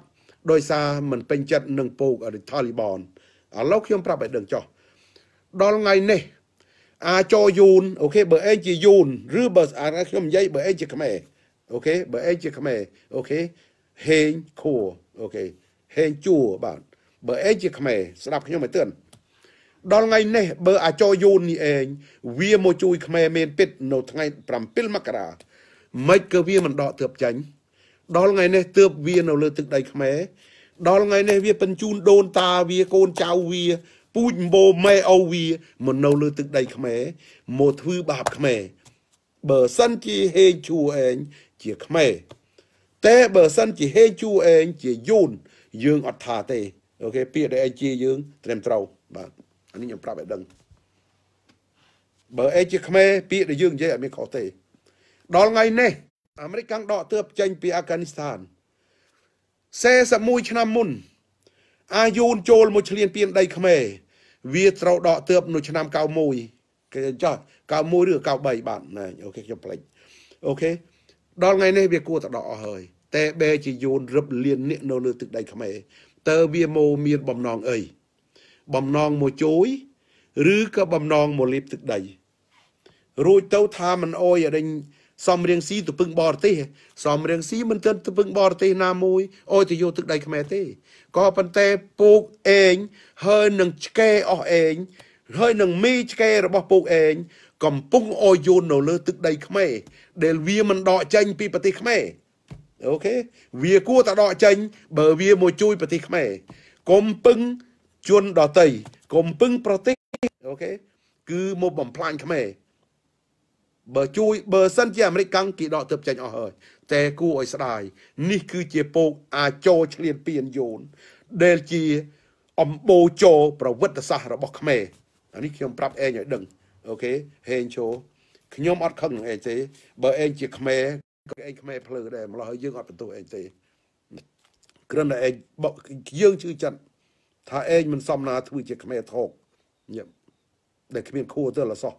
ដោយសារមិនពេញចិត្តនឹងពូក Taliban ឥឡូវខ្ញុំប្រាប់ឲ្យដឹងចោះដល់ថ្ងៃនេះអាចចូលយូនអូខេបើឯងជាយូនឬបើខ្ញុំនិយាយបើឯងជាខ្មែរអូខេបើឯងជាខ្មែរអូខេហេងខួអូខេហេងជួបាទបើឯងជាខ្មែរស្ដាប់ខ្ញុំឲ្យទឿនដល់ថ្ងៃនេះ បើ អាចោយូននេះឯងវាមកជួយខ្មែរមានពិត នៅថ្ងៃ7មករាមិនក៏វាមិនដកទើបចាញ់ដល់ថ្ងៃនេះទើបវានៅលើទឹកដីខ្មែរដល់ថ្ងៃនេះវាបញ្ជូនដូនតាវាកូនចៅវាពូជម៉ូម៉ែអូវីមកនៅលើទឹកដីខ្មែរមកធ្វើបាបខ្មែរបើសិនជាហេងជួអែងជាខ្មែរតែបើសិនជាហេងជួអែងជាយូនយើងអត់ថាទេអូខេពាក្យដែលអែងជាយើងត្រឹមត្រូវ បាទអានេះខ្ញុំប្រាប់ឲ្យដឹងបើអែងជាខ្មែរពាក្យដែលយើងនិយាយអត់មានខុសទេ ដល់ថ្ងៃនេះអាមេរិកកាំងដកទើបចេញពីអាហ្វហ្គានីស្ថាន41ឆ្នាំមុន អាយូនចូលមកឆ្លៀនពៀនដីខ្មែរវាត្រូវដកទើបនៅឆ្នាំ91គេចោះ91ឬ93បាទណែអូខេខ្ញុំផ្លេចអូខេដល់ថ្ងៃនេះវាគួរតែដកអស់ហើយតែបែជាយូនរឹបលៀននេះនៅលើទឹកដីខ្មែរតើវាមោមានបំណងអីបំណងមកជួយ ឬក៏បំណងមកលៀបទឹកដីរួចទៅថាមិនអោយអរិញសំរៀងស៊ីទៅពឹងបរទេសសំរៀងស៊ីមិនទាន់ទៅពឹងបរទេសណាមួយអូទៅយកទឹកដីខ្មែរទេក៏ប៉ុន្តែពូកអេងហើយនឹងឆ្កែអស់អេងហើយនឹងមីឆ្កែរបស់ពូកអេងកំពុងអយូននៅលើទឹកដីខ្មែរដែលវាមិនដកចេញពីប្រទេសខ្មែរអូខេវាគួរតែដកចេញបើវាមកជួយប្រទេសខ្មែរកុំពឹងជនដតីកុំពឹងប្រទេសអូខេគឺមកបំផ្លាញខ្មែរបើជួយបើសិនជាអាមេរិកកាំងគេដកទើបចេញអស់ហើយតែគួរឲ្យស្ដាយនេះគឺជាពោកអាចោឆ្លៀនពៀនយូន ដែលជាអំបោចោប្រវត្តិសាស្ត្ររបស់ខ្មែរអានេះខ្ញុំប្រាប់អេងឲ្យដឹងអូខេហេងជោខ្ញុំ អត់ខឹងនឹងអេងទេបើអេងជាខ្មែរក៏អេងខ្មែរភ្លឺដែរម្ល៉េះយើងអត់បន្ទោសអេងទេគ្រាន់តែអេងយើងជឿចិត្តថាអេងមិនសមណាធ្វើជាខ្មែរថោកញ៉ឹមដែលគ្មានខួរទៅលសោះ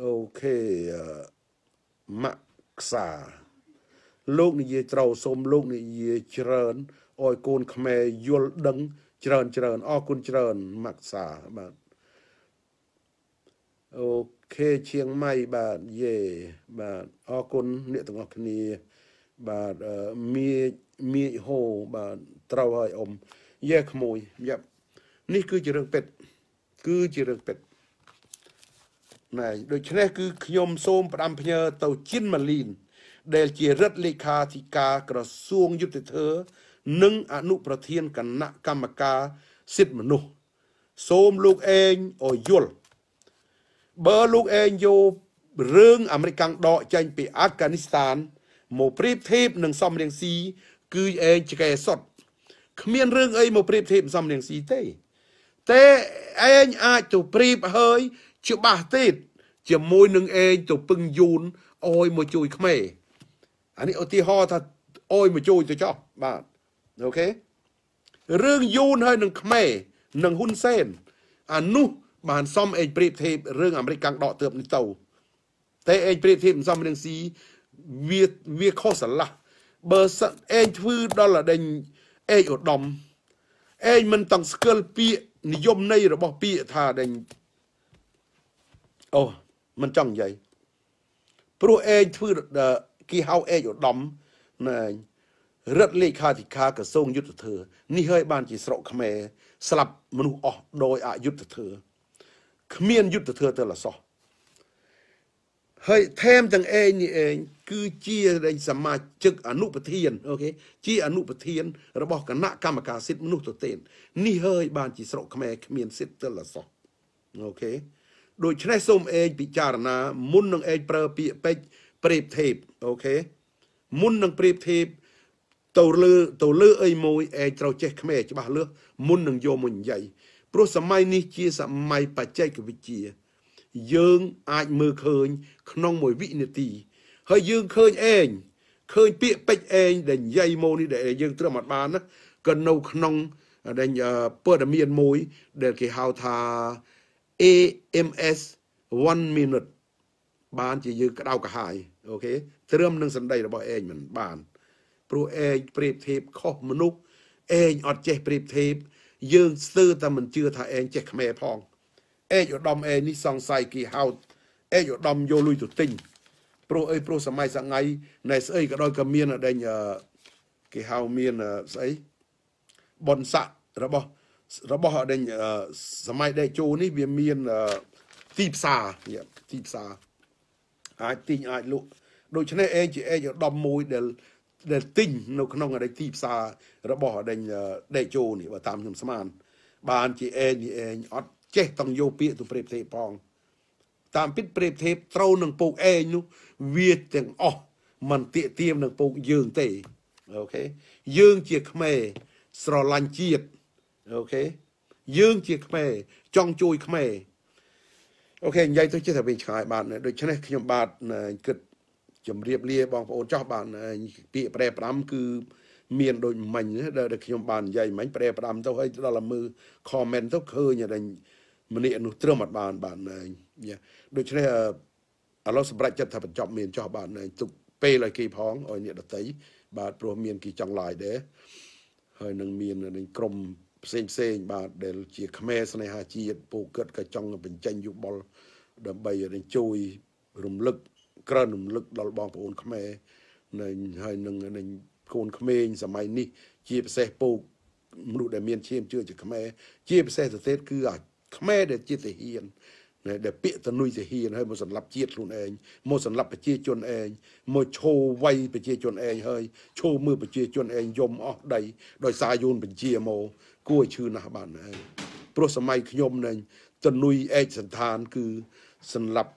អូខេម៉ាក់សាលោកនិយាយត្រូវសូមលោកនិយាយច្រើនឲ្យកូនខ្មែរយល់ដឹងច្រើនច្រើនអរគុណច្រើនម៉ាក់សាបាទអូខេឈៀងម៉ៃបាទយេបាទអរគុណអ្នកទាំងអស់គ្នា បាទមីមៀកហូបាទត្រូវហើយអ៊ំយេក្មួយយ៉ាប់នេះគឺជារឿងពិតគឺជារឿងពិតណែដូច្នេះគឺខ្ញុំសូមផ្ដាំផ្ញើ ទៅជិនម៉ាលីន ដែលជារដ្ឋលេខាធិការក្រសួងយុតិធម៌និងអនុប្រធានគណៈកម្មការសិទ្ធិមនុស្សសូមលោកឯងអយល់បើលោកឯងយករឿងអាមេរិកកាំងដកចេញពីអាហ្វហ្គានីស្ថានមកប្រៀបធៀបនឹងសំរៀងស៊ីគឺឯងឆ្កែសុតគ្មានរឿងអីមកប្រៀបធៀបសំរៀងស៊ីទេតែឯងអាចទៅប្រៀបហើយច្បាស់ទៀតជាមួយនឹងឯងទៅពឹងយូនអយមកជួយខ្មែរអានេះឧទាហរណ៍ថាអយមកជួយទៅចោះបាទអូខេរឿងយូនហើយនឹងខ្មែរនឹងហ៊ុនសែនអានោះបានសំឯងប្រៀបធៀបរឿងអាមេរិកកាំងដកទើបនេះទៅតែឯងប្រៀបធៀបមិនសមនឹងស៊ីវាវាខុសស្រឡះបើសិនឯងធ្វើដល់ដេញឯកឧត្តមឯងមិនតង់ស្គាល់ពាក្យនិយមន័យរបស់ ពាក្យថាដេញអូមិនចង់និយាយព្រោះឯងធ្វើគេហៅឯកឧត្តមណែរដ្ឋលេខាធិការក្រសួងយុទ្ធធរនេះហើយ បានជាស្រុកខ្មែរស្លាប់មនុស្សអស់ដោយអយុត្តិធម៌គ្មានយុត្តិធម៌ទៅលសោះហើយថែមទាំងឯងនេះឯងគឺជាដែលសមាជិកអនុប្រធានអូខេជា អនុប្រធានរបស់គណៈកម្មការសិទ្ធិមនុស្សទៅទេនេះហើយ បានជាស្រុកខ្មែរគ្មានសិទ្ធិទៅលសោះអូខេដូច្នេះសូមឯងពិចារណា មុននឹងឯងប្រើពាក្យពេចប្រៀបធៀបអូខេមុននឹងប្រៀបធៀបទៅលើទៅលើអីមួយឯងត្រូវចេះខ្មែរច្បាស់លឺមុននឹងយកមកនិយាយព្រោះសម័យនេះជា សម័យបច្ចេកវិទ្យាយើងអាចមើលឃើញ ក្នុងមួយវិនាទីហើយយើងឃើញឯងឃើញពាក្យពេចឯងដែលនិយាយមកនេះដែល យើងត្រឹមអត់បានណាក៏នៅ ក្នុងដែលព័ត៌មានមួយ ដែលគេហៅថា AMS 1 minute បានជាយើងក្តៅក្រហាយអូខេត្រឹមនឹងសម្ដីរបស់ឯងមិន បានព្រោះឯងប្រៀបធៀបខុសមនុស្សឯងអត់ចេះប្រៀបធៀបយើងស្ទើរតែមិនជឿថាឯងចេះខ្មែរផងឯកឧត្តមឯងនេះសង្ស័យគេហោតឯកឧត្តមយកលុយទៅទិញព្រោះអីព្រោះសម័យសងៃណែស្អីក៏ដោយក៏មានអដែងគេហៅមានស្អីប៉ុនស័ករបស់របស់ដេញសម័យដេជោនេះ វាមានទីផ្សារទីផ្សារអាចទិញអាចលក់ដូច្នេះអេជាអេឧត្តមមួយដែលដែលទិញនៅក្នុងអរិយទីផ្សាររបស់ដេញដេជោនេះបើតាមខ្ញុំស្មាន បានជាអេនេះអេអត់ចេះតង់យកពាក្យទៅប្រៀបទេផង តាមពិតប្រៀបធៀបត្រូវនឹងពូកអេងនោះវាទាំងអស់มันទៀកទៀមនឹងពូកយើងទេអូខេយើងជាខ្មែរស្រឡាញ់ជាតិអូខេយើងជាខ្មែរចង់ជួយខ្មែរអូខេនិយាយទៅជាថាវាឆ្ងាយបាទដូច្នេះខ្ញុំបាទគិតជម្រាបលាបងប្អូនចោះបាទពាក្យប្រែប្រាំគឺមានដូចមិញដែលខ្ញុំបាននិយាយមិញប្រែប្រាំទៅហើយដល់តែមើល comment ទៅឃើញតែម្នាក់នោះត្រឹមអត់បានបាទដូច្នេះឥឡូវសម្រាប់ចិត្តថាបញ្ចប់មានចោះបាទទុកពេលឲ្យគេ ផងឲ្យអ្នកដតីបាទព្រោះមានគេចង់ឡាយដែរហើយនឹងមាននឹងក្រុមផ្សេងផ្សេងបាទដែលជាខ្មែរស្នេហាជាតិពួកគាត់ក៏ចង់បញ្ចេញយោបល់ដើម្បីឲ្យជួយរំលឹកក្រើនរំលឹកដល់បងប្អូនខ្មែរនៅហើយនឹងនឹងកូនក្មេងសម័យនេះជាពិសេសពូកមនុស្សដែលមានឈាមជឿជាខ្មែរជាពិសេសទៅទៀតគឺអាខ្មែរដែលជាទាហានដែលពាក្យតនុយទាហានហើយមកសម្លាប់ជាតិខ្លួនឯងមកសម្លាប់ប្រជាជនឯងមកឈោវាយប្រជាជនឯងហើយឈោមើលប្រជាជនឯងយំអស់ដី ដោយសារយូនបញ្ជាមកគួរឈឺណាស់បានហើយព្រោះសម័យខ្ញុំនឹងទនុយឯកសន្តាន គឺសម្រាប់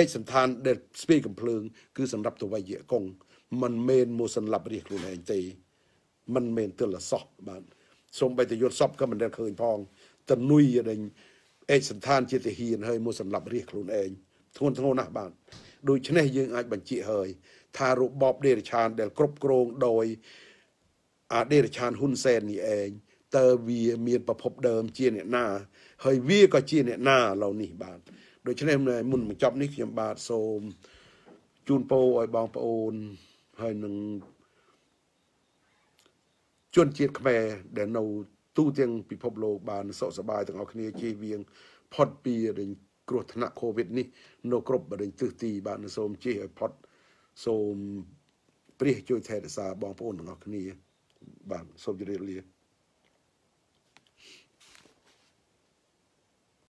ឯកសន្តានដែលស្ពីកំភ្លើង គឺសម្រាប់ទៅវយៈកងមិនមែនមកសម្រាប់រះខ្លួនឯងទេមិនមែនទិលសោះបាទសូមបេតយុទ្ធសពក៏មិនដែលឃើញផងទនុយដែលឯកសន្តាន ជាទាហានហើយមកសម្រាប់រះខ្លួនឯងធ្ងន់ធ្ងរណាស់បាទដូច្នេះយើងអាចបញ្ជាក់ហើយថារបបដេរឆានដែលគ្រប់គ្រងដោយអាដេរឆានហ៊ុនសែននេះឯងតើវាមានប្រភពដើមជាអ្នកណាហើយវាក៏ជាអ្នកណាឡូវនេះបាទដូច្នេះមុនបញ្ចប់ នេះខ្ញុំបាទសូមជូនពរឲ្យបងប្អូនហើយនឹងជនជាតិខ្មែរដែលនៅទូទាំងពិភពលោកបានសុខសប្បាយទាំងអស់គ្នាជ័យវៀងផុតពីរញគ្រោះថ្នាក់ Covid នេះ នៅគ្រប់រញទិសទីបាទសូមជ័យឲ្យផុតសូមព្រះជួយ ថែរក្សាបងប្អូនទាំងអស់គ្នា បាទសូមជម្រាបលា